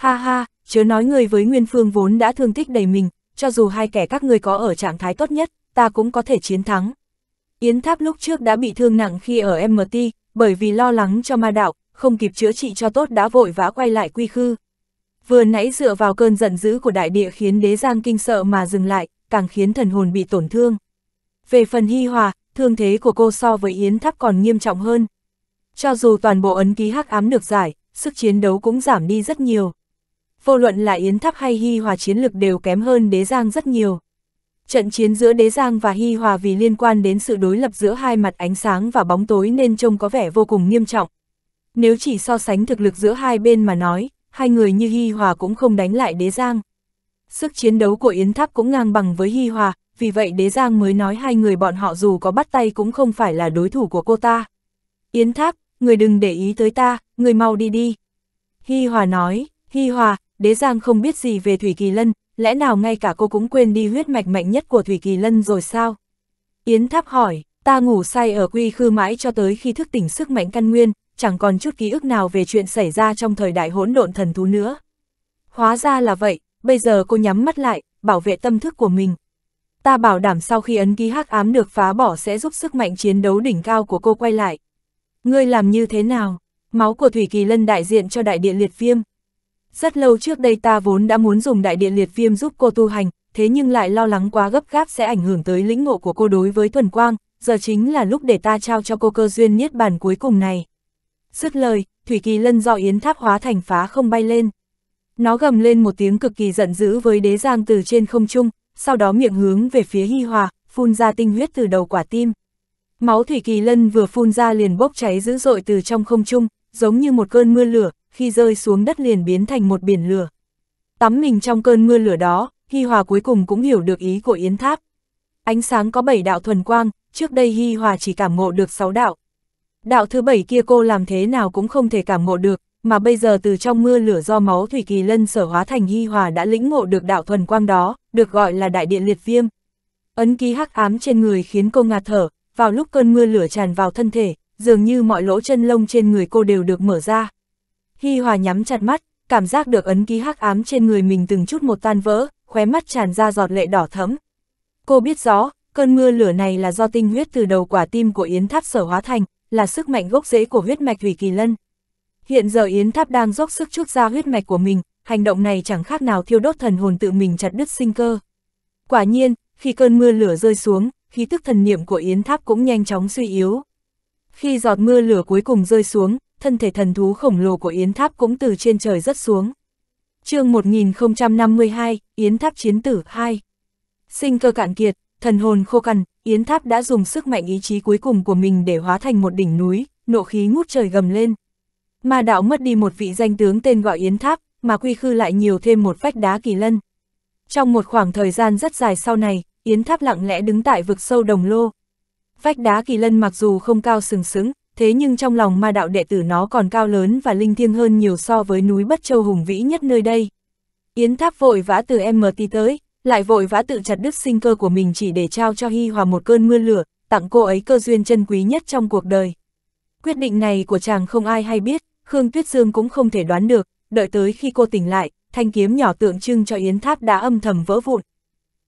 Ha ha, chớ nói người với Nguyên Phương vốn đã thương tích đầy mình, cho dù hai kẻ các ngươi có ở trạng thái tốt nhất, ta cũng có thể chiến thắng. Yến Tháp lúc trước đã bị thương nặng khi ở MT, bởi vì lo lắng cho ma đạo, không kịp chữa trị cho tốt đã vội vã quay lại quy khư. Vừa nãy dựa vào cơn giận dữ của đại địa khiến đế giang kinh sợ mà dừng lại, càng khiến thần hồn bị tổn thương. Về phần hy hòa, thương thế của cô so với Yến Tháp còn nghiêm trọng hơn. Cho dù toàn bộ ấn ký hắc ám được giải, sức chiến đấu cũng giảm đi rất nhiều vô luận là Yến Tháp hay Hy Hòa chiến lực đều kém hơn đế giang rất nhiều. Trận chiến giữa đế giang và Hy Hòa vì liên quan đến sự đối lập giữa hai mặt ánh sáng và bóng tối nên trông có vẻ vô cùng nghiêm trọng. Nếu chỉ so sánh thực lực giữa hai bên mà nói, hai người như Hy Hòa cũng không đánh lại đế giang. Sức chiến đấu của Yến Tháp cũng ngang bằng với Hy Hòa, vì vậy đế giang mới nói hai người bọn họ dù có bắt tay cũng không phải là đối thủ của cô ta. Yến Tháp, người đừng để ý tới ta, người mau đi đi. Hy Hòa nói, Hy Hòa, đế giang không biết gì về Thủy Kỳ Lân, lẽ nào ngay cả cô cũng quên đi huyết mạch mạnh nhất của Thủy Kỳ Lân rồi sao? Yến Tháp hỏi, ta ngủ say ở quy khư mãi cho tới khi thức tỉnh sức mạnh căn nguyên, chẳng còn chút ký ức nào về chuyện xảy ra trong thời đại hỗn độn thần thú nữa. Hóa ra là vậy, bây giờ cô nhắm mắt lại, bảo vệ tâm thức của mình. Ta bảo đảm sau khi ấn ký hắc ám được phá bỏ sẽ giúp sức mạnh chiến đấu đỉnh cao của cô quay lại. Ngươi làm như thế nào? Máu của Thủy Kỳ Lân đại diện cho đại địa liệt viêm. Rất lâu trước đây ta vốn đã muốn dùng đại điện liệt viêm giúp cô tu hành, thế nhưng lại lo lắng quá gấp gáp sẽ ảnh hưởng tới lĩnh ngộ của cô đối với thuần quang, giờ chính là lúc để ta trao cho cô cơ duyên niết bàn cuối cùng này. Dứt lời, Thủy Kỳ Lân do yến tháp hóa thành phá không bay lên. Nó gầm lên một tiếng cực kỳ giận dữ với đế giang từ trên không trung, sau đó miệng hướng về phía Hi Hòa, phun ra tinh huyết từ đầu quả tim. Máu Thủy Kỳ Lân vừa phun ra liền bốc cháy dữ dội từ trong không trung, giống như một cơn mưa lửa, khi rơi xuống đất liền biến thành một biển lửa. Tắm mình trong cơn mưa lửa đó, Hi Hòa cuối cùng cũng hiểu được ý của Yến Tháp. Ánh sáng có bảy đạo thuần quang, trước đây Hi Hòa chỉ cảm ngộ được sáu đạo. Đạo thứ bảy kia cô làm thế nào cũng không thể cảm ngộ được, mà bây giờ từ trong mưa lửa do máu Thủy Kỳ Lân sở hóa thành Hi Hòa đã lĩnh ngộ được đạo thuần quang đó, được gọi là đại điện liệt viêm. Ấn ký hắc ám trên người khiến cô ngạt thở, vào lúc cơn mưa lửa tràn vào thân thể, dường như mọi lỗ chân lông trên người cô đều được mở ra. Hi Hòa nhắm chặt mắt, cảm giác được ấn ký hắc ám trên người mình từng chút một tan vỡ, khóe mắt tràn ra giọt lệ đỏ thấm. Cô biết rõ, cơn mưa lửa này là do tinh huyết từ đầu quả tim của Yến Tháp sở hóa thành, là sức mạnh gốc rễ của huyết mạch Thủy Kỳ Lân. Hiện giờ Yến Tháp đang dốc sức chút ra huyết mạch của mình, hành động này chẳng khác nào thiêu đốt thần hồn tự mình chặt đứt sinh cơ. Quả nhiên, khi cơn mưa lửa rơi xuống, khí tức thần niệm của Yến Tháp cũng nhanh chóng suy yếu. Khi giọt mưa lửa cuối cùng rơi xuống, thân thể thần thú khổng lồ của Yến Tháp cũng từ trên trời rất xuống. chương 1052, Yến Tháp Chiến Tử 2 Sinh cơ cạn kiệt, thần hồn khô cằn, Yến Tháp đã dùng sức mạnh ý chí cuối cùng của mình để hóa thành một đỉnh núi, nộ khí ngút trời gầm lên. Ma đạo mất đi một vị danh tướng tên gọi Yến Tháp, mà quy khư lại nhiều thêm một vách đá kỳ lân. Trong một khoảng thời gian rất dài sau này, Yến Tháp lặng lẽ đứng tại vực sâu đồng lô. Vách đá kỳ lân mặc dù không cao sừng sững, thế nhưng trong lòng ma đạo đệ tử nó còn cao lớn và linh thiêng hơn nhiều so với núi Bất Châu hùng vĩ nhất nơi đây. Yến Tháp vội vã từ MT tới, lại vội vã tự chặt đứt sinh cơ của mình chỉ để trao cho Hi Hòa một cơn mưa lửa, tặng cô ấy cơ duyên chân quý nhất trong cuộc đời. Quyết định này của chàng không ai hay biết, Khương Tuyết Dương cũng không thể đoán được, đợi tới khi cô tỉnh lại, thanh kiếm nhỏ tượng trưng cho Yến Tháp đã âm thầm vỡ vụn.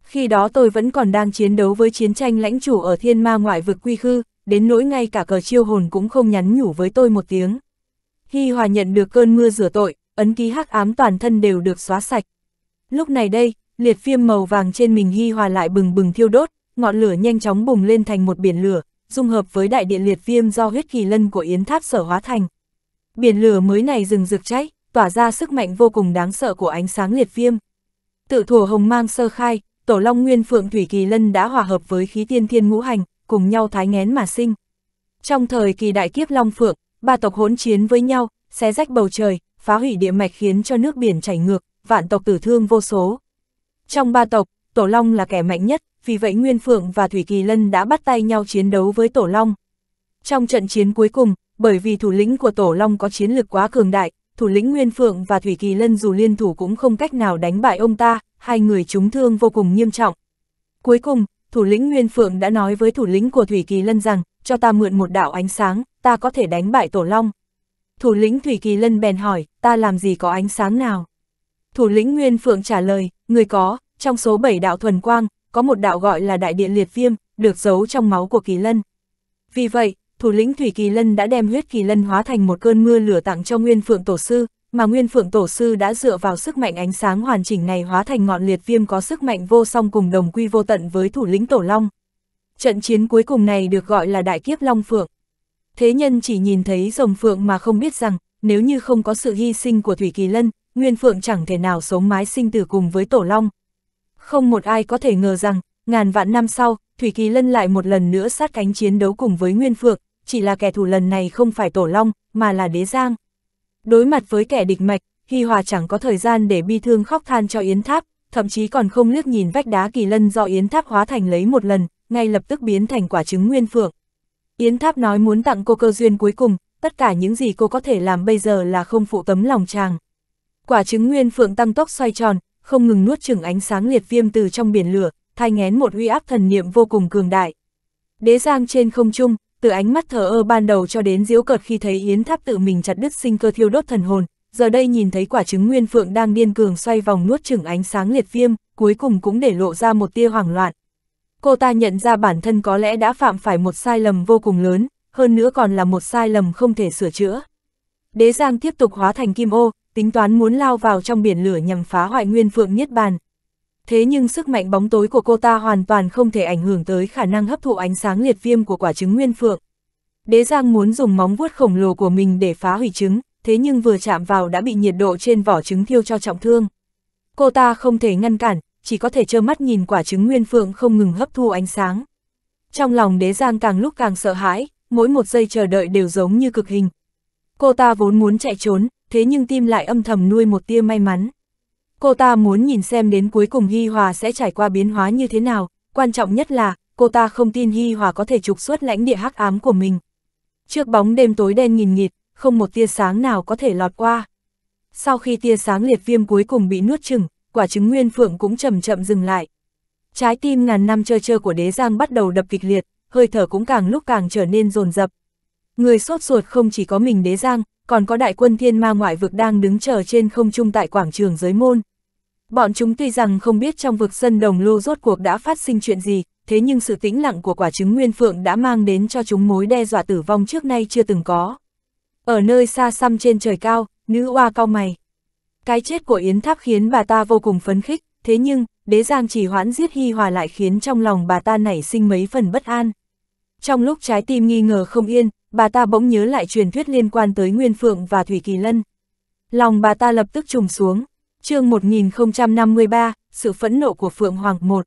Khi đó tôi vẫn còn đang chiến đấu với chiến tranh lãnh chủ ở thiên ma ngoại vực quy khư, đến nỗi ngay cả cờ chiêu hồn cũng không nhắn nhủ với tôi một tiếng. Hi Hòa nhận được cơn mưa rửa tội, ấn ký hắc ám toàn thân đều được xóa sạch. Lúc này đây, liệt phiêm màu vàng trên mình Hi Hòa lại bừng bừng thiêu đốt, ngọn lửa nhanh chóng bùng lên thành một biển lửa, dung hợp với đại điện liệt viêm do huyết kỳ lân của Yến Tháp sở hóa thành. Biển lửa mới này rừng rực cháy, tỏa ra sức mạnh vô cùng đáng sợ của ánh sáng liệt viêm. Tự thủ hồng mang sơ khai, tổ long nguyên phượng thủy kỳ lân đã hòa hợp với khí tiên thiên ngũ hành, cùng nhau thái ngén mà sinh. Trong thời kỳ đại kiếp Long Phượng, ba tộc hỗn chiến với nhau, xé rách bầu trời, phá hủy địa mạch khiến cho nước biển chảy ngược, vạn tộc tử thương vô số. Trong ba tộc, Tổ Long là kẻ mạnh nhất, vì vậy Nguyên Phượng và Thủy Kỳ Lân đã bắt tay nhau chiến đấu với Tổ Long. Trong trận chiến cuối cùng, bởi vì thủ lĩnh của Tổ Long có chiến lực quá cường đại, thủ lĩnh Nguyên Phượng và Thủy Kỳ Lân dù liên thủ cũng không cách nào đánh bại ông ta, hai người chúng thương vô cùng nghiêm trọng. Cuối cùng, thủ lĩnh Nguyên Phượng đã nói với thủ lĩnh của Thủy Kỳ Lân rằng, cho ta mượn một đạo ánh sáng, ta có thể đánh bại Tổ Long. Thủ lĩnh Thủy Kỳ Lân bèn hỏi, ta làm gì có ánh sáng nào? Thủ lĩnh Nguyên Phượng trả lời, người có, trong số 7 đạo thuần quang, có một đạo gọi là Đại Điện Liệt Viêm, được giấu trong máu của Kỳ Lân. Vì vậy, thủ lĩnh Thủy Kỳ Lân đã đem huyết Kỳ Lân hóa thành một cơn mưa lửa tặng cho Nguyên Phượng Tổ Sư, mà Nguyên Phượng Tổ Sư đã dựa vào sức mạnh ánh sáng hoàn chỉnh này hóa thành ngọn liệt viêm có sức mạnh vô song cùng đồng quy vô tận với thủ lĩnh Tổ Long. Trận chiến cuối cùng này được gọi là Đại Kiếp Long Phượng. Thế nhân chỉ nhìn thấy rồng Phượng mà không biết rằng, nếu như không có sự hy sinh của Thủy Kỳ Lân, Nguyên Phượng chẳng thể nào sống mái sinh tử cùng với Tổ Long. Không một ai có thể ngờ rằng, ngàn vạn năm sau, Thủy Kỳ Lân lại một lần nữa sát cánh chiến đấu cùng với Nguyên Phượng, chỉ là kẻ thù lần này không phải Tổ Long, mà là Đế Giang. Đối mặt với kẻ địch mạch, Hi Hòa chẳng có thời gian để bi thương khóc than cho Yến Tháp, thậm chí còn không liếc nhìn vách đá kỳ lân do Yến Tháp hóa thành lấy một lần, ngay lập tức biến thành quả trứng nguyên phượng. Yến Tháp nói muốn tặng cô cơ duyên cuối cùng, tất cả những gì cô có thể làm bây giờ là không phụ tấm lòng chàng. Quả trứng nguyên phượng tăng tốc xoay tròn, không ngừng nuốt chửng ánh sáng liệt viêm từ trong biển lửa, thay ngén một uy áp thần niệm vô cùng cường đại. Đế giang trên không trung, từ ánh mắt thờ ơ ban đầu cho đến diễu cợt khi thấy Yến Tháp tự mình chặt đứt sinh cơ thiêu đốt thần hồn, giờ đây nhìn thấy quả trứng nguyên phượng đang điên cường xoay vòng nuốt chửng ánh sáng liệt viêm, cuối cùng cũng để lộ ra một tia hoảng loạn. Cô ta nhận ra bản thân có lẽ đã phạm phải một sai lầm vô cùng lớn, hơn nữa còn là một sai lầm không thể sửa chữa. Đế Giang tiếp tục hóa thành kim ô, tính toán muốn lao vào trong biển lửa nhằm phá hoại nguyên phượng niết bàn, thế nhưng sức mạnh bóng tối của cô ta hoàn toàn không thể ảnh hưởng tới khả năng hấp thụ ánh sáng liệt viêm của quả trứng nguyên phượng. Đế Giang muốn dùng móng vuốt khổng lồ của mình để phá hủy trứng, thế nhưng vừa chạm vào đã bị nhiệt độ trên vỏ trứng thiêu cho trọng thương. Cô ta không thể ngăn cản, chỉ có thể trơ mắt nhìn quả trứng nguyên phượng không ngừng hấp thu ánh sáng. Trong lòng đế Giang càng lúc càng sợ hãi, mỗi một giây chờ đợi đều giống như cực hình. Cô ta vốn muốn chạy trốn, thế nhưng tim lại âm thầm nuôi một tia may mắn. Cô ta muốn nhìn xem đến cuối cùng Hi Hòa sẽ trải qua biến hóa như thế nào, quan trọng nhất là, cô ta không tin Hi Hòa có thể trục xuất lãnh địa hắc ám của mình. Trước bóng đêm tối đen nghìn nghịt, không một tia sáng nào có thể lọt qua. Sau khi tia sáng liệt viêm cuối cùng bị nuốt chừng, quả trứng nguyên phượng cũng chậm chậm dừng lại. Trái tim ngàn năm chơ chơ của đế giang bắt đầu đập kịch liệt, hơi thở cũng càng lúc càng trở nên rồn rập. Người sốt ruột không chỉ có mình đế giang, còn có đại quân thiên ma ngoại vực đang đứng chờ trên không trung tại quảng trường giới môn. Bọn chúng tuy rằng không biết trong vực sân đồng lưu rốt cuộc đã phát sinh chuyện gì, thế nhưng sự tĩnh lặng của quả trứng nguyên phượng đã mang đến cho chúng mối đe dọa tử vong trước nay chưa từng có. Ở nơi xa xăm trên trời cao, nữ oa cao mày. Cái chết của Yến Tháp khiến bà ta vô cùng phấn khích, thế nhưng, đế giang chỉ hoãn giết Hy Hòa lại khiến trong lòng bà ta nảy sinh mấy phần bất an. Trong lúc trái tim nghi ngờ không yên, bà ta bỗng nhớ lại truyền thuyết liên quan tới Nguyên Phượng và Thủy Kỳ Lân. Lòng bà ta lập tức trùng xuống chương 1053, sự phẫn nộ của Phượng Hoàng 1.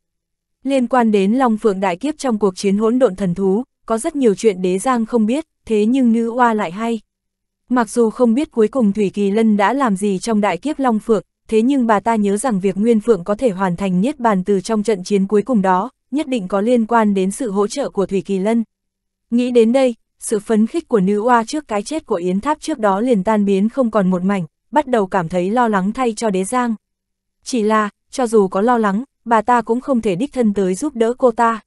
Liên quan đến Long Phượng Đại Kiếp trong cuộc chiến hỗn độn thần thú, có rất nhiều chuyện đế giang không biết, thế nhưng nữ oa lại hay. Mặc dù không biết cuối cùng Thủy Kỳ Lân đã làm gì trong Đại Kiếp Long Phượng, thế nhưng bà ta nhớ rằng việc Nguyên Phượng có thể hoàn thành niết bàn từ trong trận chiến cuối cùng đó, nhất định có liên quan đến sự hỗ trợ của Thủy Kỳ Lân. Nghĩ đến đây, sự phấn khích của nữ oa trước cái chết của Yến Tháp trước đó liền tan biến không còn một mảnh, bắt đầu cảm thấy lo lắng thay cho đế giang. Chỉ là, cho dù có lo lắng, bà ta cũng không thể đích thân tới giúp đỡ cô ta.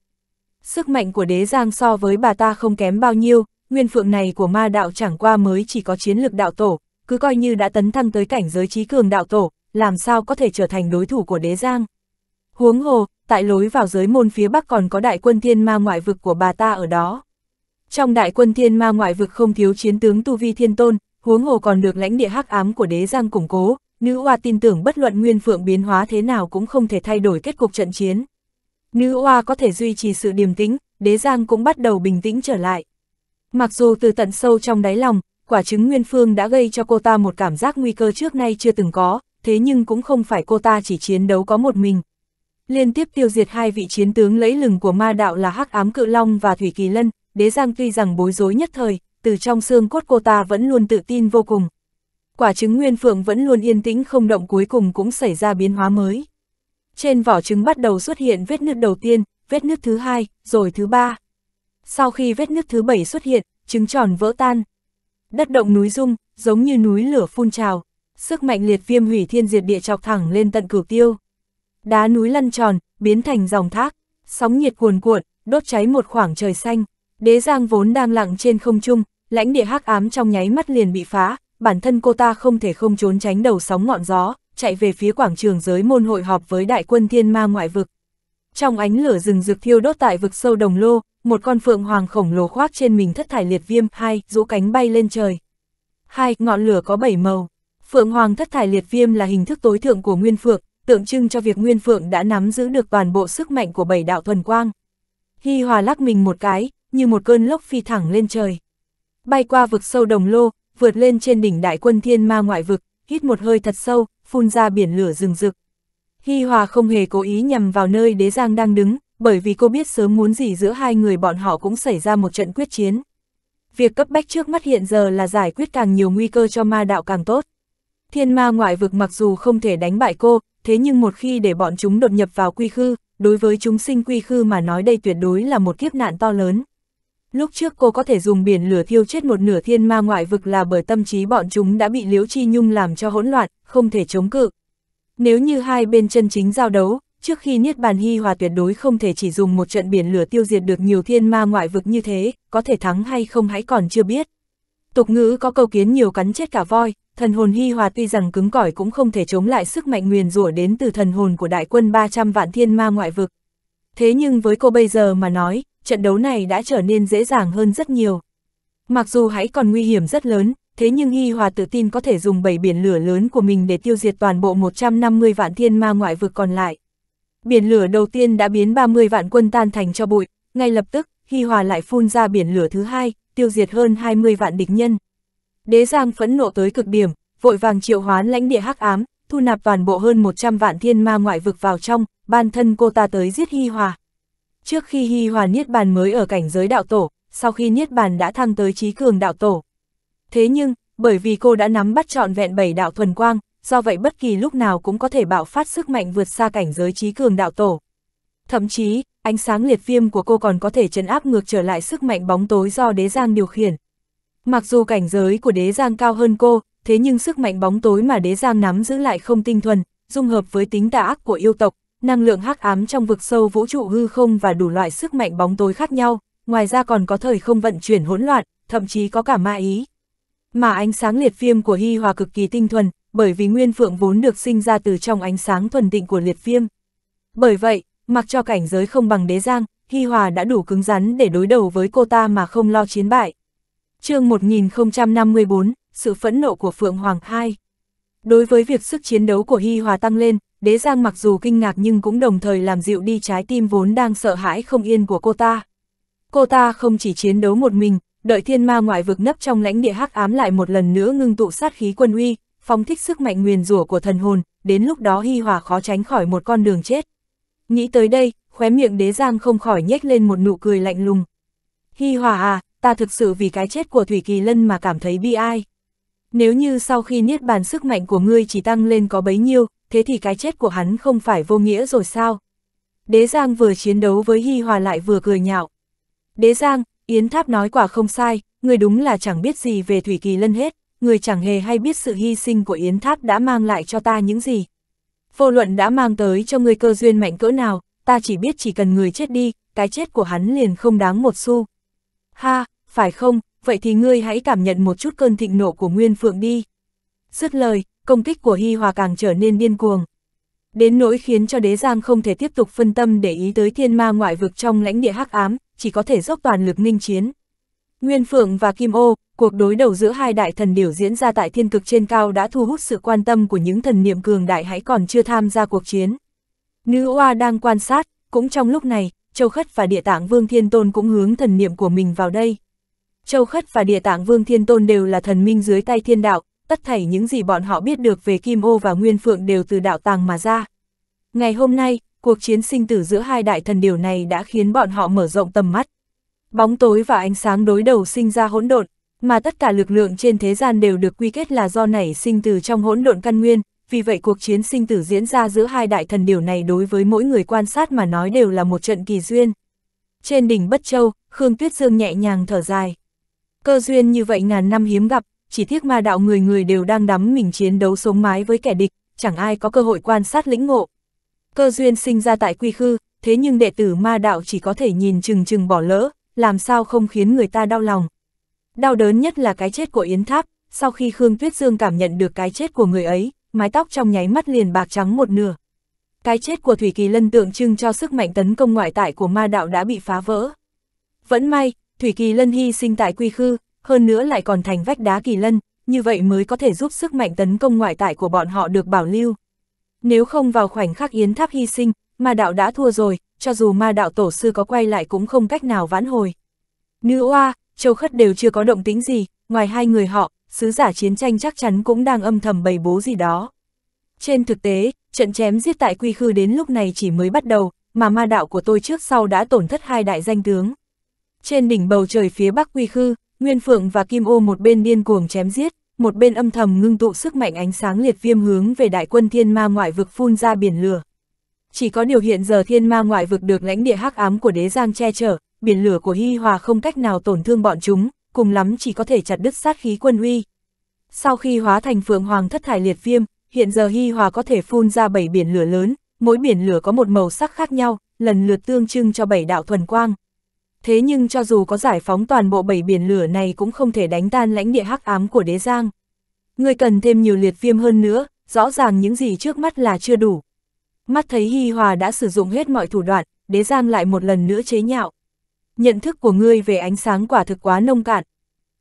Sức mạnh của đế giang so với bà ta không kém bao nhiêu, nguyên phượng này của ma đạo chẳng qua mới chỉ có chiến lực đạo tổ, cứ coi như đã tấn thăng tới cảnh giới trí cường đạo tổ, làm sao có thể trở thành đối thủ của đế giang. Huống hồ, tại lối vào giới môn phía bắc còn có đại quân thiên ma ngoại vực của bà ta ở đó. Trong đại quân thiên ma ngoại vực không thiếu chiến tướng Tu Vi Thiên Tôn, huống hồ còn được lãnh địa hắc ám của đế giang củng cố, nữ oa tin tưởng bất luận nguyên phượng biến hóa thế nào cũng không thể thay đổi kết cục trận chiến. Nữ oa có thể duy trì sự điềm tĩnh, đế giang cũng bắt đầu bình tĩnh trở lại. Mặc dù từ tận sâu trong đáy lòng, quả trứng nguyên phương đã gây cho cô ta một cảm giác nguy cơ trước nay chưa từng có, thế nhưng cũng không phải cô ta chỉ chiến đấu có một mình. Liên tiếp tiêu diệt hai vị chiến tướng lẫy lừng của ma đạo là hắc ám cự long và thủy kỳ lân, đế giang tuy rằng bối rối nhất thời, từ trong xương cốt cô ta vẫn luôn tự tin vô cùng. Quả trứng nguyên phượng vẫn luôn yên tĩnh không động cuối cùng cũng xảy ra biến hóa mới. Trên vỏ trứng bắt đầu xuất hiện vết nước đầu tiên, vết nước thứ hai, rồi thứ ba. Sau khi vết nước thứ bảy xuất hiện, trứng tròn vỡ tan. Đất động núi rung, giống như núi lửa phun trào, sức mạnh liệt viêm hủy thiên diệt địa chọc thẳng lên tận cửu tiêu. Đá núi lăn tròn, biến thành dòng thác, sóng nhiệt cuồn cuộn, đốt cháy một khoảng trời xanh. Đế Giang vốn đang lặng trên không trung, lãnh địa hắc ám trong nháy mắt liền bị phá, bản thân cô ta không thể không trốn tránh đầu sóng ngọn gió, chạy về phía quảng trường giới môn hội họp với đại quân thiên ma ngoại vực. Trong ánh lửa rừng rực thiêu đốt tại vực sâu đồng lô, một con phượng hoàng khổng lồ khoác trên mình thất thải liệt viêm, hai, rũ cánh bay lên trời. Hai, ngọn lửa có bảy màu. Phượng hoàng thất thải liệt viêm là hình thức tối thượng của Nguyên Phượng, tượng trưng cho việc Nguyên Phượng đã nắm giữ được toàn bộ sức mạnh của bảy đạo thuần quang. Hi Hòa lắc mình một cái, như một cơn lốc phi thẳng lên trời. Bay qua vực sâu đồng lô, vượt lên trên đỉnh đại quân thiên ma ngoại vực, hít một hơi thật sâu, phun ra biển lửa rừng rực. Hi Hòa không hề cố ý nhằm vào nơi đế giang đang đứng, bởi vì cô biết sớm muốn gì giữa hai người bọn họ cũng xảy ra một trận quyết chiến. Việc cấp bách trước mắt hiện giờ là giải quyết càng nhiều nguy cơ cho ma đạo càng tốt. Thiên ma ngoại vực mặc dù không thể đánh bại cô, thế nhưng một khi để bọn chúng đột nhập vào quy khư, đối với chúng sinh quy khư mà nói đây tuyệt đối là một kiếp nạn to lớn. Lúc trước cô có thể dùng biển lửa thiêu chết một nửa thiên ma ngoại vực là bởi tâm trí bọn chúng đã bị Liễu Chi Nhung làm cho hỗn loạn, không thể chống cự. Nếu như hai bên chân chính giao đấu, trước khi Niết Bàn Hy Hòa tuyệt đối không thể chỉ dùng một trận biển lửa tiêu diệt được nhiều thiên ma ngoại vực như thế, có thể thắng hay không hãy còn chưa biết. Tục ngữ có câu kiến nhiều cắn chết cả voi, thần hồn Hy Hòa tuy rằng cứng cỏi cũng không thể chống lại sức mạnh nguyền rủa đến từ thần hồn của đại quân 300 vạn thiên ma ngoại vực. Thế nhưng với cô bây giờ mà nói, trận đấu này đã trở nên dễ dàng hơn rất nhiều. Mặc dù hãy còn nguy hiểm rất lớn, thế nhưng Hy Hòa tự tin có thể dùng bảy biển lửa lớn của mình để tiêu diệt toàn bộ 150 vạn thiên ma ngoại vực còn lại. Biển lửa đầu tiên đã biến 30 vạn quân tan thành cho bụi, ngay lập tức, Hy Hòa lại phun ra biển lửa thứ hai, tiêu diệt hơn 20 vạn địch nhân. Đế Giang phẫn nộ tới cực điểm, vội vàng triệu hoán lãnh địa hắc ám, thu nạp toàn bộ hơn 100 vạn thiên ma ngoại vực vào trong, ban thân cô ta tới giết Hy Hòa. Trước khi Hy Hoàn Niết Bàn mới ở cảnh giới đạo tổ, sau khi Niết Bàn đã thăng tới trí cường đạo tổ. Thế nhưng, bởi vì cô đã nắm bắt trọn vẹn bảy đạo thuần quang, do vậy bất kỳ lúc nào cũng có thể bạo phát sức mạnh vượt xa cảnh giới trí cường đạo tổ. Thậm chí, ánh sáng liệt viêm của cô còn có thể chấn áp ngược trở lại sức mạnh bóng tối do đế giang điều khiển. Mặc dù cảnh giới của đế giang cao hơn cô, thế nhưng sức mạnh bóng tối mà đế giang nắm giữ lại không tinh thuần, dung hợp với tính tà ác của yêu tộc, năng lượng hắc ám trong vực sâu vũ trụ hư không và đủ loại sức mạnh bóng tối khác nhau, ngoài ra còn có thời không vận chuyển hỗn loạn, thậm chí có cả ma ý. Mà ánh sáng liệt viêm của Hy Hòa cực kỳ tinh thuần, bởi vì Nguyên Phượng vốn được sinh ra từ trong ánh sáng thuần tịnh của liệt viêm. Bởi vậy, mặc cho cảnh giới không bằng đế giang, Hy Hòa đã đủ cứng rắn để đối đầu với cô ta mà không lo chiến bại. chương 1054, sự phẫn nộ của Phượng Hoàng 2 Đối với việc sức chiến đấu của Hy Hòa tăng lên, đế giang mặc dù kinh ngạc nhưng cũng đồng thời làm dịu đi trái tim vốn đang sợ hãi không yên của cô ta. Cô ta không chỉ chiến đấu một mình, đợi thiên ma ngoại vực nấp trong lãnh địa hắc ám lại một lần nữa ngưng tụ sát khí quân uy, phóng thích sức mạnh nguyền rủa của thần hồn, đến lúc đó hi hòa khó tránh khỏi một con đường chết. Nghĩ tới đây, khóe miệng đế giang không khỏi nhếch lên một nụ cười lạnh lùng. Hi hòa à, ta thực sự vì cái chết của Thủy Kỳ Lân mà cảm thấy bi ai. Nếu như sau khi niết bàn sức mạnh của ngươi chỉ tăng lên có bấy nhiêu, thế thì cái chết của hắn không phải vô nghĩa rồi sao? Đế Giang vừa chiến đấu với Hi Hòa lại vừa cười nhạo. Đế Giang, Yến Tháp nói quả không sai, người đúng là chẳng biết gì về Thủy Kỳ Lân hết, người chẳng hề hay biết sự hy sinh của Yến Tháp đã mang lại cho ta những gì. Vô luận đã mang tới cho người cơ duyên mạnh cỡ nào, ta chỉ biết chỉ cần người chết đi, cái chết của hắn liền không đáng một xu. Ha, phải không, vậy thì ngươi hãy cảm nhận một chút cơn thịnh nộ của Nguyên Phượng đi. Dứt lời, công kích của Hy Hòa càng trở nên điên cuồng. Đến nỗi khiến cho đế giang không thể tiếp tục phân tâm để ý tới thiên ma ngoại vực trong lãnh địa hắc ám, chỉ có thể dốc toàn lực ninh chiến. Nguyên Phượng và Kim Ô, cuộc đối đầu giữa hai đại thần điểu diễn ra tại thiên cực trên cao đã thu hút sự quan tâm của những thần niệm cường đại hãy còn chưa tham gia cuộc chiến. Nữ oa đang quan sát, cũng trong lúc này, Châu Khất và Địa Tạng Vương Thiên Tôn cũng hướng thần niệm của mình vào đây. Châu Khất và Địa Tạng Vương Thiên Tôn đều là thần minh dưới tay thiên đạo, tất thảy những gì bọn họ biết được về Kim Ô và Nguyên Phượng đều từ đạo tàng mà ra. Ngày hôm nay, cuộc chiến sinh tử giữa hai đại thần điều này đã khiến bọn họ mở rộng tầm mắt. Bóng tối và ánh sáng đối đầu sinh ra hỗn độn, mà tất cả lực lượng trên thế gian đều được quy kết là do nảy sinh từ trong hỗn độn căn nguyên, vì vậy cuộc chiến sinh tử diễn ra giữa hai đại thần điều này đối với mỗi người quan sát mà nói đều là một trận kỳ duyên. Trên đỉnh Bất Châu, Khương Tuyết Dương nhẹ nhàng thở dài. Cơ duyên như vậy ngàn năm hiếm gặp, chỉ tiếc ma đạo người người đều đang đắm mình chiến đấu sống mái với kẻ địch, chẳng ai có cơ hội quan sát lĩnh ngộ. Cơ duyên sinh ra tại quy khư, thế nhưng đệ tử ma đạo chỉ có thể nhìn chừng chừng bỏ lỡ, làm sao không khiến người ta đau lòng. Đau đớn nhất là cái chết của Yến Tháp, sau khi Khương Tuyết Dương cảm nhận được cái chết của người ấy, mái tóc trong nháy mắt liền bạc trắng một nửa. Cái chết của Thủy Kỳ Lân tượng trưng cho sức mạnh tấn công ngoại tại của ma đạo đã bị phá vỡ. Vẫn may, Thủy Kỳ Lân hy sinh tại quy khư, hơn nữa lại còn thành vách đá kỳ lân, như vậy mới có thể giúp sức mạnh tấn công ngoại tại của bọn họ được bảo lưu. Nếu không vào khoảnh khắc yến tháp hy sinh, ma đạo đã thua rồi, cho dù ma đạo tổ sư có quay lại cũng không cách nào vãn hồi. Nữ oa, châu khất đều chưa có động tính gì, ngoài hai người họ, sứ giả chiến tranh chắc chắn cũng đang âm thầm bày bố gì đó. Trên thực tế, trận chém giết tại quy khư đến lúc này chỉ mới bắt đầu, mà ma đạo của tôi trước sau đã tổn thất hai đại danh tướng. Trên đỉnh bầu trời phía bắc quy khư, Nguyên Phượng và Kim Ô một bên điên cuồng chém giết, một bên âm thầm ngưng tụ sức mạnh ánh sáng liệt viêm hướng về đại quân thiên ma ngoại vực phun ra biển lửa. Chỉ có điều hiện giờ thiên ma ngoại vực được lãnh địa hắc ám của đế giang che chở, biển lửa của Hy Hòa không cách nào tổn thương bọn chúng, cùng lắm chỉ có thể chặt đứt sát khí quân uy. Sau khi hóa thành phượng hoàng thất thải liệt viêm, hiện giờ Hy Hòa có thể phun ra bảy biển lửa lớn, mỗi biển lửa có một màu sắc khác nhau, lần lượt tương trưng cho bảy đạo thuần quang thế nhưng cho dù có giải phóng toàn bộ bảy biển lửa này cũng không thể đánh tan lãnh địa hắc ám của đế giang. Người cần thêm nhiều liệt viêm hơn nữa, rõ ràng những gì trước mắt là chưa đủ. Mắt thấy Hi Hòa đã sử dụng hết mọi thủ đoạn, đế giang lại một lần nữa chế nhạo. Nhận thức của ngươi về ánh sáng quả thực quá nông cạn.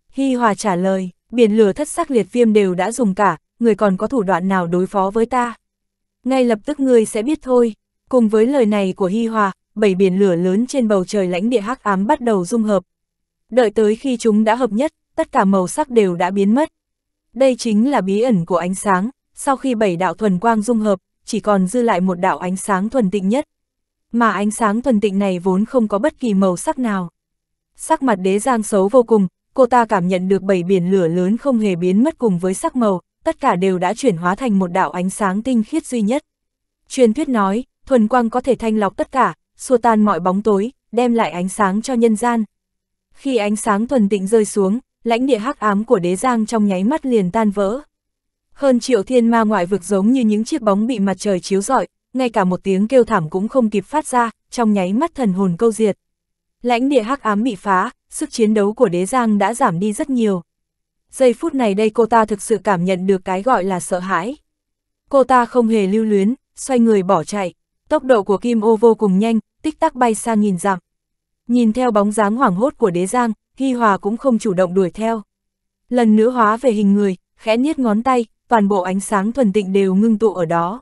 Hi Hòa trả lời, biển lửa thất sắc liệt viêm đều đã dùng cả, người còn có thủ đoạn nào đối phó với ta. Ngay lập tức ngươi sẽ biết thôi, cùng với lời này của Hi Hòa, bảy biển lửa lớn trên bầu trời lãnh địa hắc ám bắt đầu dung hợp. Đợi tới khi chúng đã hợp nhất, tất cả màu sắc đều đã biến mất. Đây chính là bí ẩn của ánh sáng, sau khi bảy đạo thuần quang dung hợp, chỉ còn dư lại một đạo ánh sáng thuần tịnh nhất. Mà ánh sáng thuần tịnh này vốn không có bất kỳ màu sắc nào. Sắc mặt đế giang xấu vô cùng, cô ta cảm nhận được bảy biển lửa lớn không hề biến mất cùng với sắc màu, tất cả đều đã chuyển hóa thành một đạo ánh sáng tinh khiết duy nhất. Truyền thuyết nói, thuần quang có thể thanh lọc tất cả, xua tan mọi bóng tối, đem lại ánh sáng cho nhân gian. Khi ánh sáng thuần tịnh rơi xuống, lãnh địa hắc ám của đế giang trong nháy mắt liền tan vỡ. Hơn triệu thiên ma ngoại vực giống như những chiếc bóng bị mặt trời chiếu rọi, ngay cả một tiếng kêu thảm cũng không kịp phát ra, trong nháy mắt thần hồn câu diệt. Lãnh địa hắc ám bị phá, sức chiến đấu của đế giang đã giảm đi rất nhiều. Giây phút này đây cô ta thực sự cảm nhận được cái gọi là sợ hãi. Cô ta không hề lưu luyến, xoay người bỏ chạy. Tốc độ của Kim Ô vô cùng nhanh, tích tắc bay xa nghìn dặm. Nhìn theo bóng dáng hoảng hốt của đế giang, Hy Hòa cũng không chủ động đuổi theo. Lần nữa hóa về hình người, khẽ niết ngón tay, toàn bộ ánh sáng thuần tịnh đều ngưng tụ ở đó.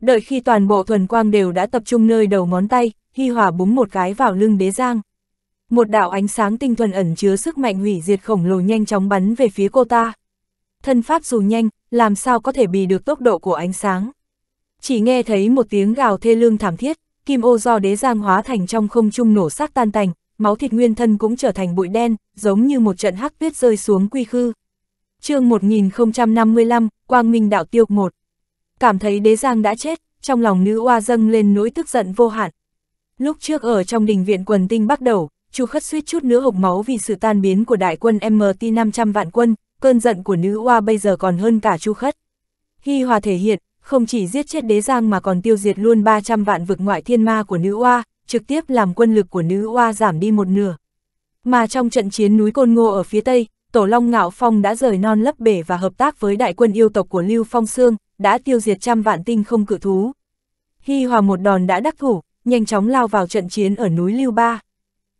Đợi khi toàn bộ thuần quang đều đã tập trung nơi đầu ngón tay, Hy Hòa búng một cái vào lưng đế giang. Một đạo ánh sáng tinh thuần ẩn chứa sức mạnh hủy diệt khổng lồ nhanh chóng bắn về phía cô ta. Thân pháp dù nhanh, làm sao có thể bì được tốc độ của ánh sáng. Chỉ nghe thấy một tiếng gào thê lương thảm thiết, kim ô do đế giang hóa thành trong không trung nổ xác tan tành, máu thịt nguyên thân cũng trở thành bụi đen, giống như một trận hắc tuyết rơi xuống quy khư. chương 1055, Quang Minh Đạo Tiêu 1 Cảm thấy đế giang đã chết, trong lòng nữ oa dâng lên nỗi tức giận vô hạn. Lúc trước ở trong đình viện quần tinh bắt đầu, chu khất suýt chút nữa hộc máu vì sự tan biến của đại quân MT 500 vạn quân, cơn giận của nữ oa bây giờ còn hơn cả chu khất. Hy hòa thể hiện, không chỉ giết chết đế giang mà còn tiêu diệt luôn 300 vạn vực ngoại thiên ma của nữ oa, trực tiếp làm quân lực của nữ oa giảm đi một nửa. Mà trong trận chiến núi Côn Ngô ở phía Tây, Tổ Long Ngạo Phong đã rời non lấp bể và hợp tác với đại quân yêu tộc của Lưu Phong Sương, đã tiêu diệt trăm vạn tinh không cự thú. Hy Hòa một đòn đã đắc thủ, nhanh chóng lao vào trận chiến ở núi Lưu Ba.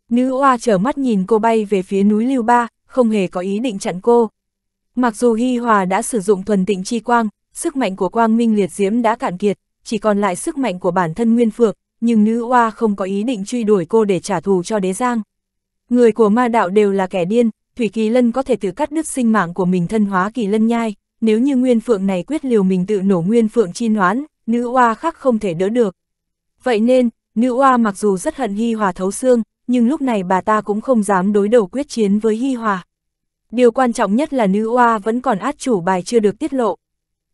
Nữ oa trở mắt nhìn cô bay về phía núi Lưu Ba, không hề có ý định chặn cô. Mặc dù Hy Hòa đã sử dụng thuần tịnh chi quang, sức mạnh của quang minh liệt diễm đã cạn kiệt, chỉ còn lại sức mạnh của bản thân Nguyên Phượng, nhưng nữ oa không có ý định truy đuổi cô để trả thù cho đế giang. Người của ma đạo đều là kẻ điên, Thủy Kỳ Lân có thể tự cắt đứt sinh mạng của mình thân hóa Kỳ Lân nhai, nếu như Nguyên Phượng này quyết liều mình tự nổ Nguyên Phượng chi hoán, nữ oa khác không thể đỡ được. Vậy nên, nữ oa mặc dù rất hận Hi Hòa thấu xương, nhưng lúc này bà ta cũng không dám đối đầu quyết chiến với Hi Hòa. Điều quan trọng nhất là nữ oa vẫn còn át chủ bài chưa được tiết lộ,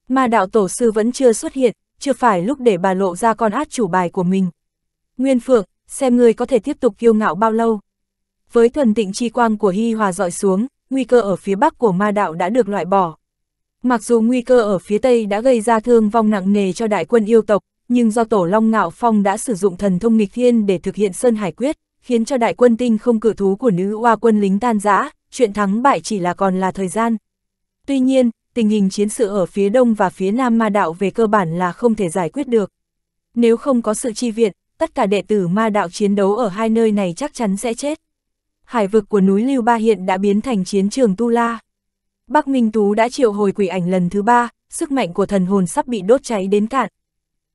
mà đạo tổ sư vẫn chưa xuất hiện, chưa phải lúc để bà lộ ra con át chủ bài của mình. Nguyên Phượng, xem ngươi có thể tiếp tục kiêu ngạo bao lâu. Với thuần tịnh chi quang của Hy Hòa dọi xuống, nguy cơ ở phía bắc của ma đạo đã được loại bỏ. Mặc dù nguy cơ ở phía tây đã gây ra thương vong nặng nề cho đại quân yêu tộc, nhưng do tổ Long Ngạo Phong đã sử dụng thần thông nghịch thiên để thực hiện Sơn Hải Quyết, khiến cho đại quân tinh không cử thú của nữ hoa quân lính tan rã, chuyện thắng bại chỉ là còn là thời gian. Tuy nhiên, tình hình chiến sự ở phía đông và phía nam ma đạo về cơ bản là không thể giải quyết được. Nếu không có sự chi viện, tất cả đệ tử ma đạo chiến đấu ở hai nơi này chắc chắn sẽ chết. Hải vực của núi Lưu Ba hiện đã biến thành chiến trường Tu La. Bắc Minh Tú đã triệu hồi quỷ ảnh lần thứ ba, sức mạnh của thần hồn sắp bị đốt cháy đến cạn.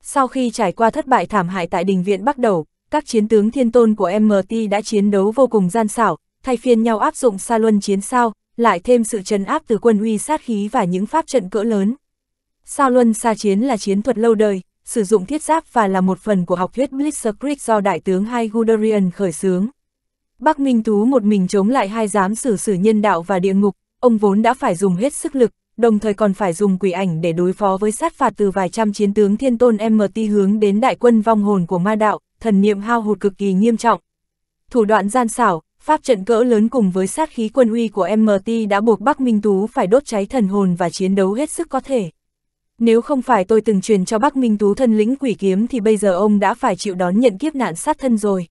Sau khi trải qua thất bại thảm hại tại đình viện Bắc Đầu, các chiến tướng thiên tôn của MT đã chiến đấu vô cùng gian xảo, thay phiên nhau áp dụng xa luân chiến sao, lại thêm sự trấn áp từ quân uy sát khí và những pháp trận cỡ lớn. Sao luân xa chiến là chiến thuật lâu đời, sử dụng thiết giáp và là một phần của học thuyết Blitzkrieg do đại tướng Hai Guderian khởi xướng. Bắc Minh Tú một mình chống lại hai giám sử sử nhân đạo và địa ngục, ông vốn đã phải dùng hết sức lực, đồng thời còn phải dùng quỷ ảnh để đối phó với sát phạt từ vài trăm chiến tướng thiên tôn MT hướng đến đại quân vong hồn của ma đạo, thần niệm hao hụt cực kỳ nghiêm trọng. Thủ đoạn gian xảo, Pháp trận cỡ lớn cùng với sát khí quân uy của MT đã buộc Bắc Minh Tú phải đốt cháy thần hồn và chiến đấu hết sức có thể. Nếu không phải tôi từng truyền cho Bắc Minh Tú thân lĩnh quỷ kiếm thì bây giờ ông đã phải chịu đón nhận kiếp nạn sát thân rồi.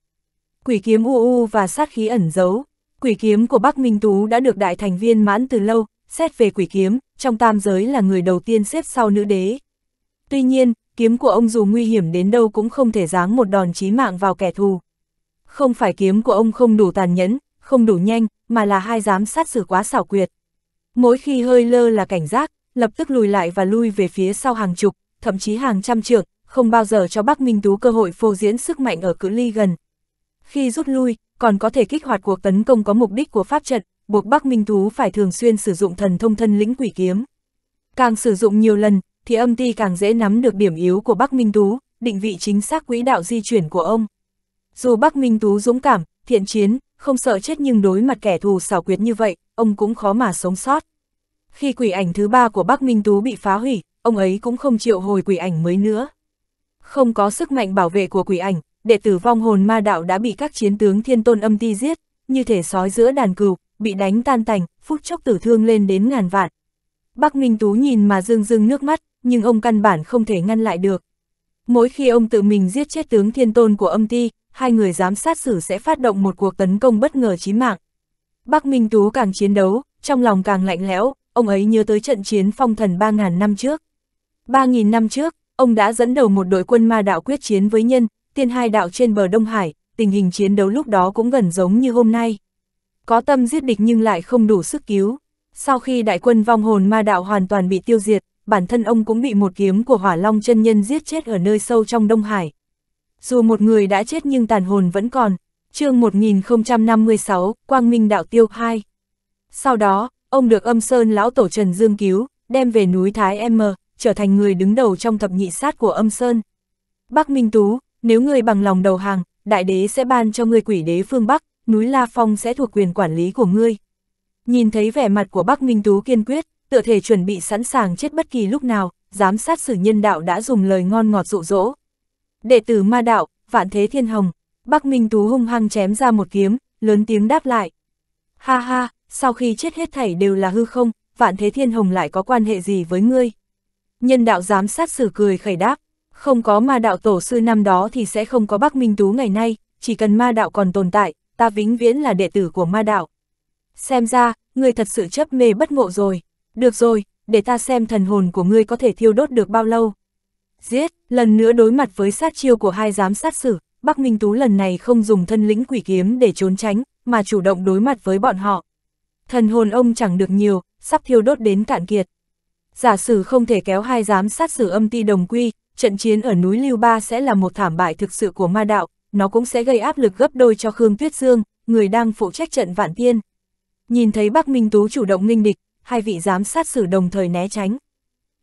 Quỷ kiếm u u và sát khí ẩn giấu. Quỷ kiếm của Bắc Minh Tú đã được đại thành viên mãn từ lâu, xét về quỷ kiếm, trong tam giới là người đầu tiên xếp sau nữ đế. Tuy nhiên, kiếm của ông dù nguy hiểm đến đâu cũng không thể giáng một đòn chí mạng vào kẻ thù không phải kiếm của ông không đủ tàn nhẫn, không đủ nhanh, mà là hai giám sát xử quá xảo quyệt. Mỗi khi hơi lơ là cảnh giác, lập tức lùi lại và lui về phía sau hàng chục, thậm chí hàng trăm trượng, không bao giờ cho Bắc Minh Tú cơ hội phô diễn sức mạnh ở cự ly gần. Khi rút lui, còn có thể kích hoạt cuộc tấn công có mục đích của pháp trận, buộc Bắc Minh Tú phải thường xuyên sử dụng thần thông thân lĩnh quỷ kiếm. Càng sử dụng nhiều lần, thì âm ti càng dễ nắm được điểm yếu của Bắc Minh Tú, định vị chính xác quỹ đạo di chuyển của ông. Dù Bắc Minh Tú dũng cảm, thiện chiến, không sợ chết nhưng đối mặt kẻ thù xảo quyệt như vậy, ông cũng khó mà sống sót. Khi quỷ ảnh thứ ba của Bắc Minh Tú bị phá hủy, ông ấy cũng không chịu hồi quỷ ảnh mới nữa. Không có sức mạnh bảo vệ của quỷ ảnh, đệ tử vong hồn ma đạo đã bị các chiến tướng thiên tôn âm ti giết, như thể sói giữa đàn cừu, bị đánh tan tành, phút chốc tử thương lên đến ngàn vạn. Bắc Minh Tú nhìn mà rưng rưng nước mắt, nhưng ông căn bản không thể ngăn lại được. Mỗi khi ông tự mình giết chết tướng thiên tôn của âm ti, hai người giám sát xử sẽ phát động một cuộc tấn công bất ngờ chí mạng. Bác Minh Tú càng chiến đấu, trong lòng càng lạnh lẽo, ông ấy nhớ tới trận chiến phong thần 3.000 năm trước. 3.000 năm trước, ông đã dẫn đầu một đội quân ma đạo quyết chiến với nhân, tiên hai đạo trên bờ Đông Hải, tình hình chiến đấu lúc đó cũng gần giống như hôm nay. Có tâm giết địch nhưng lại không đủ sức cứu. Sau khi đại quân vong hồn ma đạo hoàn toàn bị tiêu diệt, bản thân ông cũng bị một kiếm của hỏa long chân nhân giết chết ở nơi sâu trong Đông Hải dù một người đã chết nhưng tàn hồn vẫn còn. chương 1056, Quang Minh Đạo Tiêu 2. Sau đó, ông được âm sơn lão tổ Trần Dương cứu, đem về núi Thái M, trở thành người đứng đầu trong thập nhị sát của âm sơn. Bắc Minh Tú, nếu người bằng lòng đầu hàng, đại đế sẽ ban cho người quỷ đế phương Bắc, núi La Phong sẽ thuộc quyền quản lý của ngươi. Nhìn thấy vẻ mặt của Bắc Minh Tú kiên quyết, tựa thể chuẩn bị sẵn sàng chết bất kỳ lúc nào, giám sát sử nhân đạo đã dùng lời ngon ngọt dụ dỗ, đệ tử ma đạo, vạn thế thiên hồng, Bắc Minh Tú hung hăng chém ra một kiếm, lớn tiếng đáp lại. Ha ha, sau khi chết hết thảy đều là hư không, vạn thế thiên hồng lại có quan hệ gì với ngươi? Nhân đạo giám sát sử cười khẩy đáp, không có ma đạo tổ sư năm đó thì sẽ không có Bắc Minh Tú ngày nay, chỉ cần ma đạo còn tồn tại, ta vĩnh viễn là đệ tử của ma đạo. Xem ra, ngươi thật sự chấp mê bất ngộ rồi. Được rồi, để ta xem thần hồn của ngươi có thể thiêu đốt được bao lâu. Giết, lần nữa đối mặt với sát chiêu của hai giám sát sử, Bắc Minh Tú lần này không dùng thân lĩnh quỷ kiếm để trốn tránh, mà chủ động đối mặt với bọn họ. Thần hồn ông chẳng được nhiều, sắp thiêu đốt đến cạn kiệt. Giả sử không thể kéo hai giám sát sử âm ti đồng quy, trận chiến ở núi Lưu Ba sẽ là một thảm bại thực sự của ma đạo, nó cũng sẽ gây áp lực gấp đôi cho Khương Tuyết Dương, người đang phụ trách trận Vạn Tiên. Nhìn thấy Bắc Minh Tú chủ động nghinh địch, hai vị giám sát sử đồng thời né tránh.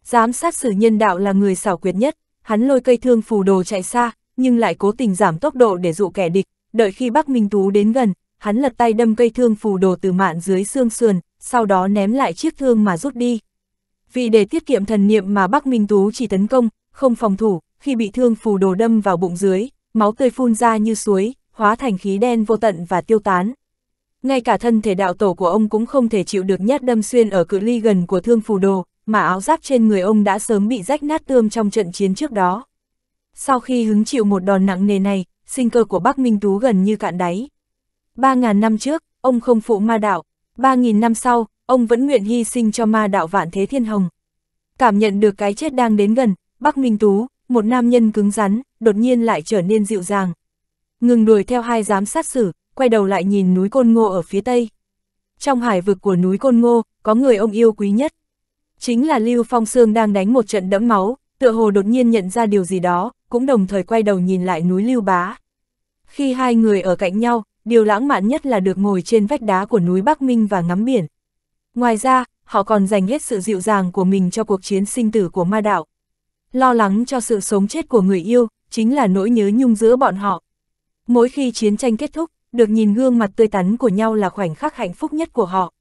Giám sát sử nhân đạo là người xảo quyệt nhất, hắn lôi cây thương phù đồ chạy xa, nhưng lại cố tình giảm tốc độ để dụ kẻ địch, đợi khi Bắc Minh Tú đến gần, hắn lật tay đâm cây thương phù đồ từ mạn dưới xương sườn, sau đó ném lại chiếc thương mà rút đi. Vì để tiết kiệm thần niệm mà Bắc Minh Tú chỉ tấn công, không phòng thủ, khi bị thương phù đồ đâm vào bụng dưới, máu tươi phun ra như suối, hóa thành khí đen vô tận và tiêu tán. Ngay cả thân thể đạo tổ của ông cũng không thể chịu được nhát đâm xuyên ở cự ly gần của thương phù đồ, mà áo giáp trên người ông đã sớm bị rách nát tươm trong trận chiến trước đó. Sau khi hứng chịu một đòn nặng nề này, sinh cơ của Bắc Minh Tú gần như cạn đáy. 3.000 năm trước, ông không phụ ma đạo, 3.000 năm sau, ông vẫn nguyện hy sinh cho ma đạo vạn thế thiên hồng. Cảm nhận được cái chết đang đến gần, Bắc Minh Tú, một nam nhân cứng rắn, đột nhiên lại trở nên dịu dàng. Ngừng đuổi theo hai giám sát xử, quay đầu lại nhìn núi Côn Ngô ở phía tây. Trong hải vực của núi Côn Ngô, có người ông yêu quý nhất, Chính là Lưu Phong Sương đang đánh một trận đẫm máu, tựa hồ đột nhiên nhận ra điều gì đó, cũng đồng thời quay đầu nhìn lại núi Lưu Bá. Khi hai người ở cạnh nhau, điều lãng mạn nhất là được ngồi trên vách đá của núi Bắc Minh và ngắm biển. Ngoài ra, họ còn dành hết sự dịu dàng của mình cho cuộc chiến sinh tử của ma đạo. Lo lắng cho sự sống chết của người yêu, chính là nỗi nhớ nhung giữa bọn họ. Mỗi khi chiến tranh kết thúc, được nhìn gương mặt tươi tắn của nhau là khoảnh khắc hạnh phúc nhất của họ.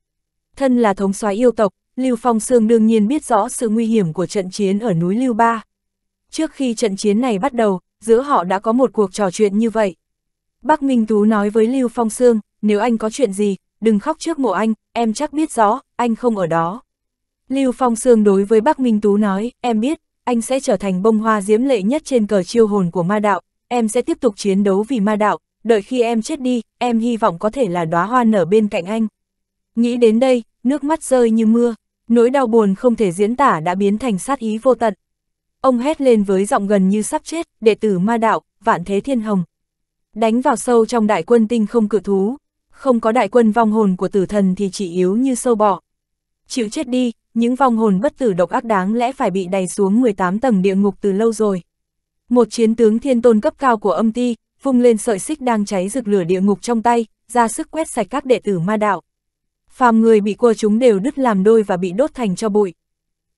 Thân là thống soái yêu tộc, Lưu Phong Sương đương nhiên biết rõ sự nguy hiểm của trận chiến ở núi Lưu Ba. Trước khi trận chiến này bắt đầu, giữa họ đã có một cuộc trò chuyện như vậy. Bắc Minh Tú nói với Lưu Phong Sương, nếu anh có chuyện gì, đừng khóc trước mộ anh, em chắc biết rõ, anh không ở đó. Lưu Phong Sương đối với Bắc Minh Tú nói, em biết, anh sẽ trở thành bông hoa diễm lệ nhất trên cờ chiêu hồn của ma đạo, em sẽ tiếp tục chiến đấu vì ma đạo, đợi khi em chết đi, em hy vọng có thể là đóa hoa nở bên cạnh anh. Nghĩ đến đây, nước mắt rơi như mưa. Nỗi đau buồn không thể diễn tả đã biến thành sát ý vô tận. Ông hét lên với giọng gần như sắp chết, đệ tử ma đạo, vạn thế thiên hồng. Đánh vào sâu trong đại quân tinh không cự thú, không có đại quân vong hồn của tử thần thì chỉ yếu như sâu bọ. Chịu chết đi, những vong hồn bất tử độc ác đáng lẽ phải bị đày xuống 18 tầng địa ngục từ lâu rồi. Một chiến tướng thiên tôn cấp cao của âm ti, vung lên sợi xích đang cháy rực lửa địa ngục trong tay, ra sức quét sạch các đệ tử ma đạo phàm người bị cua chúng đều đứt làm đôi và bị đốt thành cho bụi.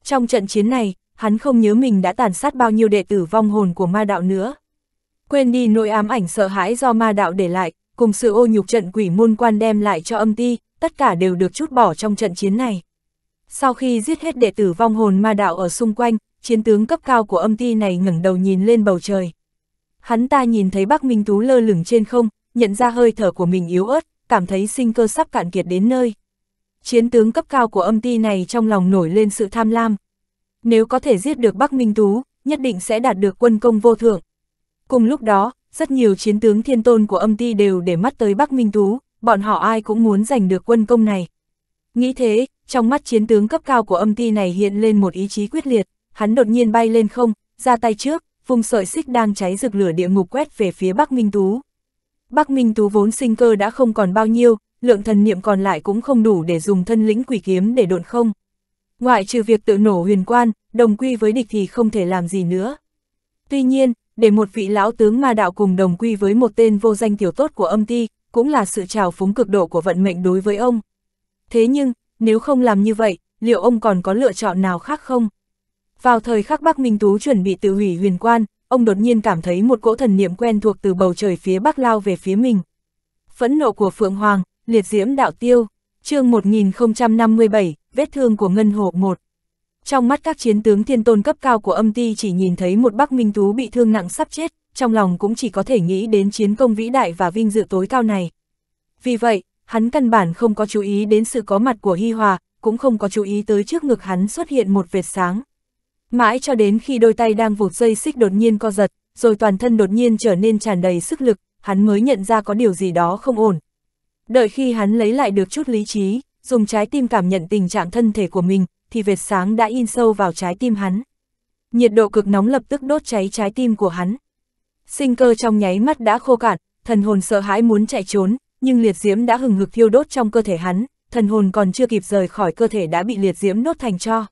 Trong trận chiến này, hắn không nhớ mình đã tàn sát bao nhiêu đệ tử vong hồn của ma đạo nữa. Quên đi nỗi ám ảnh sợ hãi do ma đạo để lại, cùng sự ô nhục trận quỷ môn quan đem lại cho âm ti, tất cả đều được chút bỏ trong trận chiến này. Sau khi giết hết đệ tử vong hồn ma đạo ở xung quanh, chiến tướng cấp cao của âm ti này ngẩng đầu nhìn lên bầu trời. Hắn ta nhìn thấy Bắc Minh Tú lơ lửng trên không, nhận ra hơi thở của mình yếu ớt, cảm thấy sinh cơ sắp cạn kiệt đến nơi chiến tướng cấp cao của âm ti này trong lòng nổi lên sự tham lam. Nếu có thể giết được Bắc Minh Tú, nhất định sẽ đạt được quân công vô thượng. Cùng lúc đó, rất nhiều chiến tướng thiên tôn của âm ti đều để mắt tới Bắc Minh Tú, bọn họ ai cũng muốn giành được quân công này. Nghĩ thế, trong mắt chiến tướng cấp cao của âm ti này hiện lên một ý chí quyết liệt, hắn đột nhiên bay lên không, ra tay trước, vùng sợi xích đang cháy rực lửa địa ngục quét về phía Bắc Minh Tú. Bắc Minh Tú vốn sinh cơ đã không còn bao nhiêu, lượng thần niệm còn lại cũng không đủ để dùng thân lĩnh quỷ kiếm để độn không. Ngoại trừ việc tự nổ huyền quan, đồng quy với địch thì không thể làm gì nữa. Tuy nhiên, để một vị lão tướng ma đạo cùng đồng quy với một tên vô danh tiểu tốt của âm ti, cũng là sự trào phúng cực độ của vận mệnh đối với ông. Thế nhưng, nếu không làm như vậy, liệu ông còn có lựa chọn nào khác không? Vào thời khắc Bắc Minh Tú chuẩn bị tự hủy huyền quan, ông đột nhiên cảm thấy một cỗ thần niệm quen thuộc từ bầu trời phía Bắc lao về phía mình. Phẫn nộ của Phượng Hoàng, liệt diễm đạo tiêu, chương 1057, vết thương của ngân hộ 1. Trong mắt các chiến tướng thiên tôn cấp cao của âm ti chỉ nhìn thấy một bắc minh tú bị thương nặng sắp chết, trong lòng cũng chỉ có thể nghĩ đến chiến công vĩ đại và vinh dự tối cao này. Vì vậy, hắn căn bản không có chú ý đến sự có mặt của Hi Hòa, cũng không có chú ý tới trước ngực hắn xuất hiện một vệt sáng. Mãi cho đến khi đôi tay đang vụt dây xích đột nhiên co giật, rồi toàn thân đột nhiên trở nên tràn đầy sức lực, hắn mới nhận ra có điều gì đó không ổn, Đợi khi hắn lấy lại được chút lý trí, dùng trái tim cảm nhận tình trạng thân thể của mình, thì vệt sáng đã in sâu vào trái tim hắn. Nhiệt độ cực nóng lập tức đốt cháy trái tim của hắn. Sinh cơ trong nháy mắt đã khô cạn, thần hồn sợ hãi muốn chạy trốn, nhưng liệt diễm đã hừng hực thiêu đốt trong cơ thể hắn, thần hồn còn chưa kịp rời khỏi cơ thể đã bị liệt diễm đốt thành cho.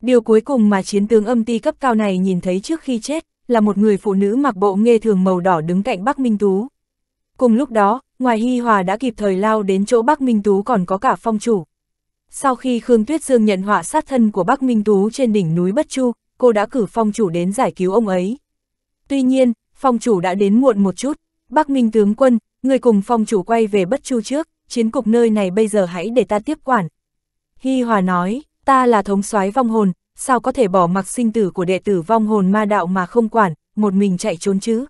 Điều cuối cùng mà chiến tướng âm ti cấp cao này nhìn thấy trước khi chết, là một người phụ nữ mặc bộ nghê thường màu đỏ đứng cạnh Bắc Minh Tú. Cùng lúc đó, ngoài Hi Hòa đã kịp thời lao đến chỗ Bắc Minh Tú còn có cả phong chủ. Sau khi Khương Tuyết Dương nhận họa sát thân của Bắc Minh Tú trên đỉnh núi Bất Chu, cô đã cử phong chủ đến giải cứu ông ấy. Tuy nhiên, phong chủ đã đến muộn một chút. Bắc Minh tướng quân, người cùng phong chủ quay về Bất Chu trước, chiến cục nơi này bây giờ hãy để ta tiếp quản. Hi Hòa nói, ta là thống soái vong hồn, sao có thể bỏ mặc sinh tử của đệ tử vong hồn ma đạo mà không quản, một mình chạy trốn chứ.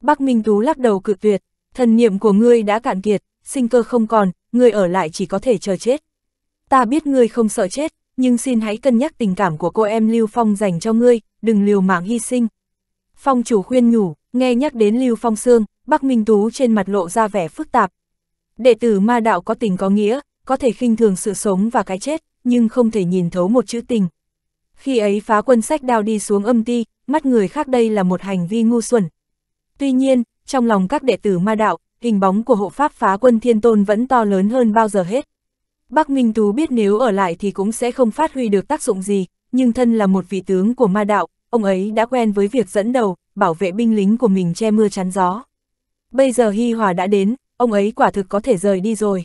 Bắc Minh Tú lắc đầu cự tuyệt, thần niệm của ngươi đã cạn kiệt, sinh cơ không còn, ngươi ở lại chỉ có thể chờ chết. Ta biết ngươi không sợ chết, nhưng xin hãy cân nhắc tình cảm của cô em Lưu Phong dành cho ngươi, đừng liều mạng hy sinh. Phong chủ khuyên nhủ, nghe nhắc đến Lưu Phong Sương, Bắc Minh Tú trên mặt lộ ra vẻ phức tạp. Đệ tử ma đạo có tình có nghĩa, có thể khinh thường sự sống và cái chết, nhưng không thể nhìn thấu một chữ tình. Khi ấy phá quân sách đao đi xuống âm ti, mắt người khác đây là một hành vi ngu xuẩn. Tuy nhiên, trong lòng các đệ tử ma đạo, hình bóng của hộ pháp phá quân thiên tôn vẫn to lớn hơn bao giờ hết. Bắc Minh Tú biết nếu ở lại thì cũng sẽ không phát huy được tác dụng gì, nhưng thân là một vị tướng của ma đạo, ông ấy đã quen với việc dẫn đầu, bảo vệ binh lính của mình che mưa chắn gió. Bây giờ Hi Hòa đã đến, ông ấy quả thực có thể rời đi rồi.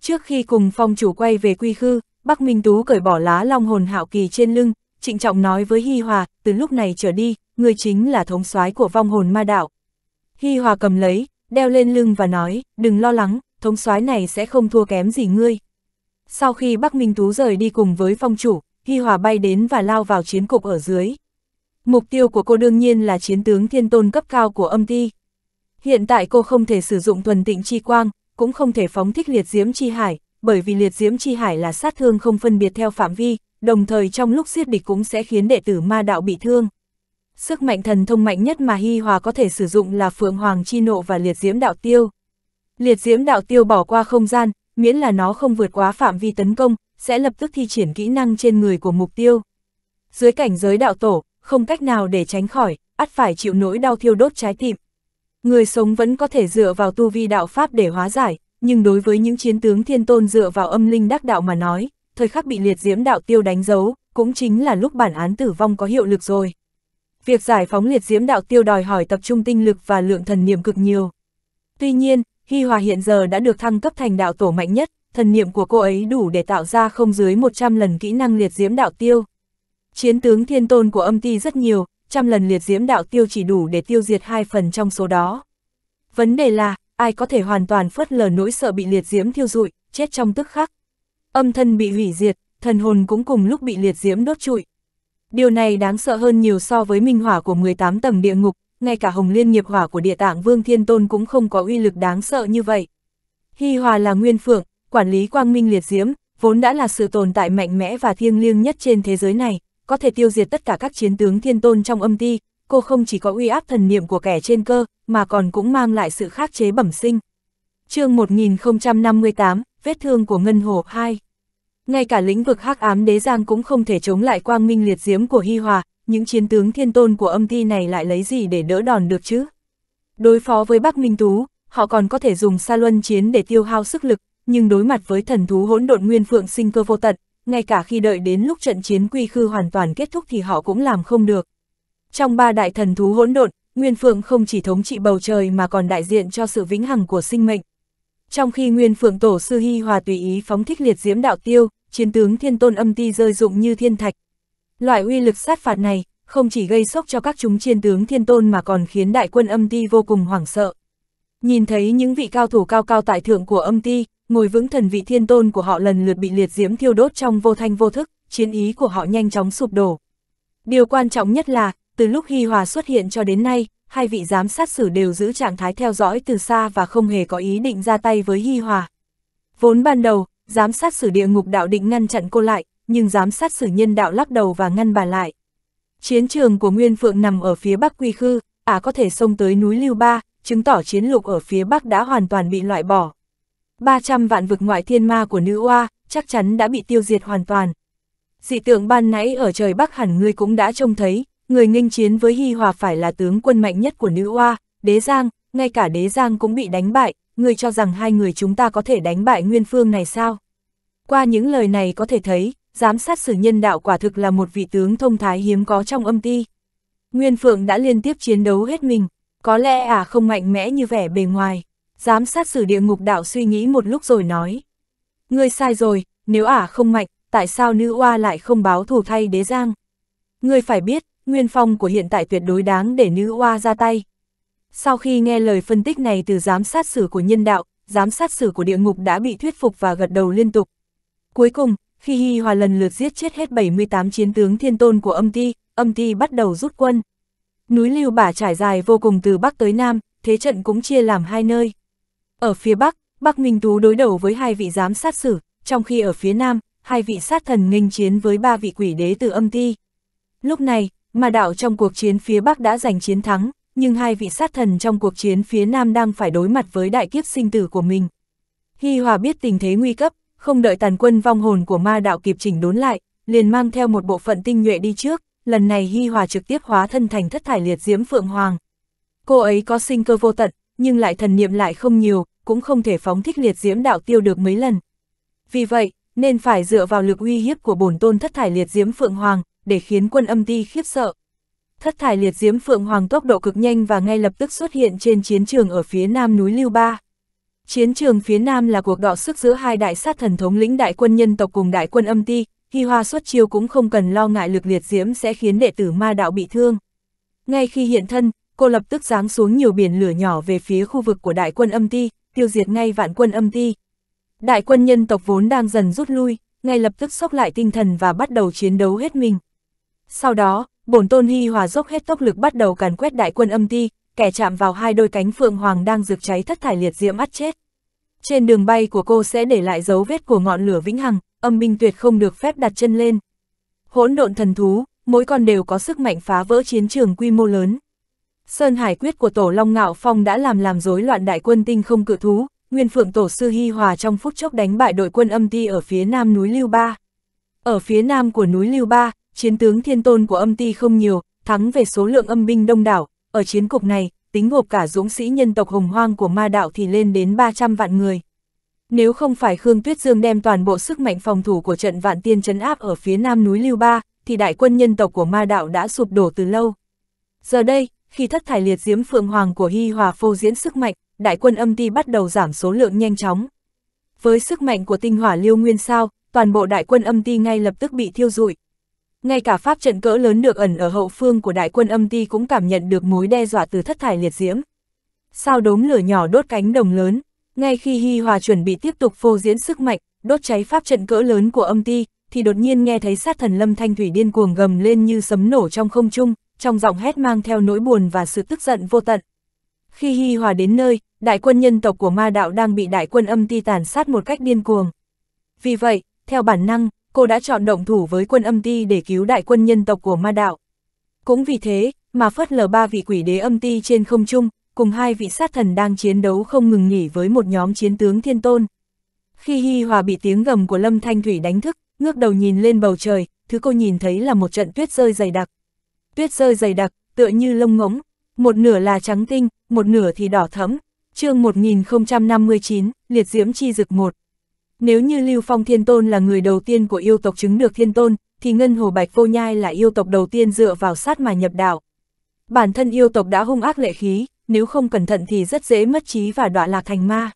Trước khi cùng phong chủ quay về quy khư, Bắc Minh Tú cởi bỏ lá long hồn hạo kỳ trên lưng, trịnh trọng nói với Hi Hòa, từ lúc này trở đi, người chính là thống soái của vong hồn ma đạo. Hi Hòa cầm lấy, đeo lên lưng và nói, đừng lo lắng, thống soái này sẽ không thua kém gì ngươi. Sau khi Bắc Minh Tú rời đi cùng với phong chủ, Hi Hòa bay đến và lao vào chiến cục ở dưới. Mục tiêu của cô đương nhiên là chiến tướng thiên tôn cấp cao của âm ti. Hiện tại cô không thể sử dụng thuần tịnh chi quang, cũng không thể phóng thích liệt diễm chi hải, bởi vì liệt diễm chi hải là sát thương không phân biệt theo phạm vi, đồng thời trong lúc giết địch cũng sẽ khiến đệ tử ma đạo bị thương. Sức mạnh thần thông mạnh nhất mà Hi Hòa có thể sử dụng là Phượng Hoàng Chi Nộ và Liệt Diễm Đạo Tiêu. Liệt Diễm Đạo Tiêu bỏ qua không gian, miễn là nó không vượt quá phạm vi tấn công, sẽ lập tức thi triển kỹ năng trên người của mục tiêu. Dưới cảnh giới đạo tổ, không cách nào để tránh khỏi, ắt phải chịu nỗi đau thiêu đốt trái tim. Người sống vẫn có thể dựa vào tu vi đạo Pháp để hóa giải, nhưng đối với những chiến tướng thiên tôn dựa vào âm linh đắc đạo mà nói, thời khắc bị liệt diễm đạo tiêu đánh dấu, cũng chính là lúc bản án tử vong có hiệu lực rồi việc giải phóng liệt diễm đạo tiêu đòi hỏi tập trung tinh lực và lượng thần niệm cực nhiều. Tuy nhiên, Hy Hòa hiện giờ đã được thăng cấp thành đạo tổ mạnh nhất, thần niệm của cô ấy đủ để tạo ra không dưới 100 lần kỹ năng liệt diễm đạo tiêu. Chiến tướng thiên tôn của âm ti rất nhiều, trăm lần liệt diễm đạo tiêu chỉ đủ để tiêu diệt hai phần trong số đó. Vấn đề là, ai có thể hoàn toàn phớt lờ nỗi sợ bị liệt diễm thiêu rụi, chết trong tức khắc. Âm thân bị hủy diệt, thần hồn cũng cùng lúc bị liệt diễm đốt trụi, Điều này đáng sợ hơn nhiều so với minh hỏa của 18 tầng địa ngục, ngay cả hồng liên nghiệp hỏa của địa tạng Vương Thiên Tôn cũng không có uy lực đáng sợ như vậy. Hy Hòa là nguyên phượng, quản lý quang minh liệt diễm, vốn đã là sự tồn tại mạnh mẽ và thiêng liêng nhất trên thế giới này, có thể tiêu diệt tất cả các chiến tướng Thiên Tôn trong âm ti, cô không chỉ có uy áp thần niệm của kẻ trên cơ, mà còn cũng mang lại sự khắc chế bẩm sinh. chương 1058, Vết thương của Ngân Hồ 2 ngay cả lĩnh vực hắc ám đế giang cũng không thể chống lại quang minh liệt diễm của Hy Hòa, những chiến tướng thiên tôn của âm ti này lại lấy gì để đỡ đòn được chứ? Đối phó với Bắc Minh Tú, họ còn có thể dùng sa luân chiến để tiêu hao sức lực, nhưng đối mặt với thần thú hỗn độn nguyên phượng sinh cơ vô tận, ngay cả khi đợi đến lúc trận chiến quy khư hoàn toàn kết thúc thì họ cũng làm không được. Trong ba đại thần thú hỗn độn, Nguyên Phượng không chỉ thống trị bầu trời mà còn đại diện cho sự vĩnh hằng của sinh mệnh. Trong khi Nguyên Phượng tổ sư Hy Hòa tùy ý phóng thích liệt diễm đạo tiêu, chiến tướng thiên tôn âm ti rơi dụng như thiên thạch. Loại uy lực sát phạt này, không chỉ gây sốc cho các chúng chiến tướng thiên tôn mà còn khiến đại quân âm ti vô cùng hoảng sợ. Nhìn thấy những vị cao thủ cao cao tại thượng của âm ti, ngồi vững thần vị thiên tôn của họ lần lượt bị liệt diễm thiêu đốt trong vô thanh vô thức, chiến ý của họ nhanh chóng sụp đổ. Điều quan trọng nhất là, từ lúc Hy Hòa xuất hiện cho đến nay, hai vị giám sát xử đều giữ trạng thái theo dõi từ xa và không hề có ý định ra tay với Hy Hòa. Vốn ban đầu, giám sát sử địa ngục đạo định ngăn chặn cô lại, nhưng giám sát sử nhân đạo lắc đầu và ngăn bà lại. Chiến trường của Nguyên Phượng nằm ở phía bắc Quy Khư, ả à có thể xông tới núi Lưu Ba, chứng tỏ chiến lục ở phía bắc đã hoàn toàn bị loại bỏ. 300 vạn vực ngoại thiên ma của nữ oa chắc chắn đã bị tiêu diệt hoàn toàn. Dị tượng ban nãy ở trời Bắc hẳn ngươi cũng đã trông thấy, người nghênh chiến với Hy Hòa phải là tướng quân mạnh nhất của nữ oa đế Giang, ngay cả đế Giang cũng bị đánh bại, ngươi cho rằng hai người chúng ta có thể đánh bại Nguyên Phương này sao? Qua những lời này có thể thấy, giám sát sử nhân đạo quả thực là một vị tướng thông thái hiếm có trong âm ti. Nguyên Phượng đã liên tiếp chiến đấu hết mình, có lẽ à không mạnh mẽ như vẻ bề ngoài. Giám sát sử địa ngục đạo suy nghĩ một lúc rồi nói. Ngươi sai rồi, nếu ả à không mạnh, tại sao nữ oa lại không báo thù thay đế giang? Ngươi phải biết, nguyên phong của hiện tại tuyệt đối đáng để nữ oa ra tay, sau khi nghe lời phân tích này từ giám sát xử của nhân đạo, giám sát xử của địa ngục đã bị thuyết phục và gật đầu liên tục. Cuối cùng, phi hy Hòa lần lượt giết chết hết 78 chiến tướng thiên tôn của âm ti, âm ti bắt đầu rút quân. Núi Lưu Bả trải dài vô cùng từ Bắc tới Nam, thế trận cũng chia làm hai nơi. Ở phía Bắc, Bắc Minh Tú đối đầu với hai vị giám sát xử, trong khi ở phía Nam, hai vị sát thần nghênh chiến với ba vị quỷ đế từ âm ti. Lúc này, mà đạo trong cuộc chiến phía Bắc đã giành chiến thắng, nhưng hai vị sát thần trong cuộc chiến phía Nam đang phải đối mặt với đại kiếp sinh tử của mình. Hi Hòa biết tình thế nguy cấp, không đợi tàn quân vong hồn của ma đạo kịp chỉnh đốn lại, liền mang theo một bộ phận tinh nhuệ đi trước, lần này Hi Hòa trực tiếp hóa thân thành thất thải liệt diễm Phượng Hoàng. Cô ấy có sinh cơ vô tận, nhưng lại thần niệm lại không nhiều, cũng không thể phóng thích liệt diễm đạo tiêu được mấy lần. Vì vậy, nên phải dựa vào lực uy hiếp của bổn tôn thất thải liệt diễm Phượng Hoàng, để khiến quân âm ti khiếp sợ thất thải liệt diếm phượng hoàng tốc độ cực nhanh và ngay lập tức xuất hiện trên chiến trường ở phía nam núi Lưu Ba. Chiến trường phía nam là cuộc đọ sức giữa hai đại sát thần thống lĩnh đại quân nhân tộc cùng đại quân âm ti, Hi Hoa xuất chiêu cũng không cần lo ngại lực liệt diễm sẽ khiến đệ tử ma đạo bị thương. Ngay khi hiện thân, cô lập tức giáng xuống nhiều biển lửa nhỏ về phía khu vực của đại quân âm ti, tiêu diệt ngay vạn quân âm ti. Đại quân nhân tộc vốn đang dần rút lui, ngay lập tức sốc lại tinh thần và bắt đầu chiến đấu hết mình. Sau đó, bổn tôn hy hòa dốc hết tốc lực bắt đầu càn quét đại quân âm ti, kẻ chạm vào hai đôi cánh phượng hoàng đang rực cháy thất thải liệt diễm ắt chết. Trên đường bay của cô sẽ để lại dấu vết của ngọn lửa vĩnh hằng, âm minh tuyệt không được phép đặt chân lên. Hỗn độn thần thú, mỗi con đều có sức mạnh phá vỡ chiến trường quy mô lớn. Sơn Hải quyết của Tổ Long Ngạo Phong đã làm làm rối loạn đại quân tinh không cự thú, Nguyên Phượng Tổ sư Hi Hòa trong phút chốc đánh bại đội quân âm ti ở phía nam núi Lưu Ba. Ở phía nam của núi Lưu Ba, chiến tướng thiên tôn của âm ti không nhiều, thắng về số lượng âm binh đông đảo, ở chiến cục này, tính gộp cả dũng sĩ nhân tộc hồng hoang của ma đạo thì lên đến 300 vạn người. Nếu không phải Khương Tuyết Dương đem toàn bộ sức mạnh phòng thủ của trận vạn tiên chấn áp ở phía nam núi Lưu Ba, thì đại quân nhân tộc của ma đạo đã sụp đổ từ lâu. Giờ đây, khi thất thải liệt diếm phượng hoàng của Hy Hòa phô diễn sức mạnh, đại quân âm ti bắt đầu giảm số lượng nhanh chóng. Với sức mạnh của tinh hỏa liêu nguyên sao, toàn bộ đại quân âm ti ngay lập tức bị thiêu rụi, ngay cả pháp trận cỡ lớn được ẩn ở hậu phương của đại quân âm ti cũng cảm nhận được mối đe dọa từ thất thải liệt diễm. Sao đốm lửa nhỏ đốt cánh đồng lớn, ngay khi Hi Hòa chuẩn bị tiếp tục phô diễn sức mạnh, đốt cháy pháp trận cỡ lớn của âm ti, thì đột nhiên nghe thấy sát thần lâm thanh thủy điên cuồng gầm lên như sấm nổ trong không trung, trong giọng hét mang theo nỗi buồn và sự tức giận vô tận. Khi Hi Hòa đến nơi, đại quân nhân tộc của ma đạo đang bị đại quân âm ti tàn sát một cách điên cuồng. Vì vậy, theo bản năng, cô đã chọn động thủ với quân âm ti để cứu đại quân nhân tộc của ma đạo. Cũng vì thế, mà phất lờ ba vị quỷ đế âm ti trên không trung, cùng hai vị sát thần đang chiến đấu không ngừng nghỉ với một nhóm chiến tướng thiên tôn. Khi Hi Hòa bị tiếng gầm của Lâm Thanh Thủy đánh thức, ngước đầu nhìn lên bầu trời, thứ cô nhìn thấy là một trận tuyết rơi dày đặc. Tuyết rơi dày đặc, tựa như lông ngỗng, một nửa là trắng tinh, một nửa thì đỏ thẫm. Chương 1059, Liệt Diễm Chi Dực một nếu như Lưu Phong Thiên Tôn là người đầu tiên của yêu tộc chứng được Thiên Tôn, thì Ngân Hồ Bạch Vô Nhai là yêu tộc đầu tiên dựa vào sát mà nhập đạo. Bản thân yêu tộc đã hung ác lệ khí, nếu không cẩn thận thì rất dễ mất trí và đọa lạc thành ma.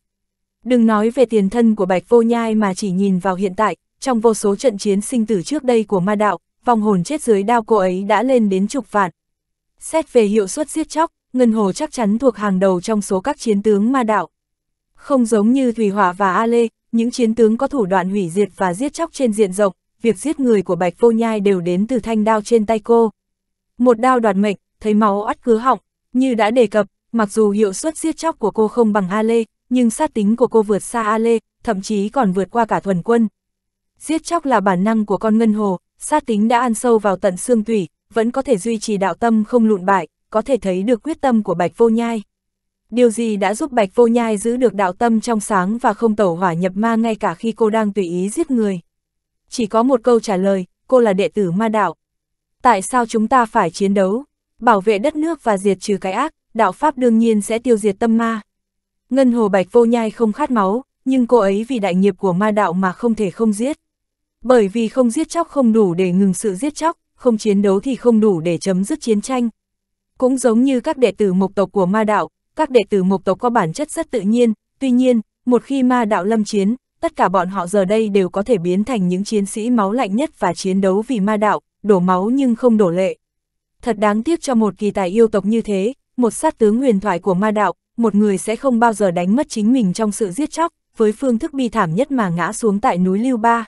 Đừng nói về tiền thân của Bạch Vô Nhai mà chỉ nhìn vào hiện tại, trong vô số trận chiến sinh tử trước đây của ma đạo, vòng hồn chết dưới đao cô ấy đã lên đến chục vạn. Xét về hiệu suất giết chóc, Ngân Hồ chắc chắn thuộc hàng đầu trong số các chiến tướng ma đạo. Không giống như Thủy Hỏa và A Lê, những chiến tướng có thủ đoạn hủy diệt và giết chóc trên diện rộng, việc giết người của Bạch Vô Nhai đều đến từ thanh đao trên tay cô. Một đao đoạt mệnh, thấy máu ắt cứ họng, như đã đề cập, mặc dù hiệu suất giết chóc của cô không bằng A Lê, nhưng sát tính của cô vượt xa A Lê, thậm chí còn vượt qua cả thuần quân. Giết chóc là bản năng của con ngân hồ, sát tính đã ăn sâu vào tận xương tủy, vẫn có thể duy trì đạo tâm không lụn bại, có thể thấy được quyết tâm của Bạch Vô Nhai. Điều gì đã giúp Bạch Vô Nhai giữ được đạo tâm trong sáng và không tẩu hỏa nhập ma ngay cả khi cô đang tùy ý giết người? Chỉ có một câu trả lời, cô là đệ tử ma đạo. Tại sao chúng ta phải chiến đấu? Bảo vệ đất nước và diệt trừ cái ác, đạo Pháp đương nhiên sẽ tiêu diệt tâm ma. Ngân Hồ Bạch Vô Nhai không khát máu, nhưng cô ấy vì đại nghiệp của ma đạo mà không thể không giết. Bởi vì không giết chóc không đủ để ngừng sự giết chóc, không chiến đấu thì không đủ để chấm dứt chiến tranh. Cũng giống như các đệ tử mộc tộc của ma đạo, các đệ tử mục tộc có bản chất rất tự nhiên, tuy nhiên, một khi ma đạo lâm chiến, tất cả bọn họ giờ đây đều có thể biến thành những chiến sĩ máu lạnh nhất và chiến đấu vì ma đạo, đổ máu nhưng không đổ lệ. Thật đáng tiếc cho một kỳ tài yêu tộc như thế, một sát tướng huyền thoại của ma đạo, một người sẽ không bao giờ đánh mất chính mình trong sự giết chóc, với phương thức bi thảm nhất mà ngã xuống tại núi Lưu Ba.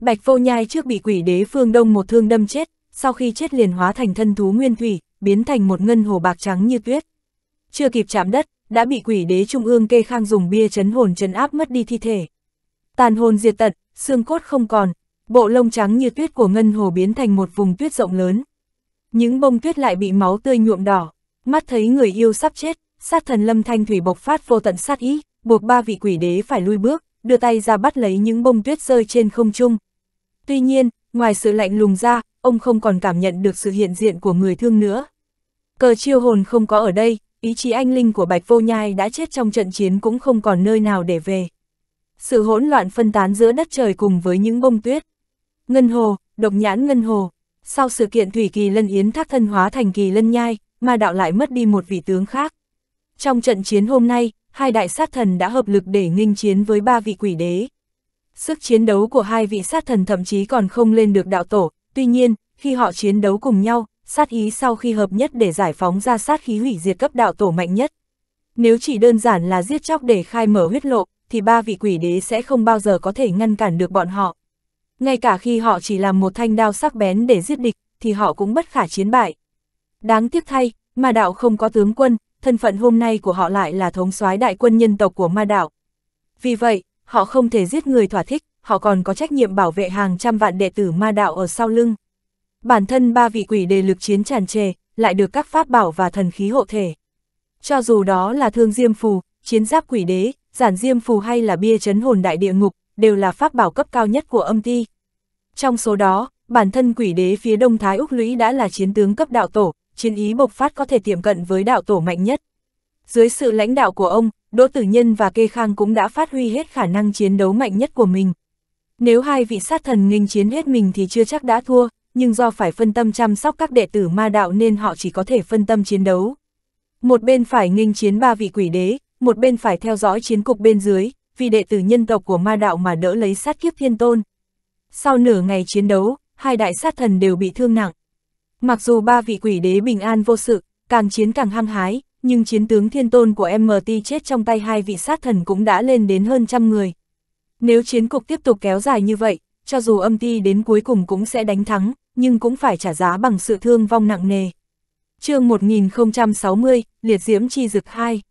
Bạch vô nhai trước bị quỷ đế phương đông một thương đâm chết, sau khi chết liền hóa thành thân thú nguyên thủy, biến thành một ngân hồ bạc trắng như tuyết chưa kịp chạm đất, đã bị quỷ đế trung ương kê khang dùng bia chấn hồn chấn áp mất đi thi thể. Tàn hồn diệt tận, xương cốt không còn, bộ lông trắng như tuyết của ngân hồ biến thành một vùng tuyết rộng lớn. Những bông tuyết lại bị máu tươi nhuộm đỏ, mắt thấy người yêu sắp chết, sát thần lâm thanh thủy bộc phát vô tận sát ý, buộc ba vị quỷ đế phải lui bước, đưa tay ra bắt lấy những bông tuyết rơi trên không trung. Tuy nhiên, ngoài sự lạnh lùng ra, ông không còn cảm nhận được sự hiện diện của người thương nữa. Cờ chiêu hồn không có ở đây, ý chí anh linh của Bạch Vô Nhai đã chết trong trận chiến cũng không còn nơi nào để về. Sự hỗn loạn phân tán giữa đất trời cùng với những bông tuyết. Ngân hồ, độc nhãn ngân hồ. Sau sự kiện Thủy Kỳ Lân Yến thác thân hóa thành Kỳ Lân Nhai, ma đạo lại mất đi một vị tướng khác. Trong trận chiến hôm nay, hai đại sát thần đã hợp lực để nghinh chiến với ba vị quỷ đế. Sức chiến đấu của hai vị sát thần thậm chí còn không lên được đạo tổ, tuy nhiên, khi họ chiến đấu cùng nhau, sát ý sau khi hợp nhất để giải phóng ra sát khí hủy diệt cấp đạo tổ mạnh nhất. Nếu chỉ đơn giản là giết chóc để khai mở huyết lộ, thì ba vị quỷ đế sẽ không bao giờ có thể ngăn cản được bọn họ. Ngay cả khi họ chỉ làm một thanh đao sắc bén để giết địch, thì họ cũng bất khả chiến bại. Đáng tiếc thay, ma đạo không có tướng quân, thân phận hôm nay của họ lại là thống soái đại quân nhân tộc của ma đạo. Vì vậy, họ không thể giết người thỏa thích, họ còn có trách nhiệm bảo vệ hàng trăm vạn đệ tử ma đạo ở sau lưng. Bản thân ba vị quỷ đề lực chiến tràn trề, lại được các pháp bảo và thần khí hộ thể. Cho dù đó là thương diêm phù, chiến giáp quỷ đế, giản diêm phù hay là bia chấn hồn đại địa ngục, đều là pháp bảo cấp cao nhất của âm ti. Trong số đó, bản thân quỷ đế phía đông Thái Úc Lũy đã là chiến tướng cấp đạo tổ, chiến ý bộc phát có thể tiệm cận với đạo tổ mạnh nhất. Dưới sự lãnh đạo của ông, Đỗ Tử Nhân và Kê Khang cũng đã phát huy hết khả năng chiến đấu mạnh nhất của mình. Nếu hai vị sát thần nghênh chiến hết mình thì chưa chắc đã thua, nhưng do phải phân tâm chăm sóc các đệ tử ma đạo nên họ chỉ có thể phân tâm chiến đấu. Một bên phải nghênh chiến ba vị quỷ đế, một bên phải theo dõi chiến cục bên dưới, vì đệ tử nhân tộc của ma đạo mà đỡ lấy sát kiếp thiên tôn. Sau nửa ngày chiến đấu, hai đại sát thần đều bị thương nặng. Mặc dù ba vị quỷ đế bình an vô sự, càng chiến càng hăng hái, nhưng chiến tướng thiên tôn của MT chết trong tay hai vị sát thần cũng đã lên đến hơn trăm người. Nếu chiến cục tiếp tục kéo dài như vậy, cho dù âm ti đến cuối cùng cũng sẽ đánh thắng, nhưng cũng phải trả giá bằng sự thương vong nặng nề. chương 1060, Liệt Diễm Chi Dực 2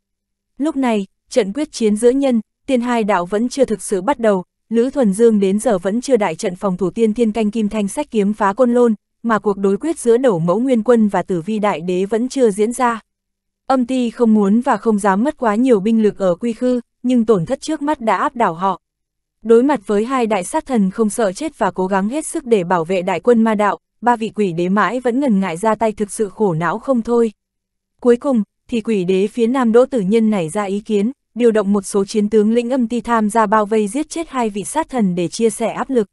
Lúc này, trận quyết chiến giữa nhân, tiên hai đạo vẫn chưa thực sự bắt đầu, Lữ Thuần Dương đến giờ vẫn chưa đại trận phòng thủ tiên thiên canh kim thanh sách kiếm phá côn lôn, mà cuộc đối quyết giữa đầu mẫu nguyên quân và tử vi đại đế vẫn chưa diễn ra. Âm ti không muốn và không dám mất quá nhiều binh lực ở quy khư, nhưng tổn thất trước mắt đã áp đảo họ, Đối mặt với hai đại sát thần không sợ chết và cố gắng hết sức để bảo vệ đại quân ma đạo, ba vị quỷ đế mãi vẫn ngần ngại ra tay thực sự khổ não không thôi. Cuối cùng, thì quỷ đế phía nam đỗ tử nhân nảy ra ý kiến, điều động một số chiến tướng lĩnh âm ti tham ra bao vây giết chết hai vị sát thần để chia sẻ áp lực.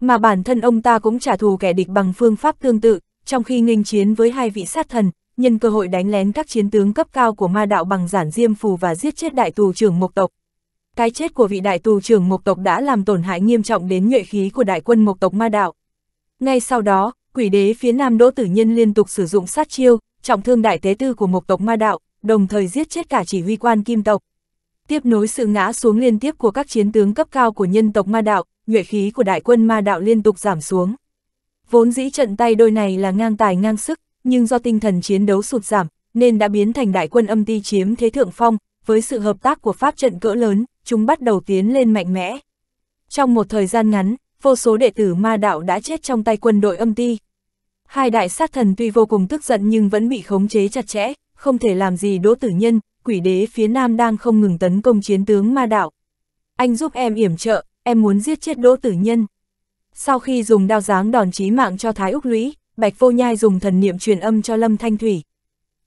Mà bản thân ông ta cũng trả thù kẻ địch bằng phương pháp tương tự, trong khi nghênh chiến với hai vị sát thần, nhân cơ hội đánh lén các chiến tướng cấp cao của ma đạo bằng giản diêm phù và giết chết đại tù trưởng mộc tộc, cái chết của vị đại tù trưởng Mộc tộc đã làm tổn hại nghiêm trọng đến nhuệ khí của đại quân Mộc tộc Ma Đạo. Ngay sau đó, quỷ đế phía Nam Đỗ Tử Nhân liên tục sử dụng sát chiêu, trọng thương đại tế tư của Mộc tộc Ma Đạo, đồng thời giết chết cả chỉ huy quan Kim tộc. Tiếp nối sự ngã xuống liên tiếp của các chiến tướng cấp cao của nhân tộc Ma Đạo, nhuệ khí của đại quân Ma Đạo liên tục giảm xuống. Vốn dĩ trận tay đôi này là ngang tài ngang sức, nhưng do tinh thần chiến đấu sụt giảm, nên đã biến thành đại quân âm ti chiếm thế thượng phong, với sự hợp tác của pháp trận cỡ lớn, chúng bắt đầu tiến lên mạnh mẽ. Trong một thời gian ngắn, vô số đệ tử ma đạo đã chết trong tay quân đội âm ti. Hai đại sát thần tuy vô cùng tức giận nhưng vẫn bị khống chế chặt chẽ, không thể làm gì đỗ tử nhân, quỷ đế phía nam đang không ngừng tấn công chiến tướng ma đạo. Anh giúp em yểm trợ, em muốn giết chết đỗ tử nhân. Sau khi dùng đao giáng đòn chí mạng cho Thái Úc Lũy, Bạch Vô Nhai dùng thần niệm truyền âm cho Lâm Thanh Thủy.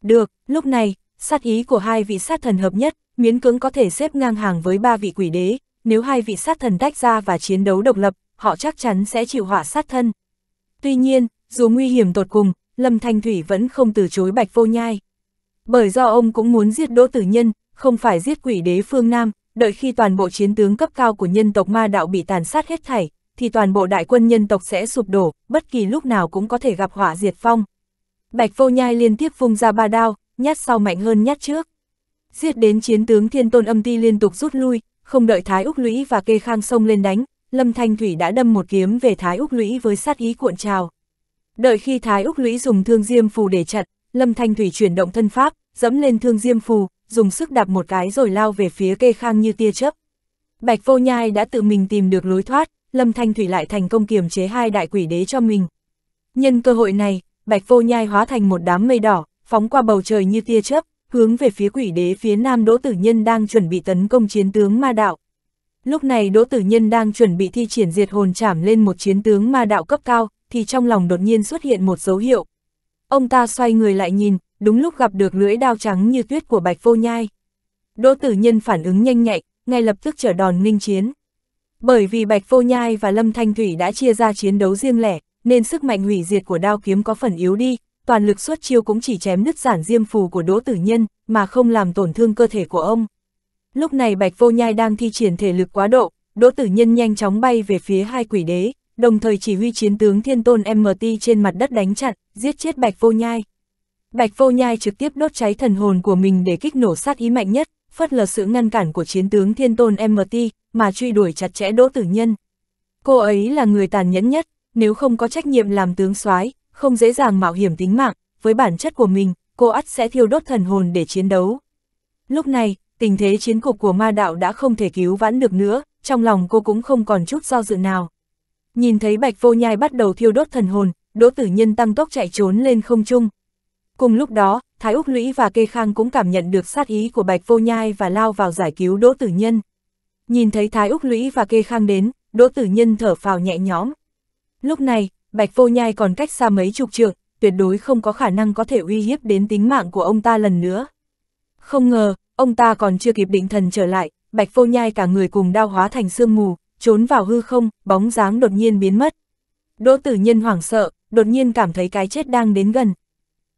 Được, lúc này, sát ý của hai vị sát thần hợp nhất, miễn cưỡng có thể xếp ngang hàng với ba vị quỷ đế, nếu hai vị sát thần tách ra và chiến đấu độc lập, họ chắc chắn sẽ chịu họa sát thân. Tuy nhiên, dù nguy hiểm tột cùng, Lâm Thanh Thủy vẫn không từ chối Bạch Vô Nhai. Bởi do ông cũng muốn giết Đỗ Tử Nhân, không phải giết quỷ đế phương Nam, đợi khi toàn bộ chiến tướng cấp cao của nhân tộc ma đạo bị tàn sát hết thảy, thì toàn bộ đại quân nhân tộc sẽ sụp đổ, bất kỳ lúc nào cũng có thể gặp họa diệt phong. Bạch Vô Nhai liên tiếp vung ra ba đao, nhát sau mạnh hơn nhát trước. Giết đến chiến tướng thiên tôn âm ti liên tục rút lui, không đợi Thái Úc Lũy và Kê Khang xông lên đánh, Lâm Thanh Thủy đã đâm một kiếm về Thái Úc Lũy với sát ý cuộn trào. Đợi khi Thái Úc Lũy dùng thương diêm phù để chặn, Lâm Thanh Thủy chuyển động thân pháp, dẫm lên thương diêm phù, dùng sức đạp một cái rồi lao về phía Kê Khang như tia chớp. Bạch Vô Nhai đã tự mình tìm được lối thoát, Lâm Thanh Thủy lại thành công kiềm chế hai đại quỷ đế cho mình. Nhân cơ hội này, Bạch Vô Nhai hóa thành một đám mây đỏ, phóng qua bầu trời như tia chớp, hướng về phía quỷ đế phía nam Đỗ Tử Nhân đang chuẩn bị tấn công chiến tướng ma đạo. Lúc này Đỗ Tử Nhân đang chuẩn bị thi triển diệt hồn chảm lên một chiến tướng ma đạo cấp cao, thì trong lòng đột nhiên xuất hiện một dấu hiệu. Ông ta xoay người lại nhìn, đúng lúc gặp được lưỡi đao trắng như tuyết của Bạch Vô Nhai. Đỗ Tử Nhân phản ứng nhanh nhạy, ngay lập tức trở đòn ninh chiến. Bởi vì Bạch Vô Nhai và Lâm Thanh Thủy đã chia ra chiến đấu riêng lẻ, nên sức mạnh hủy diệt của đao kiếm có phần yếu đi, toàn lực xuất chiêu cũng chỉ chém nứt giản diêm phù của Đỗ Tử Nhân, mà không làm tổn thương cơ thể của ông. Lúc này Bạch Vô Nhai đang thi triển thể lực quá độ, Đỗ Tử Nhân nhanh chóng bay về phía hai quỷ đế, đồng thời chỉ huy chiến tướng Thiên Tôn MT trên mặt đất đánh chặn, giết chết Bạch Vô Nhai. Bạch Vô Nhai trực tiếp đốt cháy thần hồn của mình để kích nổ sát ý mạnh nhất, phất lờ sự ngăn cản của chiến tướng Thiên Tôn MT, mà truy đuổi chặt chẽ Đỗ Tử Nhân. Cô ấy là người tàn nhẫn nhất, nếu không có trách nhiệm làm tướng soái, không dễ dàng mạo hiểm tính mạng, với bản chất của mình, cô ắt sẽ thiêu đốt thần hồn để chiến đấu. Lúc này, tình thế chiến cục của ma đạo đã không thể cứu vãn được nữa, trong lòng cô cũng không còn chút do dự nào. Nhìn thấy bạch vô nhai bắt đầu thiêu đốt thần hồn, đỗ tử nhân tăng tốc chạy trốn lên không trung. Cùng lúc đó, Thái Úc Lũy và Kê Khang cũng cảm nhận được sát ý của bạch vô nhai và lao vào giải cứu đỗ tử nhân. Nhìn thấy Thái Úc Lũy và Kê Khang đến, đỗ tử nhân thở phào nhẹ nhõm. Lúc này, Bạch Vô Nhai còn cách xa mấy chục trượng, tuyệt đối không có khả năng có thể uy hiếp đến tính mạng của ông ta lần nữa. Không ngờ, ông ta còn chưa kịp định thần trở lại, Bạch Vô Nhai cả người cùng đao hóa thành sương mù, trốn vào hư không, bóng dáng đột nhiên biến mất. Đỗ tử nhân hoảng sợ, đột nhiên cảm thấy cái chết đang đến gần.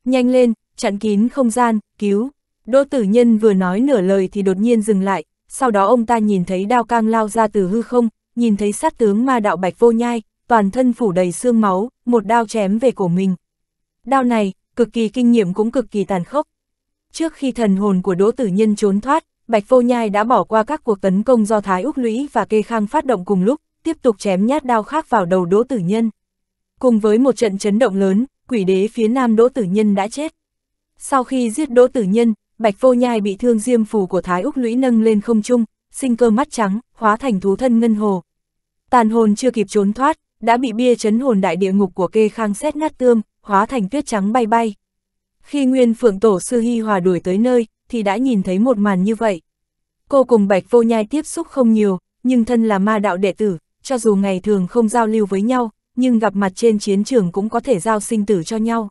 Nhanh lên, chặn kín không gian, cứu. Đỗ tử nhân vừa nói nửa lời thì đột nhiên dừng lại, sau đó ông ta nhìn thấy đao cang lao ra từ hư không, nhìn thấy sát tướng ma đạo Bạch Vô Nhai, toàn thân phủ đầy xương máu, một đao chém về cổ mình. Đao này, cực kỳ kinh nghiệm cũng cực kỳ tàn khốc. Trước khi thần hồn của Đỗ Tử Nhân trốn thoát, Bạch Vô Nhai đã bỏ qua các cuộc tấn công do Thái Úc Lũy và Kê Khang phát động cùng lúc, tiếp tục chém nhát đao khác vào đầu Đỗ Tử Nhân. Cùng với một trận chấn động lớn, quỷ đế phía nam Đỗ Tử Nhân đã chết. Sau khi giết Đỗ Tử Nhân, Bạch Vô Nhai bị thương diêm phù của Thái Úc Lũy nâng lên không trung, sinh cơ mắt trắng, hóa thành thú thân ngân hồ. Tàn hồn chưa kịp trốn thoát, đã bị bia chấn hồn đại địa ngục của kê khang xét nát tương, hóa thành tuyết trắng bay bay. Khi Nguyên Phượng Tổ Sư Hy Hòa đuổi tới nơi, thì đã nhìn thấy một màn như vậy. Cô cùng Bạch Vô Nhai tiếp xúc không nhiều, nhưng thân là ma đạo đệ tử, cho dù ngày thường không giao lưu với nhau, nhưng gặp mặt trên chiến trường cũng có thể giao sinh tử cho nhau.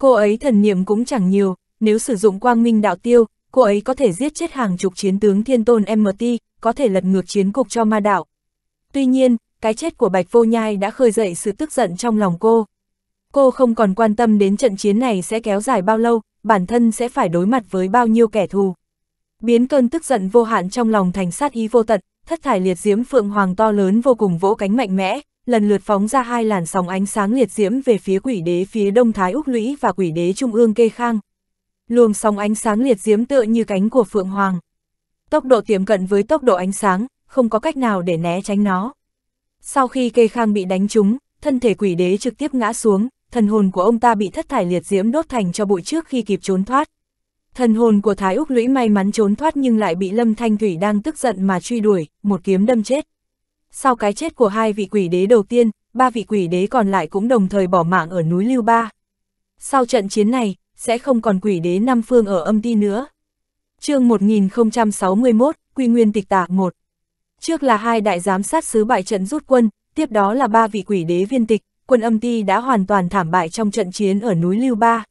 Cô ấy thần niệm cũng chẳng nhiều, nếu sử dụng quang minh đạo tiêu, cô ấy có thể giết chết hàng chục chiến tướng thiên tôn MT, có thể lật ngược chiến cục cho ma đạo. Tuy nhiên, cái chết của Bạch Vô Nhai đã khơi dậy sự tức giận trong lòng cô. Cô không còn quan tâm đến trận chiến này sẽ kéo dài bao lâu, bản thân sẽ phải đối mặt với bao nhiêu kẻ thù. Biến cơn tức giận vô hạn trong lòng thành sát ý vô tận, thất thải liệt diễm phượng hoàng to lớn vô cùng vỗ cánh mạnh mẽ, lần lượt phóng ra hai làn sóng ánh sáng liệt diễm về phía quỷ đế phía đông thái Úc Lũy và quỷ đế trung ương kê khang. Luồng sóng ánh sáng liệt diễm tựa như cánh của phượng hoàng. Tốc độ tiềm cận với tốc độ ánh sáng, không có cách nào để né tránh nó. Sau khi cây khang bị đánh trúng, thân thể quỷ đế trực tiếp ngã xuống, thần hồn của ông ta bị thất thải liệt diễm đốt thành cho bụi trước khi kịp trốn thoát. Thần hồn của Thái Úc Lũy may mắn trốn thoát nhưng lại bị Lâm Thanh Thủy đang tức giận mà truy đuổi, một kiếm đâm chết. Sau cái chết của hai vị quỷ đế đầu tiên, ba vị quỷ đế còn lại cũng đồng thời bỏ mạng ở núi Lưu Ba. Sau trận chiến này, sẽ không còn quỷ đế Nam Phương ở âm ti nữa. chương 1061, Quy Nguyên Tịch Tạc 1 Trước là hai đại giám sát sứ bại trận rút quân, tiếp đó là ba vị quỷ đế viên tịch, quân âm ti đã hoàn toàn thảm bại trong trận chiến ở núi Lưu Ba.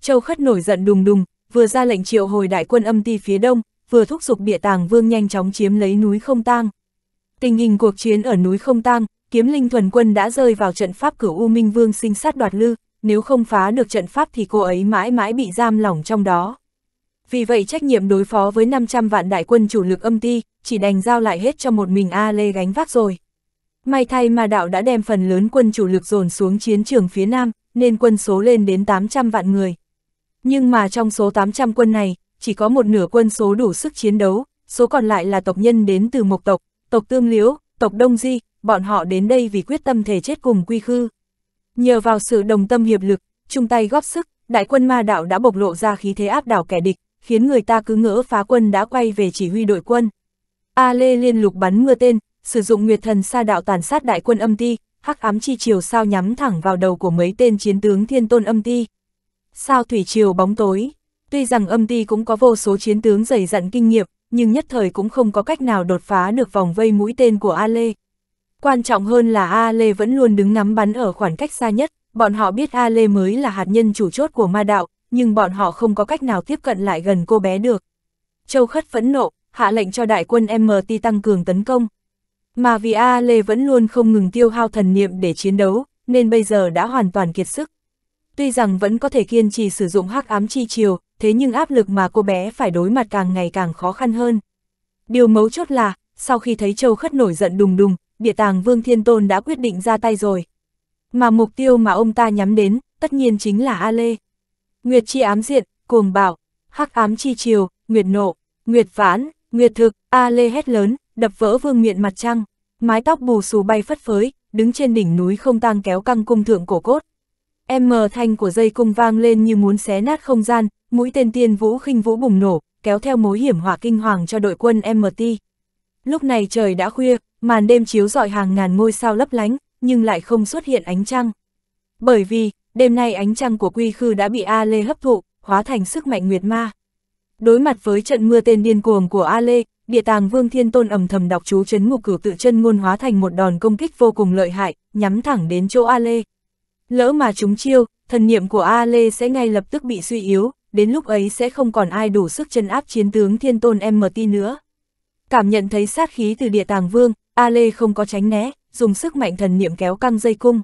Châu Khất nổi giận đùng đùng, vừa ra lệnh triệu hồi đại quân âm ti phía đông, vừa thúc giục địa tàng vương nhanh chóng chiếm lấy núi Không Tang. Tình hình cuộc chiến ở núi Không Tang, kiếm linh thuần quân đã rơi vào trận pháp cửu U Minh Vương sinh sát đoạt lư, nếu không phá được trận pháp thì cô ấy mãi mãi bị giam lỏng trong đó vì vậy trách nhiệm đối phó với 500 vạn đại quân chủ lực âm ti, chỉ đành giao lại hết cho một mình A Lê gánh vác rồi. May thay mà đạo đã đem phần lớn quân chủ lực dồn xuống chiến trường phía Nam, nên quân số lên đến 800 vạn người. Nhưng mà trong số 800 quân này, chỉ có một nửa quân số đủ sức chiến đấu, số còn lại là tộc nhân đến từ Mộc tộc, tộc Tương Liễu, tộc Đông Di, bọn họ đến đây vì quyết tâm thể chết cùng quy khư. Nhờ vào sự đồng tâm hiệp lực, chung tay góp sức, đại quân ma đạo đã bộc lộ ra khí thế áp đảo kẻ địch, khiến người ta cứ ngỡ phá quân đã quay về chỉ huy đội quân. A Lê liên lục bắn mưa tên, sử dụng nguyệt thần sa đạo tàn sát đại quân âm ti, hắc ám chi chiều sao nhắm thẳng vào đầu của mấy tên chiến tướng thiên tôn âm ti. Sao thủy chiều bóng tối, tuy rằng âm ti cũng có vô số chiến tướng dày dặn kinh nghiệm, nhưng nhất thời cũng không có cách nào đột phá được vòng vây mũi tên của A Lê. Quan trọng hơn là A Lê vẫn luôn đứng ngắm bắn ở khoảng cách xa nhất, bọn họ biết A Lê mới là hạt nhân chủ chốt của ma đạo, nhưng bọn họ không có cách nào tiếp cận lại gần cô bé được. Châu Khất phẫn nộ, hạ lệnh cho đại quân MT tăng cường tấn công. Mà vì A Lê vẫn luôn không ngừng tiêu hao thần niệm để chiến đấu, nên bây giờ đã hoàn toàn kiệt sức. Tuy rằng vẫn có thể kiên trì sử dụng hắc ám chi chiều, thế nhưng áp lực mà cô bé phải đối mặt càng ngày càng khó khăn hơn. Điều mấu chốt là, sau khi thấy Châu Khất nổi giận đùng đùng, địa tàng Vương Thiên Tôn đã quyết định ra tay rồi. Mà mục tiêu mà ông ta nhắm đến, tất nhiên chính là A Lê. Nguyệt chi ám diện, cuồng bạo, hắc ám chi chiều, nguyệt nộ, nguyệt vãn, nguyệt thực, a lê hét lớn, đập vỡ vương miện mặt trăng, mái tóc bù xù bay phất phới, đứng trên đỉnh núi không tang kéo căng cung thượng cổ cốt. Em mờ thanh của dây cung vang lên như muốn xé nát không gian, mũi tên tiên vũ khinh vũ bùng nổ, kéo theo mối hiểm hỏa kinh hoàng cho đội quân MT. Lúc này trời đã khuya, màn đêm chiếu rọi hàng ngàn ngôi sao lấp lánh, nhưng lại không xuất hiện ánh trăng. Bởi vì, đêm nay ánh trăng của quy khư đã bị A Lê hấp thụ, hóa thành sức mạnh nguyệt ma. Đối mặt với trận mưa tên điên cuồng của A Lê, địa tàng Vương Thiên Tôn ầm thầm đọc chú chấn ngục cửu tự chân ngôn hóa thành một đòn công kích vô cùng lợi hại, nhắm thẳng đến chỗ A Lê. Lỡ mà chúng chiêu, thần niệm của A Lê sẽ ngay lập tức bị suy yếu, đến lúc ấy sẽ không còn ai đủ sức chân áp chiến tướng Thiên Tôn MT nữa. Cảm nhận thấy sát khí từ địa tàng Vương, A Lê không có tránh né, dùng sức mạnh thần niệm kéo căng dây cung.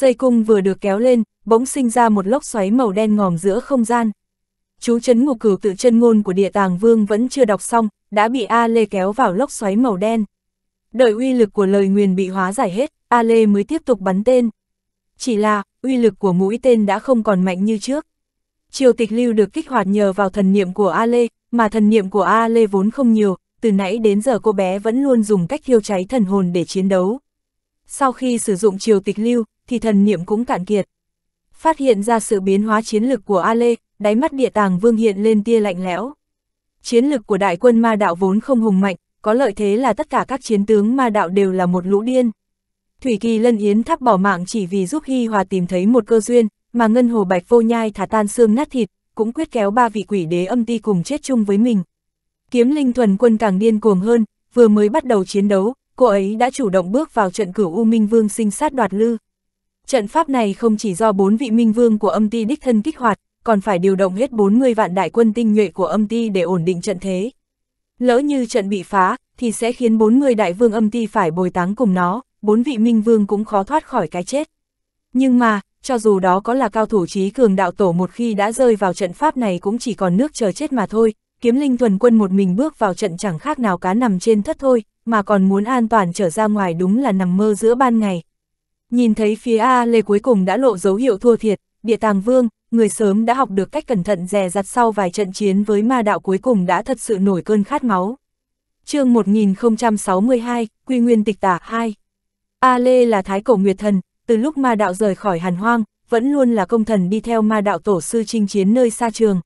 Dây cung vừa được kéo lên, bỗng sinh ra một lốc xoáy màu đen ngòm giữa không gian. Chú chấn ngục cửu tự chân ngôn của địa tàng vương vẫn chưa đọc xong, đã bị A Lê kéo vào lốc xoáy màu đen. Đợi uy lực của lời nguyền bị hóa giải hết, A Lê mới tiếp tục bắn tên. Chỉ là, uy lực của mũi tên đã không còn mạnh như trước. triều tịch lưu được kích hoạt nhờ vào thần niệm của A Lê, mà thần niệm của A Lê vốn không nhiều, từ nãy đến giờ cô bé vẫn luôn dùng cách thiêu cháy thần hồn để chiến đấu. Sau khi sử dụng triều tịch lưu, thì thần niệm cũng cạn kiệt. Phát hiện ra sự biến hóa chiến lực của A Lê, đáy mắt địa tàng vương hiện lên tia lạnh lẽo. Chiến lực của đại quân ma đạo vốn không hùng mạnh, có lợi thế là tất cả các chiến tướng ma đạo đều là một lũ điên. Thủy Kỳ Lân Yến thắp bỏ mạng chỉ vì giúp Hy Hòa tìm thấy một cơ duyên, mà Ngân Hồ Bạch Vô Nhai thả tan xương nát thịt, cũng quyết kéo ba vị quỷ đế âm ti cùng chết chung với mình. Kiếm Linh Thuần Quân càng điên cuồng hơn, vừa mới bắt đầu chiến đấu, cô ấy đã chủ động bước vào trận cửu U Minh Vương sinh sát đoạt lư. Trận pháp này không chỉ do bốn vị minh vương của âm ti đích thân kích hoạt, còn phải điều động hết 40 vạn đại quân tinh nhuệ của âm ti để ổn định trận thế. Lỡ như trận bị phá, thì sẽ khiến 40 đại vương âm ti phải bồi táng cùng nó, bốn vị minh vương cũng khó thoát khỏi cái chết. Nhưng mà, cho dù đó có là cao thủ trí cường đạo tổ một khi đã rơi vào trận pháp này cũng chỉ còn nước chờ chết mà thôi, kiếm linh thuần quân một mình bước vào trận chẳng khác nào cá nằm trên thất thôi, mà còn muốn an toàn trở ra ngoài đúng là nằm mơ giữa ban ngày. Nhìn thấy phía A Lê cuối cùng đã lộ dấu hiệu thua thiệt, địa tàng vương, người sớm đã học được cách cẩn thận dè dặt sau vài trận chiến với ma đạo cuối cùng đã thật sự nổi cơn khát máu. chương 1062, Quy Nguyên Tịch Tả 2 A Lê là Thái Cổ Nguyệt Thần, từ lúc ma đạo rời khỏi hàn hoang, vẫn luôn là công thần đi theo ma đạo tổ sư chinh chiến nơi xa trường.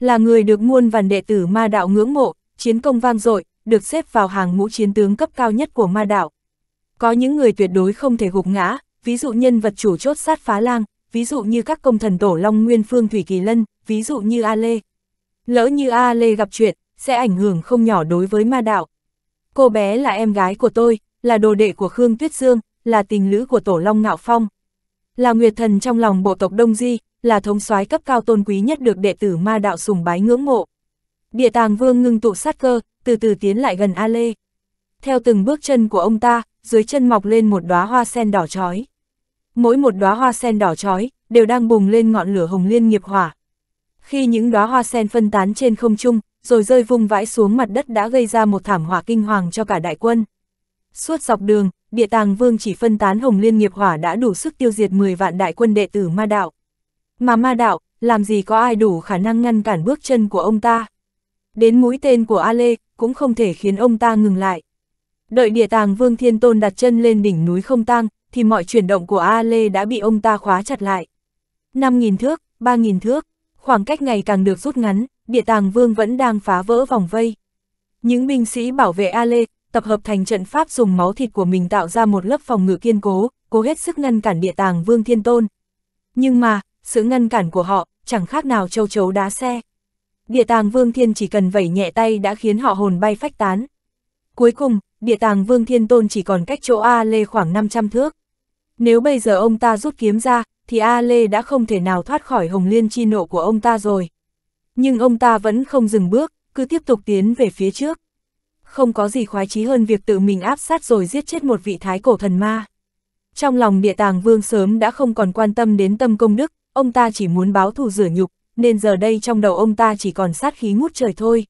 Là người được muôn vàn đệ tử ma đạo ngưỡng mộ, chiến công vang dội, được xếp vào hàng ngũ chiến tướng cấp cao nhất của ma đạo, có những người tuyệt đối không thể gục ngã, ví dụ nhân vật chủ chốt sát phá lang, ví dụ như các công thần tổ Long Nguyên Phương Thủy Kỳ Lân, ví dụ như A Lê. Lỡ như A Lê gặp chuyện, sẽ ảnh hưởng không nhỏ đối với ma đạo. Cô bé là em gái của tôi, là đồ đệ của Khương Tuyết Dương, là tình lữ của tổ Long Ngạo Phong. Là nguyệt thần trong lòng bộ tộc Đông Di, là thống soái cấp cao tôn quý nhất được đệ tử ma đạo sùng bái ngưỡng mộ. Địa tàng vương ngưng tụ sát cơ, từ từ tiến lại gần A Lê. Theo từng bước chân của ông ta, dưới chân mọc lên một đóa hoa sen đỏ chói. Mỗi một đóa hoa sen đỏ chói đều đang bùng lên ngọn lửa hồng liên nghiệp hỏa. Khi những đóa hoa sen phân tán trên không trung, rồi rơi vung vãi xuống mặt đất đã gây ra một thảm họa kinh hoàng cho cả đại quân. Suốt dọc đường, địa tàng vương chỉ phân tán hồng liên nghiệp hỏa đã đủ sức tiêu diệt 10 vạn đại quân đệ tử ma đạo. Mà ma đạo, làm gì có ai đủ khả năng ngăn cản bước chân của ông ta. Đến mũi tên của A Lê, cũng không thể khiến ông ta ngừng lại. Đợi địa tàng Vương Thiên Tôn đặt chân lên đỉnh núi không tang, thì mọi chuyển động của A Lê đã bị ông ta khóa chặt lại. 5.000 thước, 3.000 thước, khoảng cách ngày càng được rút ngắn, địa tàng Vương vẫn đang phá vỡ vòng vây. Những binh sĩ bảo vệ A Lê, tập hợp thành trận pháp dùng máu thịt của mình tạo ra một lớp phòng ngự kiên cố, cố hết sức ngăn cản địa tàng Vương Thiên Tôn. Nhưng mà, sự ngăn cản của họ, chẳng khác nào châu chấu đá xe. Địa tàng Vương Thiên chỉ cần vẩy nhẹ tay đã khiến họ hồn bay phách tán. Cuối cùng, địa tàng vương thiên tôn chỉ còn cách chỗ A Lê khoảng 500 thước. Nếu bây giờ ông ta rút kiếm ra, thì A Lê đã không thể nào thoát khỏi hồng liên chi nộ của ông ta rồi. Nhưng ông ta vẫn không dừng bước, cứ tiếp tục tiến về phía trước. Không có gì khoái chí hơn việc tự mình áp sát rồi giết chết một vị thái cổ thần ma. Trong lòng địa tàng vương sớm đã không còn quan tâm đến tâm công đức, ông ta chỉ muốn báo thù rửa nhục, nên giờ đây trong đầu ông ta chỉ còn sát khí ngút trời thôi.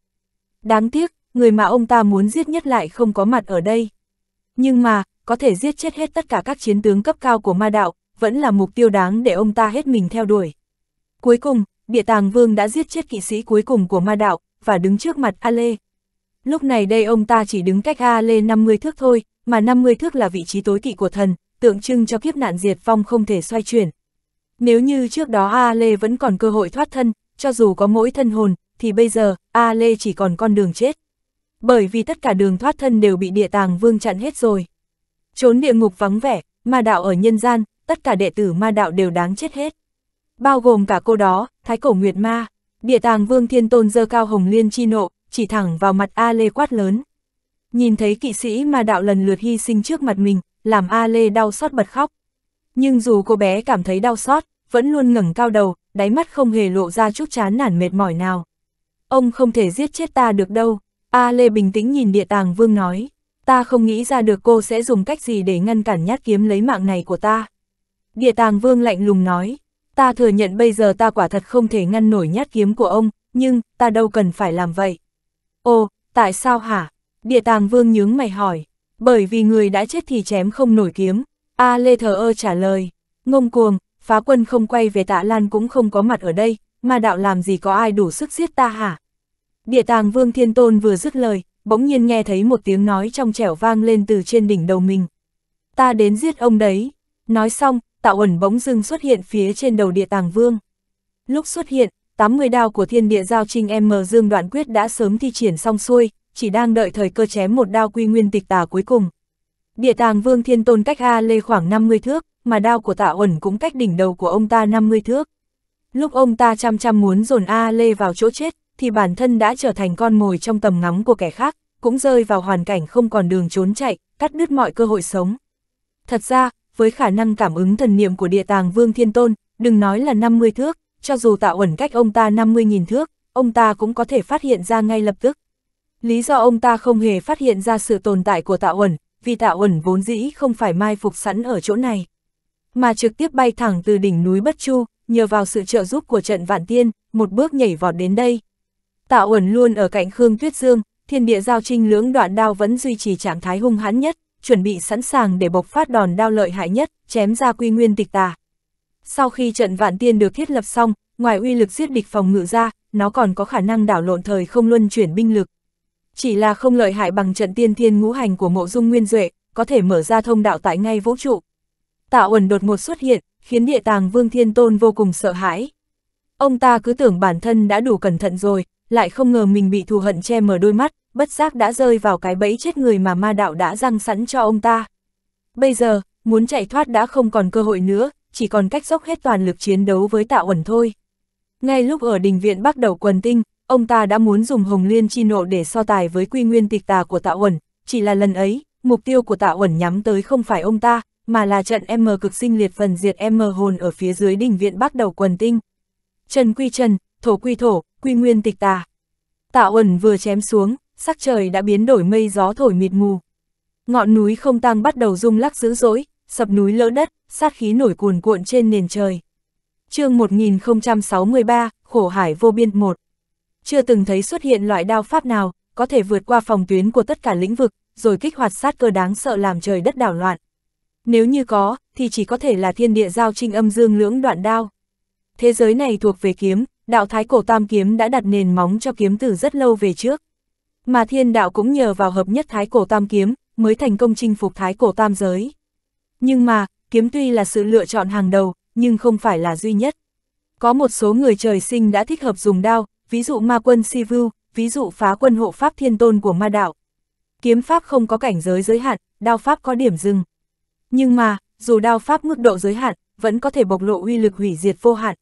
Đáng tiếc, người mà ông ta muốn giết nhất lại không có mặt ở đây. Nhưng mà, có thể giết chết hết tất cả các chiến tướng cấp cao của ma đạo, vẫn là mục tiêu đáng để ông ta hết mình theo đuổi. Cuối cùng, địa tàng vương đã giết chết kỵ sĩ cuối cùng của ma đạo, và đứng trước mặt A Lê. Lúc này đây ông ta chỉ đứng cách A Lê 50 thước thôi, mà 50 thước là vị trí tối kỵ của thần, tượng trưng cho kiếp nạn diệt vong không thể xoay chuyển. Nếu như trước đó A Lê vẫn còn cơ hội thoát thân, cho dù có mỗi thân hồn, thì bây giờ, A Lê chỉ còn con đường chết bởi vì tất cả đường thoát thân đều bị địa tàng vương chặn hết rồi. Trốn địa ngục vắng vẻ, ma đạo ở nhân gian, tất cả đệ tử ma đạo đều đáng chết hết. Bao gồm cả cô đó, thái cổ nguyệt ma, địa tàng vương thiên tôn dơ cao hồng liên chi nộ, chỉ thẳng vào mặt A Lê quát lớn. Nhìn thấy kỵ sĩ ma đạo lần lượt hy sinh trước mặt mình, làm A Lê đau xót bật khóc. Nhưng dù cô bé cảm thấy đau xót, vẫn luôn ngẩng cao đầu, đáy mắt không hề lộ ra chút chán nản mệt mỏi nào. Ông không thể giết chết ta được đâu. A Lê bình tĩnh nhìn địa tàng vương nói, ta không nghĩ ra được cô sẽ dùng cách gì để ngăn cản nhát kiếm lấy mạng này của ta. Địa tàng vương lạnh lùng nói, ta thừa nhận bây giờ ta quả thật không thể ngăn nổi nhát kiếm của ông, nhưng, ta đâu cần phải làm vậy. Ồ, tại sao hả? Địa tàng vương nhướng mày hỏi, bởi vì người đã chết thì chém không nổi kiếm. A Lê thờ ơ trả lời, ngông cuồng, phá quân không quay về tạ Lan cũng không có mặt ở đây, mà đạo làm gì có ai đủ sức giết ta hả? Địa tàng Vương Thiên Tôn vừa dứt lời, bỗng nhiên nghe thấy một tiếng nói trong trẻo vang lên từ trên đỉnh đầu mình. Ta đến giết ông đấy. Nói xong, tạo ẩn bỗng dưng xuất hiện phía trên đầu địa tàng Vương. Lúc xuất hiện, 80 đao của thiên địa giao trinh em mờ Dương Đoạn Quyết đã sớm thi triển xong xuôi, chỉ đang đợi thời cơ chém một đao quy nguyên tịch tà cuối cùng. Địa tàng Vương Thiên Tôn cách A Lê khoảng 50 thước, mà đao của tạo ẩn cũng cách đỉnh đầu của ông ta 50 thước. Lúc ông ta chăm chăm muốn dồn A Lê vào chỗ chết, thì bản thân đã trở thành con mồi trong tầm ngắm của kẻ khác, cũng rơi vào hoàn cảnh không còn đường trốn chạy, cắt đứt mọi cơ hội sống. Thật ra, với khả năng cảm ứng thần niệm của địa tàng Vương Thiên Tôn, đừng nói là 50 thước, cho dù tạo ẩn cách ông ta 50.000 thước, ông ta cũng có thể phát hiện ra ngay lập tức. Lý do ông ta không hề phát hiện ra sự tồn tại của tạo ẩn, vì tạo ẩn vốn dĩ không phải mai phục sẵn ở chỗ này. Mà trực tiếp bay thẳng từ đỉnh núi Bất Chu, nhờ vào sự trợ giúp của trận Vạn Tiên, một bước nhảy vọt đến đây. Tạo ẩn luôn ở cạnh Khương Tuyết Dương, thiên địa giao trinh lưỡng đoạn đao vẫn duy trì trạng thái hung hãn nhất, chuẩn bị sẵn sàng để bộc phát đòn đao lợi hại nhất, chém ra quy nguyên tịch tà. Sau khi trận vạn tiên được thiết lập xong, ngoài uy lực giết địch phòng ngự ra, nó còn có khả năng đảo lộn thời không luân chuyển binh lực. Chỉ là không lợi hại bằng trận tiên thiên ngũ hành của mộ dung nguyên duệ, có thể mở ra thông đạo tại ngay vũ trụ. Tạo ẩn đột ngột xuất hiện, khiến địa tàng vương thiên tôn vô cùng sợ hãi. Ông ta cứ tưởng bản thân đã đủ cẩn thận rồi, lại không ngờ mình bị thù hận che mở đôi mắt, bất giác đã rơi vào cái bẫy chết người mà ma đạo đã răng sẵn cho ông ta. Bây giờ, muốn chạy thoát đã không còn cơ hội nữa, chỉ còn cách dốc hết toàn lực chiến đấu với tạo ẩn thôi. Ngay lúc ở đình viện bắt đầu quần tinh, ông ta đã muốn dùng hồng liên chi nộ để so tài với quy nguyên tịch tà của tạo ẩn, chỉ là lần ấy, mục tiêu của tạo ẩn nhắm tới không phải ông ta, mà là trận M cực sinh liệt phần diệt M hồn ở phía dưới đình viện bắt đầu quần tinh. Trần quy trần, thổ quy thổ, quy nguyên tịch tà. Tạ ẩn vừa chém xuống, sắc trời đã biến đổi mây gió thổi mịt mù. Ngọn núi không tăng bắt đầu rung lắc dữ dỗi, sập núi lỡ đất, sát khí nổi cuồn cuộn trên nền trời. chương 1063, Khổ Hải Vô Biên 1 Chưa từng thấy xuất hiện loại đao pháp nào, có thể vượt qua phòng tuyến của tất cả lĩnh vực, rồi kích hoạt sát cơ đáng sợ làm trời đất đảo loạn. Nếu như có, thì chỉ có thể là thiên địa giao trinh âm dương lưỡng đoạn đao. Thế giới này thuộc về kiếm, đạo thái cổ tam kiếm đã đặt nền móng cho kiếm từ rất lâu về trước. Mà thiên đạo cũng nhờ vào hợp nhất thái cổ tam kiếm, mới thành công chinh phục thái cổ tam giới. Nhưng mà, kiếm tuy là sự lựa chọn hàng đầu, nhưng không phải là duy nhất. Có một số người trời sinh đã thích hợp dùng đao, ví dụ ma quân Sivu, ví dụ phá quân hộ pháp thiên tôn của ma đạo. Kiếm pháp không có cảnh giới giới hạn, đao pháp có điểm dừng. Nhưng mà, dù đao pháp mức độ giới hạn, vẫn có thể bộc lộ uy lực hủy diệt vô hạn.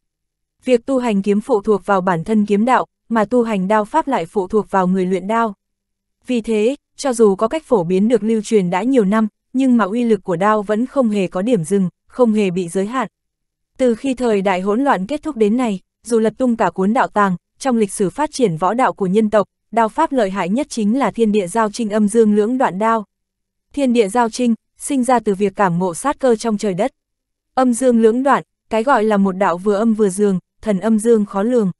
Việc tu hành kiếm phụ thuộc vào bản thân kiếm đạo, mà tu hành đao pháp lại phụ thuộc vào người luyện đao. Vì thế, cho dù có cách phổ biến được lưu truyền đã nhiều năm, nhưng mà uy lực của đao vẫn không hề có điểm dừng, không hề bị giới hạn. Từ khi thời đại hỗn loạn kết thúc đến nay, dù lập tung cả cuốn đạo tàng, trong lịch sử phát triển võ đạo của nhân tộc, đao pháp lợi hại nhất chính là thiên địa giao trinh âm dương lưỡng đoạn đao. Thiên địa giao trinh, sinh ra từ việc cảm ngộ sát cơ trong trời đất. Âm dương lưỡng đoạn, cái gọi là một đạo vừa âm vừa dương, thần âm dương khó lường.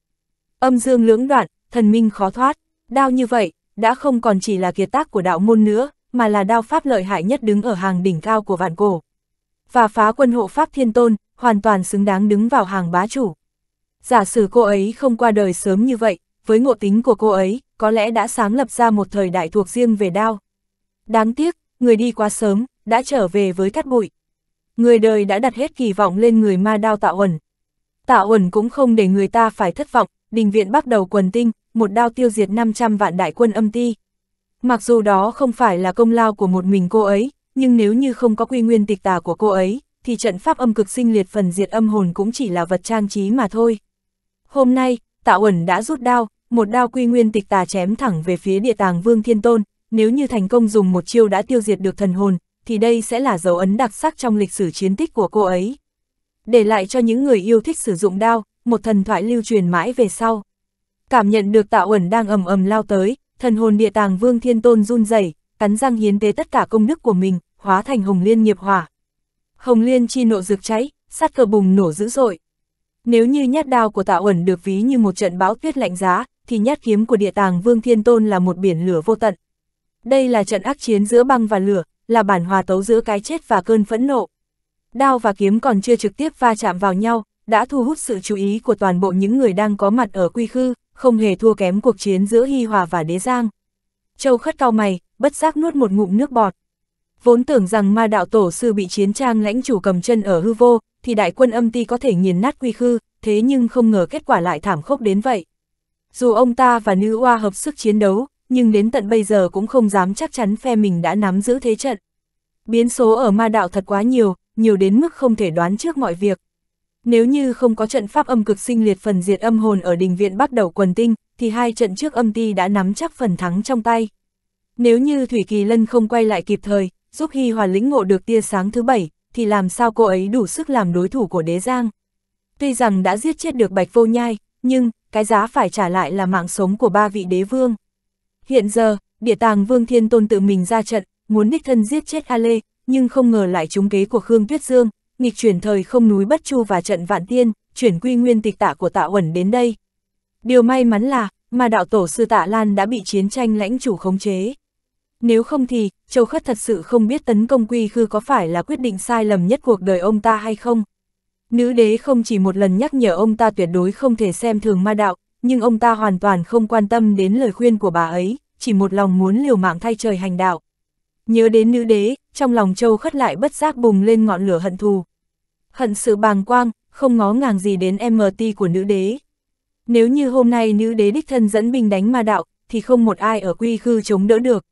Âm dương lưỡng đoạn, thần minh khó thoát, đao như vậy, đã không còn chỉ là kiệt tác của đạo môn nữa, mà là đao pháp lợi hại nhất đứng ở hàng đỉnh cao của vạn cổ. Và phá quân hộ pháp thiên tôn, hoàn toàn xứng đáng đứng vào hàng bá chủ. Giả sử cô ấy không qua đời sớm như vậy, với ngộ tính của cô ấy, có lẽ đã sáng lập ra một thời đại thuộc riêng về đao. Đáng tiếc, người đi quá sớm, đã trở về với cát bụi. Người đời đã đặt hết kỳ vọng lên người ma đao tạo ẩn, Tạ Uẩn cũng không để người ta phải thất vọng, đình viện bắt đầu quần tinh, một đao tiêu diệt 500 vạn đại quân âm ti. Mặc dù đó không phải là công lao của một mình cô ấy, nhưng nếu như không có quy nguyên tịch tà của cô ấy, thì trận pháp âm cực sinh liệt phần diệt âm hồn cũng chỉ là vật trang trí mà thôi. Hôm nay, Tạ Uẩn đã rút đao, một đao quy nguyên tịch tà chém thẳng về phía địa tàng Vương Thiên Tôn, nếu như thành công dùng một chiêu đã tiêu diệt được thần hồn, thì đây sẽ là dấu ấn đặc sắc trong lịch sử chiến tích của cô ấy để lại cho những người yêu thích sử dụng đao, một thần thoại lưu truyền mãi về sau. Cảm nhận được tạo ẩn đang ầm ầm lao tới, thần hồn địa tàng vương thiên tôn run rẩy cắn răng hiến tế tất cả công đức của mình, hóa thành hồng liên nghiệp hỏa. Hồng liên chi nộ rực cháy, sát cơ bùng nổ dữ dội. Nếu như nhát đao của tạo ẩn được ví như một trận bão tuyết lạnh giá, thì nhát kiếm của địa tàng vương thiên tôn là một biển lửa vô tận. Đây là trận ác chiến giữa băng và lửa, là bản hòa tấu giữa cái chết và cơn phẫn nộ. Đao và kiếm còn chưa trực tiếp va chạm vào nhau, đã thu hút sự chú ý của toàn bộ những người đang có mặt ở quy khư, không hề thua kém cuộc chiến giữa Hy Hòa và Đế Giang. Châu khất cao mày, bất giác nuốt một ngụm nước bọt. Vốn tưởng rằng ma đạo tổ sư bị chiến trang lãnh chủ cầm chân ở hư vô, thì đại quân âm ti có thể nghiền nát quy khư, thế nhưng không ngờ kết quả lại thảm khốc đến vậy. Dù ông ta và nữ oa hợp sức chiến đấu, nhưng đến tận bây giờ cũng không dám chắc chắn phe mình đã nắm giữ thế trận. Biến số ở ma đạo thật quá nhiều, nhiều đến mức không thể đoán trước mọi việc. Nếu như không có trận pháp âm cực sinh liệt phần diệt âm hồn ở đình viện bắt đầu quần tinh, thì hai trận trước âm ti đã nắm chắc phần thắng trong tay. Nếu như Thủy Kỳ Lân không quay lại kịp thời, giúp Hy Hòa lĩnh ngộ được tia sáng thứ bảy, thì làm sao cô ấy đủ sức làm đối thủ của đế giang. Tuy rằng đã giết chết được Bạch Vô Nhai, nhưng, cái giá phải trả lại là mạng sống của ba vị đế vương. Hiện giờ, địa tàng Vương Thiên Tôn tự mình ra trận, muốn đích thân giết chết A Lê, nhưng không ngờ lại trúng kế của Khương Tuyết Dương, nghịch chuyển thời không núi Bất Chu và trận Vạn Tiên, chuyển quy nguyên tịch tạ của tạ Uẩn đến đây. Điều may mắn là, mà đạo tổ sư tạ Lan đã bị chiến tranh lãnh chủ khống chế. Nếu không thì, Châu Khất thật sự không biết tấn công quy khư có phải là quyết định sai lầm nhất cuộc đời ông ta hay không. Nữ đế không chỉ một lần nhắc nhở ông ta tuyệt đối không thể xem thường ma đạo, nhưng ông ta hoàn toàn không quan tâm đến lời khuyên của bà ấy, chỉ một lòng muốn liều mạng thay trời hành đạo. Nhớ đến nữ đế, trong lòng châu khất lại bất giác bùng lên ngọn lửa hận thù. Hận sự bàng quang, không ngó ngàng gì đến MT của nữ đế. Nếu như hôm nay nữ đế đích thân dẫn binh đánh ma đạo, thì không một ai ở quy khư chống đỡ được.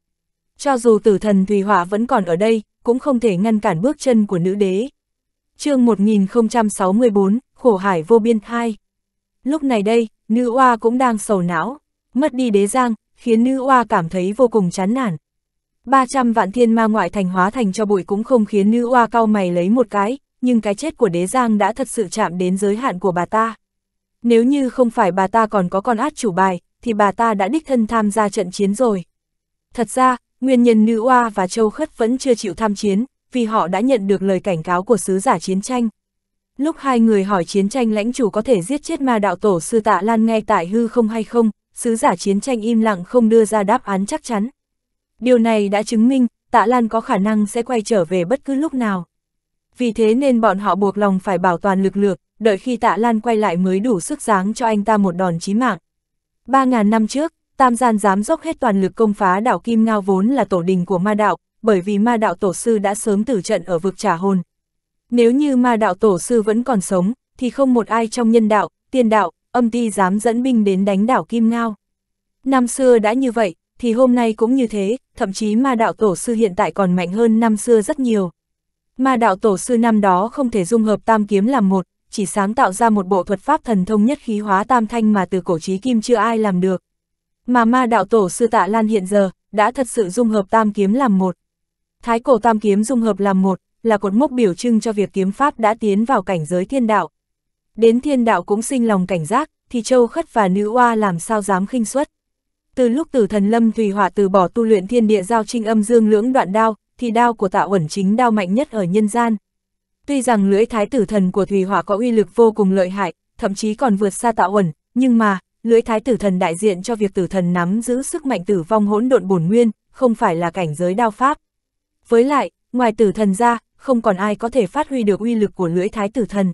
Cho dù tử thần Thùy Hỏa vẫn còn ở đây, cũng không thể ngăn cản bước chân của nữ đế. chương 1064, Khổ Hải Vô Biên 2 Lúc này đây, nữ oa cũng đang sầu não, mất đi đế giang, khiến nữ oa cảm thấy vô cùng chán nản. 300 vạn thiên ma ngoại thành hóa thành cho bụi cũng không khiến nữ oa cao mày lấy một cái, nhưng cái chết của đế giang đã thật sự chạm đến giới hạn của bà ta. Nếu như không phải bà ta còn có con át chủ bài, thì bà ta đã đích thân tham gia trận chiến rồi. Thật ra, nguyên nhân nữ oa và châu khất vẫn chưa chịu tham chiến, vì họ đã nhận được lời cảnh cáo của sứ giả chiến tranh. Lúc hai người hỏi chiến tranh lãnh chủ có thể giết chết ma đạo tổ sư tạ lan ngay tại hư không hay không, sứ giả chiến tranh im lặng không đưa ra đáp án chắc chắn. Điều này đã chứng minh, Tạ Lan có khả năng sẽ quay trở về bất cứ lúc nào. Vì thế nên bọn họ buộc lòng phải bảo toàn lực lượng, đợi khi Tạ Lan quay lại mới đủ sức giáng cho anh ta một đòn chí mạng. Ba ngàn năm trước, Tam Gian dám dốc hết toàn lực công phá đảo Kim Ngao vốn là tổ đình của ma đạo, bởi vì ma đạo tổ sư đã sớm tử trận ở vực trả hồn. Nếu như ma đạo tổ sư vẫn còn sống, thì không một ai trong nhân đạo, tiên đạo, âm ti dám dẫn binh đến đánh đảo Kim Ngao. Năm xưa đã như vậy, thì hôm nay cũng như thế, thậm chí ma đạo tổ sư hiện tại còn mạnh hơn năm xưa rất nhiều. Ma đạo tổ sư năm đó không thể dung hợp tam kiếm làm một, chỉ sáng tạo ra một bộ thuật pháp thần thông nhất khí hóa tam thanh mà từ cổ trí kim chưa ai làm được. Mà ma đạo tổ sư tạ lan hiện giờ, đã thật sự dung hợp tam kiếm làm một. Thái cổ tam kiếm dung hợp làm một, là cột mốc biểu trưng cho việc kiếm pháp đã tiến vào cảnh giới thiên đạo. Đến thiên đạo cũng sinh lòng cảnh giác, thì châu khất và nữ oa làm sao dám khinh suất. Từ lúc tử thần Lâm Thủy Hỏa từ bỏ tu luyện thiên địa giao trinh âm dương lưỡng đoạn đao, thì đao của tạ ẩn chính đao mạnh nhất ở nhân gian. Tuy rằng lưỡi thái tử thần của Thủy Hỏa có uy lực vô cùng lợi hại, thậm chí còn vượt xa tạ ẩn, nhưng mà, lưỡi thái tử thần đại diện cho việc tử thần nắm giữ sức mạnh tử vong hỗn độn bổn nguyên, không phải là cảnh giới đao pháp. Với lại, ngoài tử thần ra, không còn ai có thể phát huy được uy lực của lưỡi thái tử thần.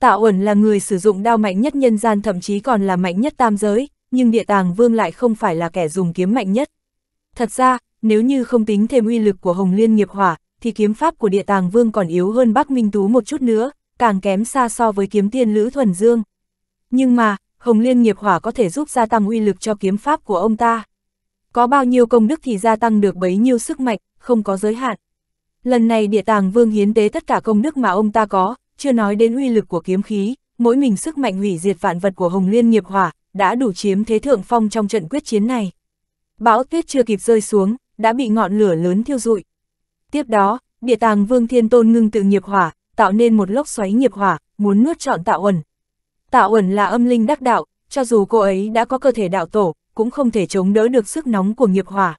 Tạ Uẩn là người sử dụng đao mạnh nhất nhân gian thậm chí còn là mạnh nhất tam giới, nhưng địa tàng vương lại không phải là kẻ dùng kiếm mạnh nhất. Thật ra, nếu như không tính thêm uy lực của Hồng Liên nghiệp hỏa, thì kiếm pháp của địa tàng vương còn yếu hơn Bắc Minh Tú một chút nữa, càng kém xa so với kiếm tiên Lữ Thuần Dương. Nhưng mà, Hồng Liên nghiệp hỏa có thể giúp gia tăng uy lực cho kiếm pháp của ông ta. Có bao nhiêu công đức thì gia tăng được bấy nhiêu sức mạnh, không có giới hạn. Lần này địa tàng vương hiến tế tất cả công đức mà ông ta có, chưa nói đến uy lực của kiếm khí, mỗi mình sức mạnh hủy diệt vạn vật của Hồng Liên nghiệp hỏa, đã đủ chiếm thế thượng phong trong trận quyết chiến này. Bão tuyết chưa kịp rơi xuống, đã bị ngọn lửa lớn thiêu rụi. Tiếp đó, địa tàng vương thiên tôn ngưng tự nghiệp hỏa, tạo nên một lốc xoáy nghiệp hỏa, muốn nuốt trọn tạo ẩn. Tạo ẩn là âm linh đắc đạo, cho dù cô ấy đã có cơ thể đạo tổ, cũng không thể chống đỡ được sức nóng của nghiệp hỏa.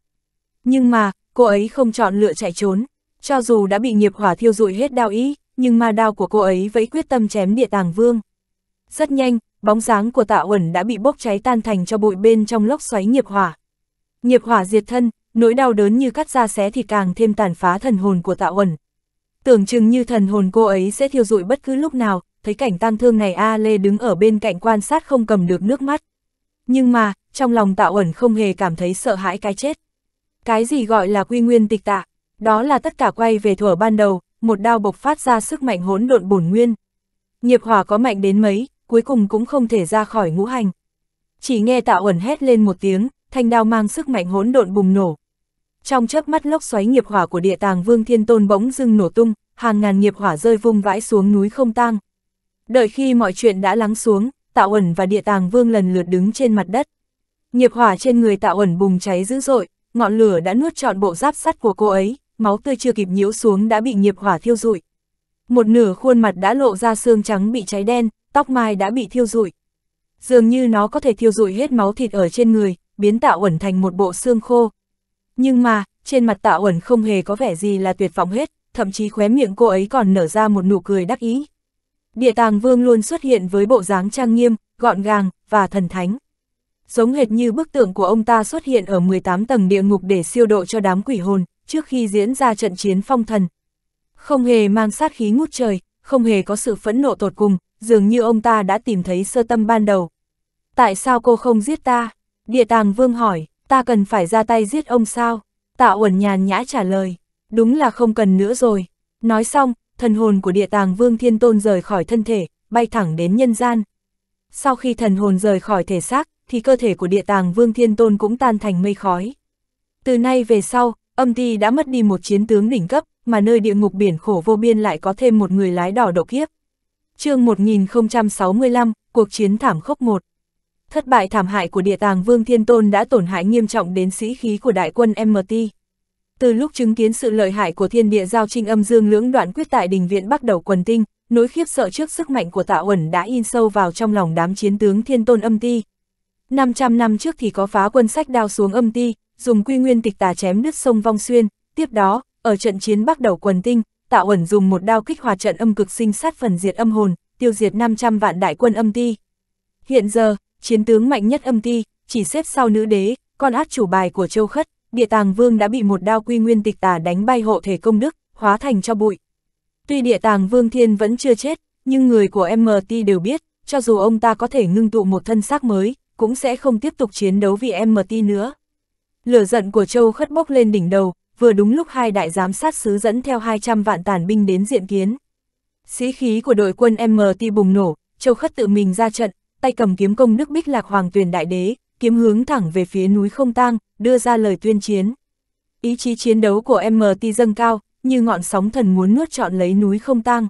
Nhưng mà, cô ấy không chọn lựa chạy trốn, cho dù đã bị nghiệp hỏa thiêu rụi hết đạo ý, nhưng ma đao của cô ấy vẫy quyết tâm chém địa tàng vương. Rất nhanh, bóng dáng của tạ ẩn đã bị bốc cháy tan thành cho bụi bên trong lốc xoáy nghiệp hỏa. Nghiệp hỏa diệt thân, nỗi đau đớn như cắt ra xé thì càng thêm tàn phá thần hồn của tạ ẩn. Tưởng chừng như thần hồn cô ấy sẽ thiêu dụi bất cứ lúc nào, thấy cảnh tang thương này A Lê đứng ở bên cạnh quan sát không cầm được nước mắt. Nhưng mà, trong lòng tạ ẩn không hề cảm thấy sợ hãi cái chết. Cái gì gọi là quy nguyên tịch tạ, đó là tất cả quay về thuở ban đầu, một đao bộc phát ra sức mạnh hỗn độn bổn nguyên. Nghiệp hỏa có mạnh đến mấy, cuối cùng cũng không thể ra khỏi ngũ hành. Chỉ nghe tạo ẩn hét lên một tiếng, thanh đao mang sức mạnh hỗn độn bùng nổ. Trong chớp mắt lốc xoáy nghiệp hỏa của địa tàng vương thiên tôn bỗng dưng nổ tung, hàng ngàn nghiệp hỏa rơi vung vãi xuống núi không tang. Đợi khi mọi chuyện đã lắng xuống, tạo ẩn và địa tàng vương lần lượt đứng trên mặt đất. Nghiệp hỏa trên người tạo ẩn bùng cháy dữ dội, ngọn lửa đã nuốt trọn bộ giáp sắt của cô ấy, máu tươi chưa kịp nhiễu xuống đã bị nghiệp hỏa thiêu rụi. Một nửa khuôn mặt đã lộ ra xương trắng bị cháy đen, tóc mai đã bị thiêu rụi. Dường như nó có thể thiêu rụi hết máu thịt ở trên người, biến tạo ẩn thành một bộ xương khô. Nhưng mà, trên mặt tạo ẩn không hề có vẻ gì là tuyệt vọng hết, thậm chí khóe miệng cô ấy còn nở ra một nụ cười đắc ý. Địa tàng vương luôn xuất hiện với bộ dáng trang nghiêm, gọn gàng, và thần thánh. Giống hệt như bức tượng của ông ta xuất hiện ở 18 tầng địa ngục để siêu độ cho đám quỷ hồn, trước khi diễn ra trận chiến phong thần, không hề mang sát khí ngút trời, không hề có sự phẫn nộ tột cùng, dường như ông ta đã tìm thấy sơ tâm ban đầu. Tại sao cô không giết ta? Địa tàng vương hỏi, ta cần phải ra tay giết ông sao? Tạ uẩn nhàn nhã trả lời, đúng là không cần nữa rồi. Nói xong, thần hồn của địa tàng vương thiên tôn rời khỏi thân thể, bay thẳng đến nhân gian. Sau khi thần hồn rời khỏi thể xác, thì cơ thể của địa tàng vương thiên tôn cũng tan thành mây khói. Từ nay về sau, âm ti đã mất đi một chiến tướng đỉnh cấp, mà nơi địa ngục biển khổ vô biên lại có thêm một người lái đỏ độ kiếp. chương 1065, Cuộc chiến thảm khốc 1 Thất bại thảm hại của địa tàng Vương Thiên Tôn đã tổn hại nghiêm trọng đến sĩ khí của đại quân MT. Từ lúc chứng kiến sự lợi hại của thiên địa giao trinh âm dương lưỡng đoạn quyết tại đình viện bắt đầu quần tinh, nỗi khiếp sợ trước sức mạnh của tạ ẩn đã in sâu vào trong lòng đám chiến tướng thiên tôn âm ti. 500 năm trước thì có phá quân sách đao xuống âm ti, dùng quy nguyên tịch tà chém đứt sông Vong Xuyên, tiếp đó, ở trận chiến bắt đầu quần tinh, Tạ Uẩn dùng một đao kích hoạt trận âm cực sinh sát phần diệt âm hồn, tiêu diệt 500 vạn đại quân âm ti. Hiện giờ, chiến tướng mạnh nhất âm ti, chỉ xếp sau nữ đế, con át chủ bài của châu khất, địa tàng vương đã bị một đao quy nguyên tịch tà đánh bay hộ thể công đức, hóa thành cho bụi. Tuy địa tàng vương thiên vẫn chưa chết, nhưng người của MT đều biết, cho dù ông ta có thể ngưng tụ một thân xác mới, cũng sẽ không tiếp tục chiến đấu vì MT nữa. Lửa giận của châu khất bốc lên đỉnh đầu, vừa đúng lúc hai đại giám sát sứ dẫn theo 200 vạn tàn binh đến diện kiến. Sĩ khí của đội quân MT bùng nổ, Châu Khất tự mình ra trận, tay cầm kiếm công đức bích lạc hoàng tuyển đại đế, kiếm hướng thẳng về phía núi không tang, đưa ra lời tuyên chiến. Ý chí chiến đấu của MT dâng cao, như ngọn sóng thần muốn nuốt trọn lấy núi không tang.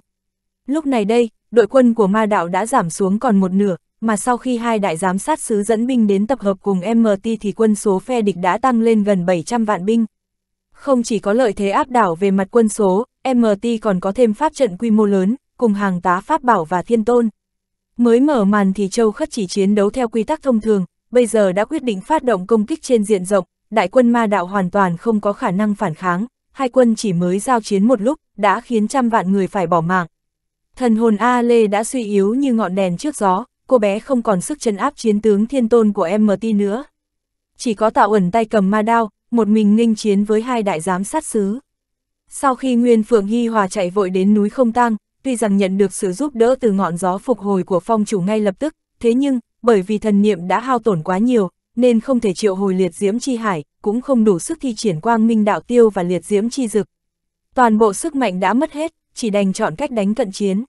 Lúc này đây, đội quân của ma đạo đã giảm xuống còn một nửa, mà sau khi hai đại giám sát sứ dẫn binh đến tập hợp cùng MT thì quân số phe địch đã tăng lên gần 700 vạn binh. Không chỉ có lợi thế áp đảo về mặt quân số, MT còn có thêm pháp trận quy mô lớn, cùng hàng tá pháp bảo và thiên tôn. Mới mở màn thì Châu Khất chỉ chiến đấu theo quy tắc thông thường, bây giờ đã quyết định phát động công kích trên diện rộng, đại quân ma đạo hoàn toàn không có khả năng phản kháng, hai quân chỉ mới giao chiến một lúc, đã khiến trăm vạn người phải bỏ mạng. Thần hồn A Lê đã suy yếu như ngọn đèn trước gió, cô bé không còn sức chân áp chiến tướng thiên tôn của MT nữa. Chỉ có tạo ẩn tay cầm ma đao, một mình nghênh chiến với hai đại giám sát sứ. Sau khi Nguyên Phượng Hy Hòa chạy vội đến núi Không tăng, tuy rằng nhận được sự giúp đỡ từ ngọn gió phục hồi của phong chủ ngay lập tức, thế nhưng, bởi vì thần niệm đã hao tổn quá nhiều, nên không thể triệu hồi liệt diễm chi hải, cũng không đủ sức thi triển quang minh đạo tiêu và liệt diễm chi dực. Toàn bộ sức mạnh đã mất hết, chỉ đành chọn cách đánh cận chiến.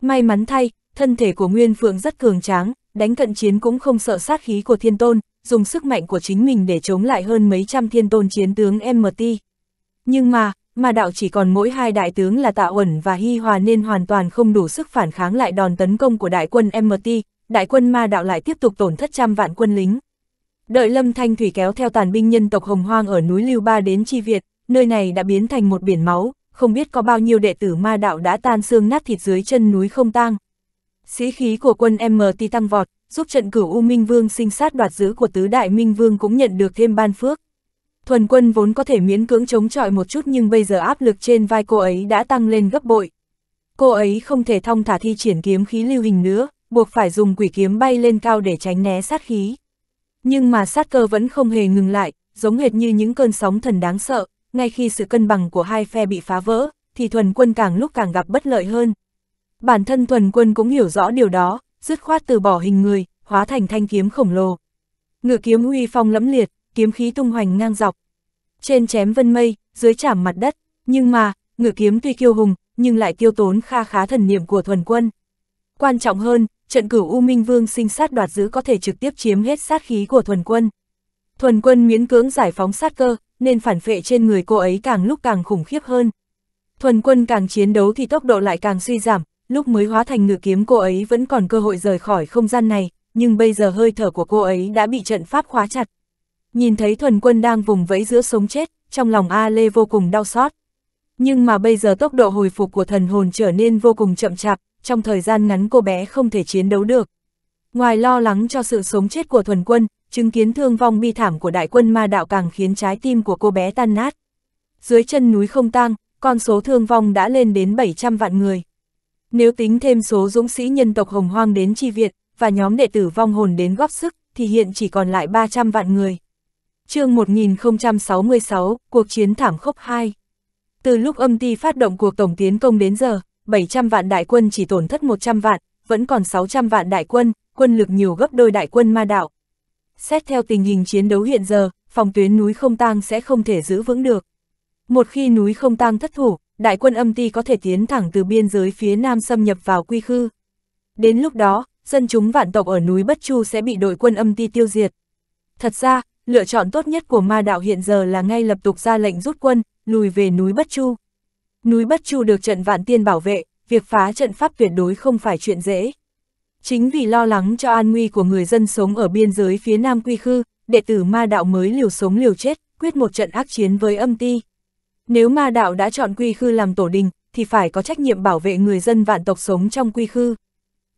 May mắn thay, thân thể của Nguyên Phượng rất cường tráng, đánh cận chiến cũng không sợ sát khí của thiên tôn, dùng sức mạnh của chính mình để chống lại hơn mấy trăm thiên tôn chiến tướng MT. Nhưng mà, mà đạo chỉ còn mỗi hai đại tướng là Tạ Uẩn và Hy Hòa nên hoàn toàn không đủ sức phản kháng lại đòn tấn công của đại quân MT, đại quân ma đạo lại tiếp tục tổn thất trăm vạn quân lính. Đợi Lâm Thanh Thủy kéo theo tàn binh nhân tộc Hồng Hoang ở núi Lưu Ba đến Chi Việt, nơi này đã biến thành một biển máu, không biết có bao nhiêu đệ tử ma đạo đã tan xương nát thịt dưới chân núi không tang. Sĩ khí của quân MT tăng vọt, giúp trận cửu U Minh Vương sinh sát đoạt giữ của tứ đại Minh Vương cũng nhận được thêm ban phước. Thuần quân vốn có thể miễn cưỡng chống chọi một chút nhưng bây giờ áp lực trên vai cô ấy đã tăng lên gấp bội. Cô ấy không thể thông thả thi triển kiếm khí lưu hình nữa, buộc phải dùng quỷ kiếm bay lên cao để tránh né sát khí. Nhưng mà sát cơ vẫn không hề ngừng lại, giống hệt như những cơn sóng thần đáng sợ, ngay khi sự cân bằng của hai phe bị phá vỡ, thì thuần quân càng lúc càng gặp bất lợi hơn. Bản thân thuần quân cũng hiểu rõ điều đó, dứt khoát từ bỏ hình người, hóa thành thanh kiếm khổng lồ. Ngự kiếm uy phong lẫm liệt, kiếm khí tung hoành ngang dọc. Trên chém vân mây, dưới chạm mặt đất, nhưng mà, ngự kiếm tuy kiêu hùng, nhưng lại tiêu tốn kha khá thần niệm của thuần quân. Quan trọng hơn, trận cửu U Minh Vương sinh sát đoạt giữ có thể trực tiếp chiếm hết sát khí của thuần quân. Thuần quân miễn cưỡng giải phóng sát cơ, nên phản phệ trên người cô ấy càng lúc càng khủng khiếp hơn. Thuần quân càng chiến đấu thì tốc độ lại càng suy giảm, lúc mới hóa thành ngự kiếm cô ấy vẫn còn cơ hội rời khỏi không gian này, nhưng bây giờ hơi thở của cô ấy đã bị trận pháp khóa chặt. Nhìn thấy thuần quân đang vùng vẫy giữa sống chết, trong lòng A Lê vô cùng đau xót. Nhưng mà bây giờ tốc độ hồi phục của thần hồn trở nên vô cùng chậm chạp, trong thời gian ngắn cô bé không thể chiến đấu được. Ngoài lo lắng cho sự sống chết của thuần quân, chứng kiến thương vong bi thảm của đại quân ma đạo càng khiến trái tim của cô bé tan nát. Dưới chân núi không tang, con số thương vong đã lên đến 700 vạn người. Nếu tính thêm số dũng sĩ nhân tộc Hồng Hoang đến chi viện, và nhóm đệ tử vong hồn đến góp sức, thì hiện chỉ còn lại 300 vạn người. chương 1066, cuộc chiến thảm khốc 2. Từ lúc âm ti phát động cuộc tổng tiến công đến giờ, 700 vạn đại quân chỉ tổn thất 100 vạn, vẫn còn 600 vạn đại quân, quân lực nhiều gấp đôi đại quân ma đạo. Xét theo tình hình chiến đấu hiện giờ, phòng tuyến núi không tang sẽ không thể giữ vững được. Một khi núi không tang thất thủ, đại quân âm ti có thể tiến thẳng từ biên giới phía nam xâm nhập vào quy khư. Đến lúc đó, dân chúng vạn tộc ở núi Bất Chu sẽ bị đội quân âm ti tiêu diệt. Thật ra, lựa chọn tốt nhất của ma đạo hiện giờ là ngay lập tục ra lệnh rút quân, lùi về núi Bất Chu. Núi Bất Chu được trận vạn tiên bảo vệ, việc phá trận pháp tuyệt đối không phải chuyện dễ. Chính vì lo lắng cho an nguy của người dân sống ở biên giới phía nam quy khư, đệ tử ma đạo mới liều sống liều chết, quyết một trận ác chiến với âm ti. Nếu ma đạo đã chọn quy khư làm tổ đình, thì phải có trách nhiệm bảo vệ người dân vạn tộc sống trong quy khư.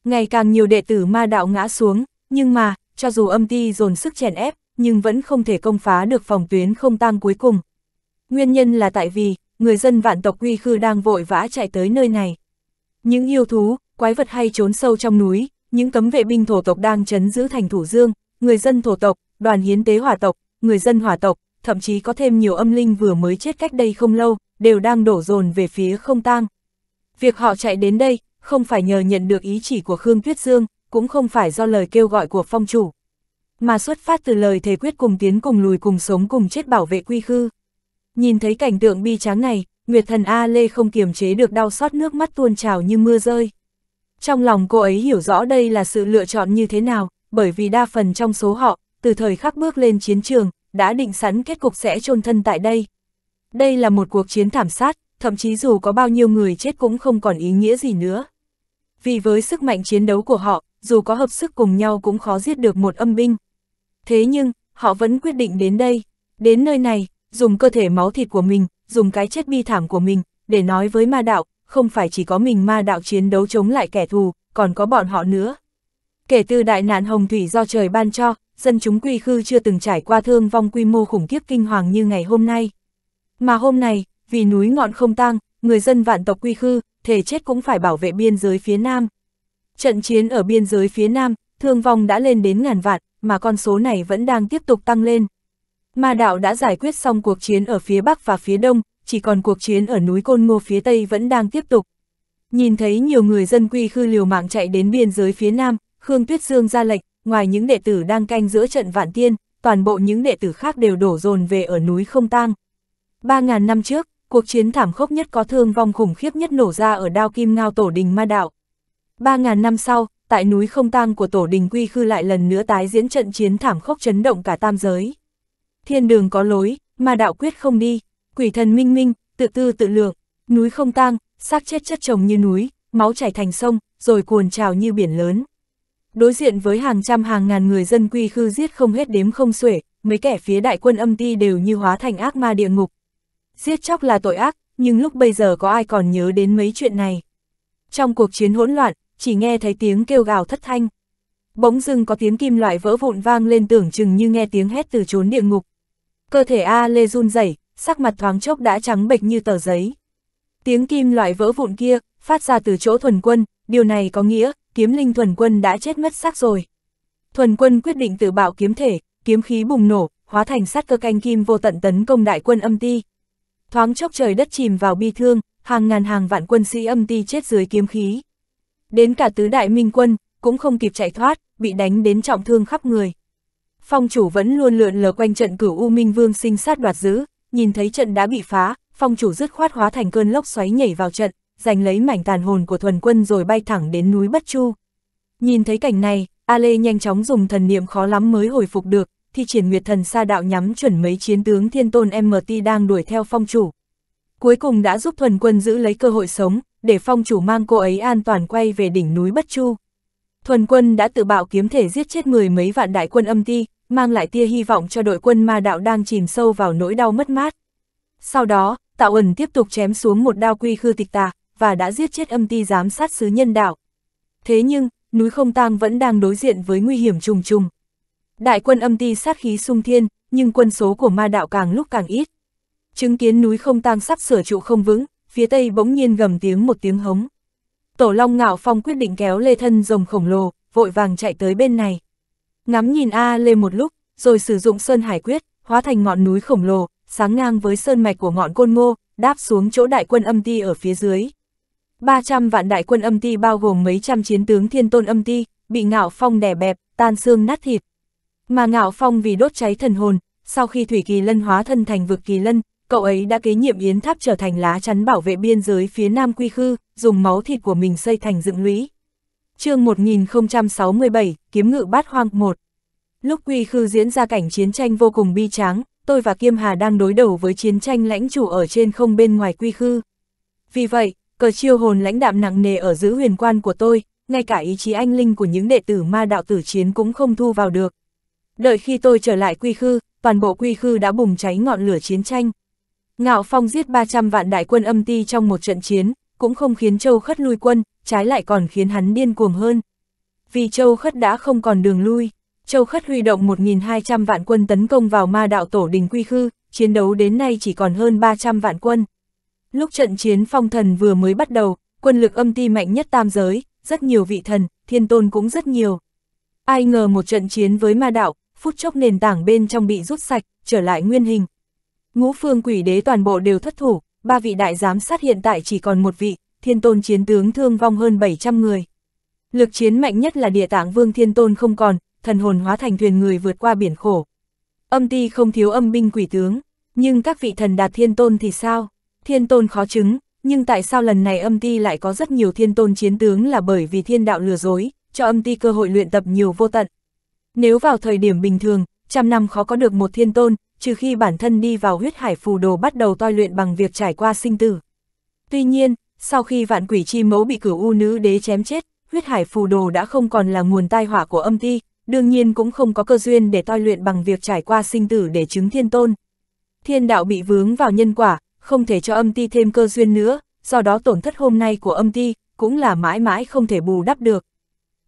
Ngày càng nhiều đệ tử ma đạo ngã xuống, nhưng mà, cho dù âm ti dồn sức chèn ép, nhưng vẫn không thể công phá được phòng tuyến không tang cuối cùng. Nguyên nhân là tại vì, người dân vạn tộc quy khư đang vội vã chạy tới nơi này. Những yêu thú, quái vật hay trốn sâu trong núi, những cấm vệ binh thổ tộc đang chấn giữ thành thủ dương, người dân thổ tộc, đoàn hiến tế hỏa tộc, người dân hỏa tộc, thậm chí có thêm nhiều âm linh vừa mới chết cách đây không lâu, đều đang đổ dồn về phía không tang. Việc họ chạy đến đây, không phải nhờ nhận được ý chỉ của Khương Tuyết Dương, cũng không phải do lời kêu gọi của phong chủ, mà xuất phát từ lời thề quyết cùng tiến cùng lùi cùng sống cùng chết bảo vệ quy khư. Nhìn thấy cảnh tượng bi tráng này, Nguyệt thần A Lê không kiềm chế được đau xót nước mắt tuôn trào như mưa rơi. Trong lòng cô ấy hiểu rõ đây là sự lựa chọn như thế nào, bởi vì đa phần trong số họ, từ thời khắc bước lên chiến trường, đã định sẵn kết cục sẽ chôn thân tại đây. Đây là một cuộc chiến thảm sát, thậm chí dù có bao nhiêu người chết cũng không còn ý nghĩa gì nữa. Vì với sức mạnh chiến đấu của họ, dù có hợp sức cùng nhau cũng khó giết được một âm binh. Thế nhưng, họ vẫn quyết định đến đây, đến nơi này, dùng cơ thể máu thịt của mình, dùng cái chết bi thảm của mình, để nói với ma đạo, không phải chỉ có mình ma đạo chiến đấu chống lại kẻ thù, còn có bọn họ nữa. Kể từ đại nạn hồng thủy do trời ban cho, dân chúng quy khư chưa từng trải qua thương vong quy mô khủng khiếp kinh hoàng như ngày hôm nay. Mà hôm nay, vì núi ngọn không tang, người dân vạn tộc quy khư, thể chết cũng phải bảo vệ biên giới phía nam. Trận chiến ở biên giới phía nam, thương vong đã lên đến ngàn vạn, mà con số này vẫn đang tiếp tục tăng lên. Ma đạo đã giải quyết xong cuộc chiến ở phía bắc và phía đông, chỉ còn cuộc chiến ở núi Côn Ngô phía tây vẫn đang tiếp tục. Nhìn thấy nhiều người dân quy khư liều mạng chạy đến biên giới phía nam, Khương Tuyết Dương ra lệnh, ngoài những đệ tử đang canh giữa trận vạn tiên, toàn bộ những đệ tử khác đều đổ dồn về ở núi không tang. ba ngàn năm trước, cuộc chiến thảm khốc nhất có thương vong khủng khiếp nhất nổ ra ở đao kim ngao tổ đình ma đạo. ba ngàn năm sau, tại núi không tang của tổ đình quy khư lại lần nữa tái diễn trận chiến thảm khốc chấn động cả tam giới. Thiên đường có lối, ma đạo quyết không đi, quỷ thần minh minh, tự tư tự lượng, núi không tang, xác chết chất chồng như núi, máu chảy thành sông, rồi cuồn trào như biển lớn. Đối diện với hàng trăm hàng ngàn người dân quy khư giết không hết đếm không xuể, mấy kẻ phía đại quân âm ti đều như hóa thành ác ma địa ngục. Giết chóc là tội ác, nhưng lúc bây giờ có ai còn nhớ đến mấy chuyện này. Trong cuộc chiến hỗn loạn, chỉ nghe thấy tiếng kêu gào thất thanh. Bỗng dưng có tiếng kim loại vỡ vụn vang lên tưởng chừng như nghe tiếng hét từ chốn địa ngục. Cơ thể A Lê run rẩy, sắc mặt thoáng chốc đã trắng bệch như tờ giấy. Tiếng kim loại vỡ vụn kia, phát ra từ chỗ thuần quân, điều này có nghĩa, kiếm linh thuần quân đã chết mất xác rồi. Thuần quân quyết định tự bạo kiếm thể, kiếm khí bùng nổ, hóa thành sát cơ canh kim vô tận tấn công đại quân âm ti. Thoáng chốc trời đất chìm vào bi thương, hàng ngàn hàng vạn quân sĩ âm ti chết dưới kiếm khí. Đến cả tứ đại minh quân, cũng không kịp chạy thoát, bị đánh đến trọng thương khắp người. Phong chủ vẫn luôn lượn lờ quanh trận cửu U Minh Vương sinh sát đoạt giữ, nhìn thấy trận đã bị phá, phong chủ dứt khoát hóa thành cơn lốc xoáy nhảy vào trận, giành lấy mảnh tàn hồn của thuần quân rồi bay thẳng đến núi Bất Chu. Nhìn thấy cảnh này, A Lê nhanh chóng dùng thần niệm khó lắm mới hồi phục được, thì triển nguyệt thần sa đạo nhắm chuẩn mấy chiến tướng thiên tôn MT đang đuổi theo phong chủ. Cuối cùng đã giúp thuần quân giữ lấy cơ hội sống, để phong chủ mang cô ấy an toàn quay về đỉnh núi Bất Chu. Thuần quân đã tự bạo kiếm thể giết chết mười mấy vạn đại quân âm ti, mang lại tia hy vọng cho đội quân ma đạo đang chìm sâu vào nỗi đau mất mát. Sau đó, Tạo ẩn tiếp tục chém xuống một đao quy khư tịch tà, và đã giết chết âm ti giám sát sứ nhân đạo. Thế nhưng, núi không tang vẫn đang đối diện với nguy hiểm trùng trùng. Đại quân âm ti sát khí sung thiên, nhưng quân số của ma đạo càng lúc càng ít. Chứng kiến núi không tang sắp sửa trụ không vững, phía tây bỗng nhiên gầm tiếng một tiếng hống. Tổ Long Ngạo Phong quyết định kéo lê thân rồng khổng lồ, vội vàng chạy tới bên này. Ngắm nhìn A Lê một lúc, rồi sử dụng Sơn Hải Quyết, hóa thành ngọn núi khổng lồ, sáng ngang với sơn mạch của ngọn côn ngô, đáp xuống chỗ đại quân âm ti ở phía dưới. 300 vạn đại quân âm ti bao gồm mấy trăm chiến tướng thiên tôn âm ti, bị ngạo phong đè bẹp, tan xương nát thịt. Mà ngạo phong vì đốt cháy thần hồn, sau khi Thủy Kỳ Lân hóa thân thành vực Kỳ Lân, cậu ấy đã kế nhiệm Yến Tháp trở thành lá chắn bảo vệ biên giới phía Nam Quy Khư, dùng máu thịt của mình xây thành dựng lũy. chương 1067, Kiếm ngự bát hoang 1 Lúc Quy Khư diễn ra cảnh chiến tranh vô cùng bi tráng, tôi và Kiêm Hà đang đối đầu với chiến tranh lãnh chủ ở trên không bên ngoài Quy Khư. Vì vậy, cờ chiêu hồn lãnh đạm nặng nề ở giữ huyền quan của tôi, ngay cả ý chí anh linh của những đệ tử ma đạo tử chiến cũng không thu vào được. Đợi khi tôi trở lại quy khư, toàn bộ quy khư đã bùng cháy ngọn lửa chiến tranh. Ngạo Phong giết 300 vạn đại quân âm ti trong một trận chiến, cũng không khiến Châu Khất lui quân, trái lại còn khiến hắn điên cuồng hơn. Vì Châu Khất đã không còn đường lui, Châu Khất huy động 1.200 vạn quân tấn công vào ma đạo tổ đình quy khư, chiến đấu đến nay chỉ còn hơn 300 vạn quân. Lúc trận chiến phong thần vừa mới bắt đầu, quân lực âm ti mạnh nhất tam giới, rất nhiều vị thần, thiên tôn cũng rất nhiều. Ai ngờ một trận chiến với ma đạo, phút chốc nền tảng bên trong bị rút sạch, trở lại nguyên hình. Ngũ phương quỷ đế toàn bộ đều thất thủ, ba vị đại giám sát hiện tại chỉ còn một vị, thiên tôn chiến tướng thương vong hơn 700 người. Lực chiến mạnh nhất là địa tạng vương thiên tôn không còn, thần hồn hóa thành thuyền người vượt qua biển khổ. Âm ti không thiếu âm binh quỷ tướng, nhưng các vị thần đạt thiên tôn thì sao? Thiên tôn khó chứng, nhưng tại sao lần này âm ti lại có rất nhiều thiên tôn chiến tướng là bởi vì thiên đạo lừa dối, cho âm ti cơ hội luyện tập nhiều vô tận. Nếu vào thời điểm bình thường, trăm năm khó có được một thiên tôn, trừ khi bản thân đi vào huyết hải phù đồ bắt đầu toi luyện bằng việc trải qua sinh tử. Tuy nhiên, sau khi vạn quỷ chi mẫu bị cửu u nữ đế chém chết, huyết hải phù đồ đã không còn là nguồn tai họa của âm ti, đương nhiên cũng không có cơ duyên để toi luyện bằng việc trải qua sinh tử để chứng thiên tôn. Thiên đạo bị vướng vào nhân quả, không thể cho âm ti thêm cơ duyên nữa, do đó tổn thất hôm nay của âm ti cũng là mãi mãi không thể bù đắp được.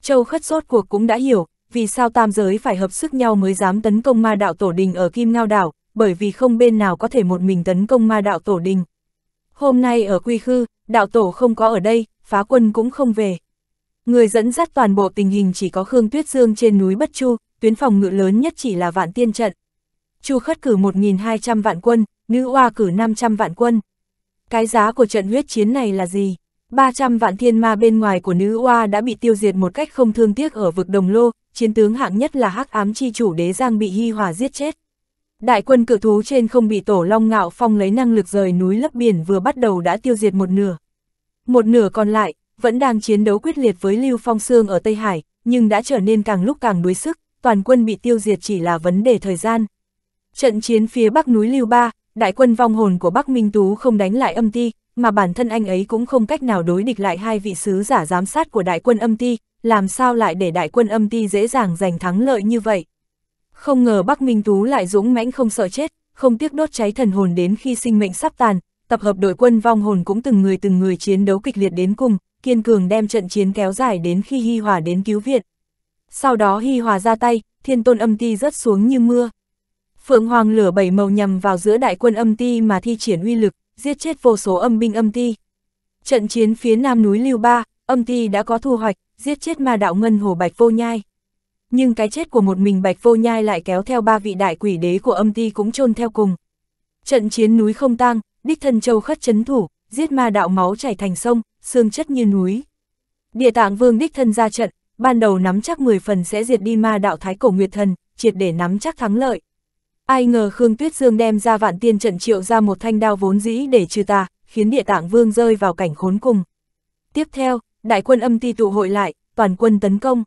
Châu khất sốt cuộc cũng đã hiểu, vì sao tam giới phải hợp sức nhau mới dám tấn công ma đạo tổ đình ở Kim Ngao Đảo, bởi vì không bên nào có thể một mình tấn công ma đạo tổ đình. Hôm nay ở Quy Khư, đạo tổ không có ở đây, phá quân cũng không về. Người dẫn dắt toàn bộ tình hình chỉ có Khương Tuyết Dương trên núi Bất Chu, tuyến phòng ngự lớn nhất chỉ là Vạn Tiên Trận. Chu Khất cử 1.200 vạn quân, Nữ Hoa cử 500 vạn quân. Cái giá của trận huyết chiến này là gì? 300 vạn thiên ma bên ngoài của Nữ Hoa đã bị tiêu diệt một cách không thương tiếc ở vực Đồng Lô, chiến tướng hạng nhất là Hắc Ám Chi Chủ Đế Giang bị hy Hòa giết chết. Đại quân cự thú trên không bị Tổ Long Ngạo Phong lấy năng lực rời núi lấp biển vừa bắt đầu đã tiêu diệt một nửa. Một nửa còn lại, vẫn đang chiến đấu quyết liệt với Lưu Phong Sương ở Tây Hải, nhưng đã trở nên càng lúc càng đuối sức, toàn quân bị tiêu diệt chỉ là vấn đề thời gian. Trận chiến phía bắc núi Lưu Ba, đại quân vong hồn của Bắc Minh Tú không đánh lại âm ti, mà bản thân anh ấy cũng không cách nào đối địch lại hai vị sứ giả giám sát của đại quân âm ti, làm sao lại để đại quân âm ti dễ dàng giành thắng lợi như vậy. Không ngờ Bắc Minh Tú lại dũng mãnh không sợ chết, không tiếc đốt cháy thần hồn đến khi sinh mệnh sắp tàn, tập hợp đội quân vong hồn cũng từng người từng người chiến đấu kịch liệt đến cùng, kiên cường đem trận chiến kéo dài đến khi hy Hòa đến cứu viện. Sau đó hy Hòa ra tay, thiên tôn âm ti rớt xuống như mưa. Phượng Hoàng lửa bảy màu nhằm vào giữa đại quân âm ti mà thi triển uy lực, giết chết vô số âm binh âm ti. Trận chiến phía nam núi Lưu Ba, âm ti đã có thu hoạch, giết chết ma đạo ngân hồ Bạch Vô Nhai. Nhưng cái chết của một mình Bạch Vô Nhai lại kéo theo ba vị đại quỷ đế của âm ti cũng chôn theo cùng. Trận chiến núi không tang, đích thân châu khất chấn thủ, giết ma đạo máu chảy thành sông, xương chất như núi. Địa tạng vương đích thân ra trận, ban đầu nắm chắc 10 phần sẽ diệt đi ma đạo thái cổ nguyệt thần, triệt để nắm chắc thắng lợi. Ai ngờ Khương Tuyết Dương đem ra vạn tiên trận triệu ra một thanh đao vốn dĩ để trừ tà, khiến địa tạng vương rơi vào cảnh khốn cùng. Tiếp theo, đại quân âm ti tụ hội lại, toàn quân tấn công.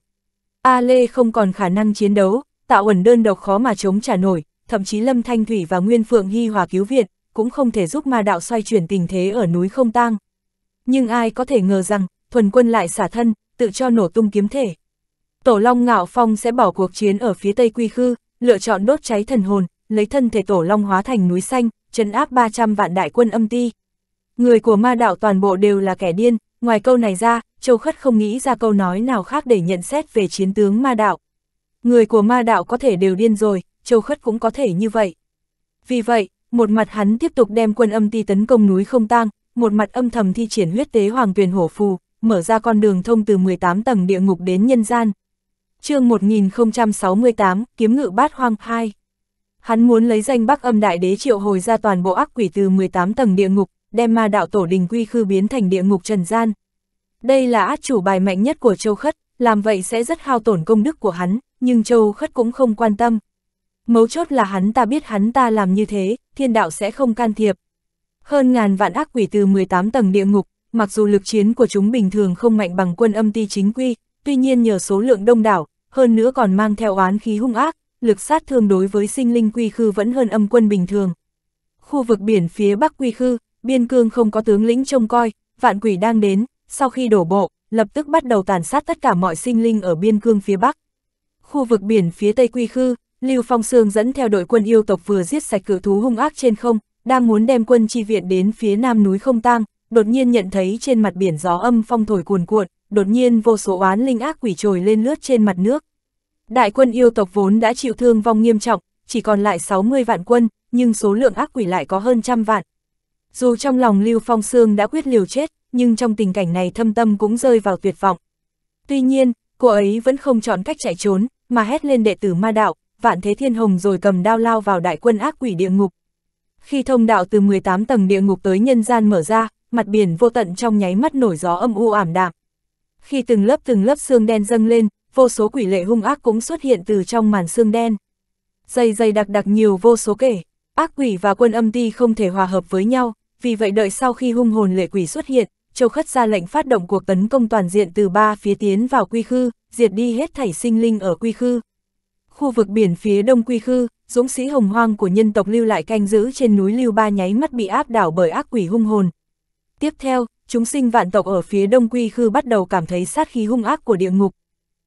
A Lê không còn khả năng chiến đấu, tạo ẩn đơn độc khó mà chống trả nổi, thậm chí Lâm Thanh Thủy và Nguyên Phượng Hy Hòa cứu viện, cũng không thể giúp ma đạo xoay chuyển tình thế ở núi không tang. Nhưng ai có thể ngờ rằng, thuần quân lại xả thân, tự cho nổ tung kiếm thể. Tổ Long Ngạo Phong sẽ bỏ cuộc chiến ở phía Tây Quy Khư, lựa chọn đốt cháy thần hồn, lấy thân thể tổ long hóa thành núi xanh, chấn áp 300 vạn đại quân âm ti. Người của ma đạo toàn bộ đều là kẻ điên, ngoài câu này ra, Châu Khất không nghĩ ra câu nói nào khác để nhận xét về chiến tướng ma đạo. Người của ma đạo có thể đều điên rồi, Châu Khất cũng có thể như vậy. Vì vậy, một mặt hắn tiếp tục đem quân âm ti tấn công núi không tang, một mặt âm thầm thi triển huyết tế hoàng tuyển hổ phù, mở ra con đường thông từ 18 tầng địa ngục đến nhân gian chương 1068, kiếm ngự bát hoang 2. Hắn muốn lấy danh bắc âm đại đế triệu hồi ra toàn bộ ác quỷ từ 18 tầng địa ngục, đem ma đạo tổ đình quy khư biến thành địa ngục trần gian. Đây là át chủ bài mạnh nhất của châu khất, làm vậy sẽ rất hao tổn công đức của hắn, nhưng châu khất cũng không quan tâm. Mấu chốt là hắn ta biết hắn ta làm như thế, thiên đạo sẽ không can thiệp. Hơn ngàn vạn ác quỷ từ 18 tầng địa ngục, mặc dù lực chiến của chúng bình thường không mạnh bằng quân âm ti chính quy, tuy nhiên nhờ số lượng đông đảo, hơn nữa còn mang theo oán khí hung ác, lực sát thương đối với sinh linh quy khư vẫn hơn âm quân bình thường. Khu vực biển phía bắc quy khư, biên cương không có tướng lĩnh trông coi, vạn quỷ đang đến, sau khi đổ bộ, lập tức bắt đầu tàn sát tất cả mọi sinh linh ở biên cương phía bắc. Khu vực biển phía tây quy khư, Lưu Phong Sương dẫn theo đội quân yêu tộc vừa giết sạch cự thú hung ác trên không, đang muốn đem quân chi viện đến phía nam núi không tang, đột nhiên nhận thấy trên mặt biển gió âm phong thổi cuồn cuộn, đột nhiên vô số oán linh ác quỷ trồi lên lướt trên mặt nước. Đại quân yêu tộc vốn đã chịu thương vong nghiêm trọng, chỉ còn lại 60 vạn quân, nhưng số lượng ác quỷ lại có hơn trăm vạn. Dù trong lòng Lưu Phong Sương đã quyết liều chết, nhưng trong tình cảnh này thâm tâm cũng rơi vào tuyệt vọng. Tuy nhiên, cô ấy vẫn không chọn cách chạy trốn, mà hét lên đệ tử ma đạo, vạn thế thiên hồng rồi cầm đao lao vào đại quân ác quỷ địa ngục. Khi thông đạo từ 18 tầng địa ngục tới nhân gian mở ra, mặt biển vô tận trong nháy mắt nổi gió âm u ảm đạm. Khi từng lớp từng lớp xương đen dâng lên, vô số quỷ lệ hung ác cũng xuất hiện từ trong màn xương đen. Dày dày đặc đặc nhiều vô số kể, ác quỷ và quân âm ti không thể hòa hợp với nhau, vì vậy đợi sau khi hung hồn lệ quỷ xuất hiện, Châu Khất ra lệnh phát động cuộc tấn công toàn diện từ ba phía tiến vào quy khư, diệt đi hết thảy sinh linh ở quy khư. Khu vực biển phía đông quy khư, dũng sĩ hồng hoang của nhân tộc lưu lại canh giữ trên núi Lưu Ba nháy mắt bị áp đảo bởi ác quỷ hung hồn, Tiếp theo, chúng sinh vạn tộc ở phía đông quy khư bắt đầu cảm thấy sát khí hung ác của địa ngục.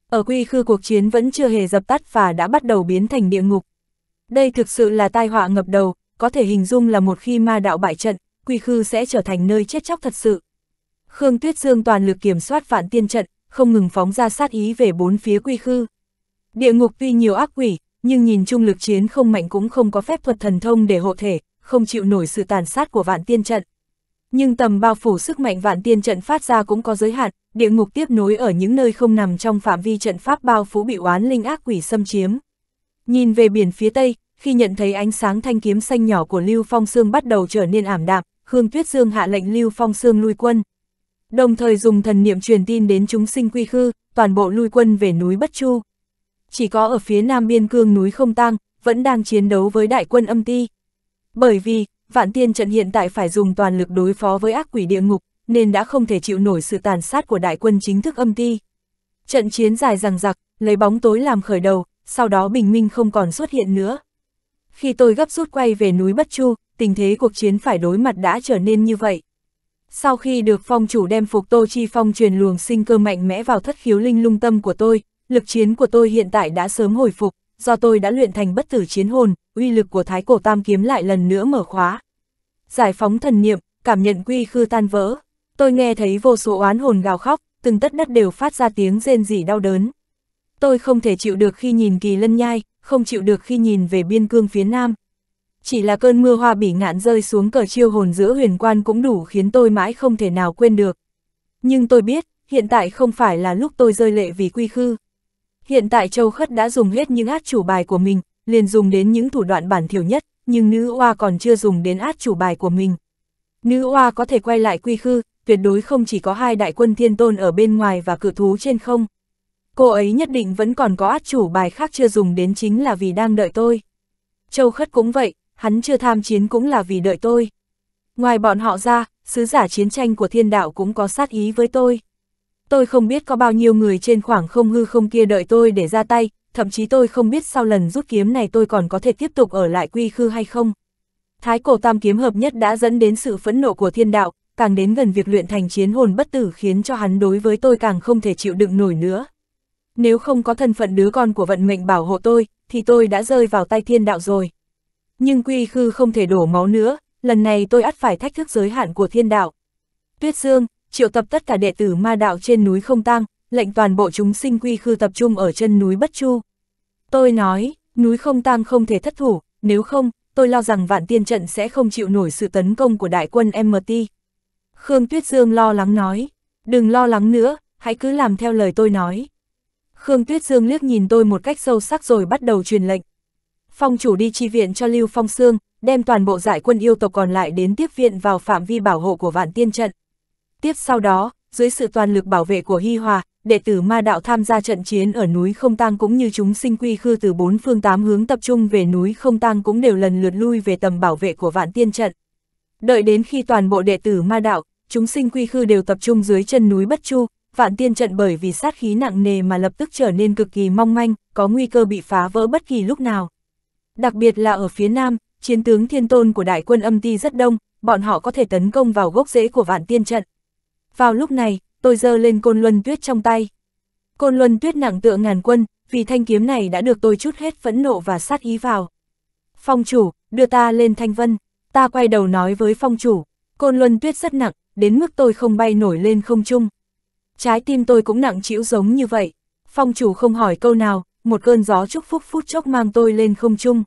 Ở quy khư cuộc chiến vẫn chưa hề dập tắt và đã bắt đầu biến thành địa ngục. Đây thực sự là tai họa ngập đầu, có thể hình dung là một khi ma đạo bại trận, quy khư sẽ trở thành nơi chết chóc thật sự. Khương Tuyết Dương toàn lực kiểm soát vạn tiên trận, không ngừng phóng ra sát ý về bốn phía quy khư. Địa ngục tuy nhiều ác quỷ, nhưng nhìn chung lực chiến không mạnh cũng không có phép thuật thần thông để hộ thể, không chịu nổi sự tàn sát của vạn tiên trận nhưng tầm bao phủ sức mạnh vạn tiên trận phát ra cũng có giới hạn, địa ngục tiếp nối ở những nơi không nằm trong phạm vi trận pháp bao phủ bị oán linh ác quỷ xâm chiếm. Nhìn về biển phía tây, khi nhận thấy ánh sáng thanh kiếm xanh nhỏ của Lưu Phong Sương bắt đầu trở nên ảm đạm, Khương Tuyết Dương hạ lệnh Lưu Phong Sương lui quân. Đồng thời dùng thần niệm truyền tin đến chúng sinh quy khư, toàn bộ lui quân về núi Bất Chu. Chỉ có ở phía nam biên cương núi Không Tang, vẫn đang chiến đấu với đại quân âm ti. Bởi vì, vạn tiên trận hiện tại phải dùng toàn lực đối phó với ác quỷ địa ngục, nên đã không thể chịu nổi sự tàn sát của đại quân chính thức âm ti. Trận chiến dài rằng giặc, lấy bóng tối làm khởi đầu, sau đó bình minh không còn xuất hiện nữa. Khi tôi gấp rút quay về núi Bất Chu, tình thế cuộc chiến phải đối mặt đã trở nên như vậy. Sau khi được phong chủ đem phục Tô Chi Phong truyền luồng sinh cơ mạnh mẽ vào thất khiếu linh lung tâm của tôi, lực chiến của tôi hiện tại đã sớm hồi phục do tôi đã luyện thành bất tử chiến hồn, uy lực của thái cổ tam kiếm lại lần nữa mở khóa. Giải phóng thần niệm, cảm nhận quy khư tan vỡ, tôi nghe thấy vô số oán hồn gào khóc, từng tất đất đều phát ra tiếng rên rỉ đau đớn. Tôi không thể chịu được khi nhìn kỳ lân nhai, không chịu được khi nhìn về biên cương phía nam. Chỉ là cơn mưa hoa bỉ ngạn rơi xuống cờ chiêu hồn giữa huyền quan cũng đủ khiến tôi mãi không thể nào quên được. Nhưng tôi biết, hiện tại không phải là lúc tôi rơi lệ vì quy khư, Hiện tại Châu Khất đã dùng hết những át chủ bài của mình, liền dùng đến những thủ đoạn bản thiểu nhất, nhưng nữ oa còn chưa dùng đến át chủ bài của mình. Nữ oa có thể quay lại quy khư, tuyệt đối không chỉ có hai đại quân thiên tôn ở bên ngoài và cự thú trên không. Cô ấy nhất định vẫn còn có át chủ bài khác chưa dùng đến chính là vì đang đợi tôi. Châu Khất cũng vậy, hắn chưa tham chiến cũng là vì đợi tôi. Ngoài bọn họ ra, sứ giả chiến tranh của thiên đạo cũng có sát ý với tôi tôi không biết có bao nhiêu người trên khoảng không hư không kia đợi tôi để ra tay, thậm chí tôi không biết sau lần rút kiếm này tôi còn có thể tiếp tục ở lại quy khư hay không. Thái cổ tam kiếm hợp nhất đã dẫn đến sự phẫn nộ của thiên đạo, càng đến gần việc luyện thành chiến hồn bất tử khiến cho hắn đối với tôi càng không thể chịu đựng nổi nữa. Nếu không có thân phận đứa con của vận mệnh bảo hộ tôi, thì tôi đã rơi vào tay thiên đạo rồi. Nhưng quy khư không thể đổ máu nữa, lần này tôi ắt phải thách thức giới hạn của thiên đạo. Tuyết Dương, triệu tập tất cả đệ tử ma đạo trên núi không tang lệnh toàn bộ chúng sinh quy khư tập trung ở chân núi Bất Chu. Tôi nói, núi không tang không thể thất thủ, nếu không, tôi lo rằng vạn tiên trận sẽ không chịu nổi sự tấn công của đại quân MT. Khương Tuyết Dương lo lắng nói, đừng lo lắng nữa, hãy cứ làm theo lời tôi nói. Khương Tuyết Dương liếc nhìn tôi một cách sâu sắc rồi bắt đầu truyền lệnh. Phong chủ đi chi viện cho Lưu Phong Sương, đem toàn bộ giải quân yêu tộc còn lại đến tiếp viện vào phạm vi bảo hộ của vạn tiên trận. Tiếp sau đó, dưới sự toàn lực bảo vệ của Hy Hòa, đệ tử ma đạo tham gia trận chiến ở núi Không Tang cũng như chúng sinh quy khư từ bốn phương tám hướng tập trung về núi Không Tang cũng đều lần lượt lui về tầm bảo vệ của vạn tiên trận. Đợi đến khi toàn bộ đệ tử ma đạo, chúng sinh quy khư đều tập trung dưới chân núi Bất Chu, vạn tiên trận bởi vì sát khí nặng nề mà lập tức trở nên cực kỳ mong manh, có nguy cơ bị phá vỡ bất kỳ lúc nào. Đặc biệt là ở phía nam, chiến tướng thiên tôn của đại quân âm ti rất đông, bọn họ có thể tấn công vào gốc rễ của vạn tiên trận, vào lúc này, tôi giơ lên côn luân tuyết trong tay. Côn luân tuyết nặng tựa ngàn quân, vì thanh kiếm này đã được tôi chút hết phẫn nộ và sát ý vào. Phong chủ, đưa ta lên thanh vân. Ta quay đầu nói với phong chủ, côn luân tuyết rất nặng, đến mức tôi không bay nổi lên không trung. Trái tim tôi cũng nặng chịu giống như vậy. Phong chủ không hỏi câu nào, một cơn gió chúc phúc phút chốc mang tôi lên không trung.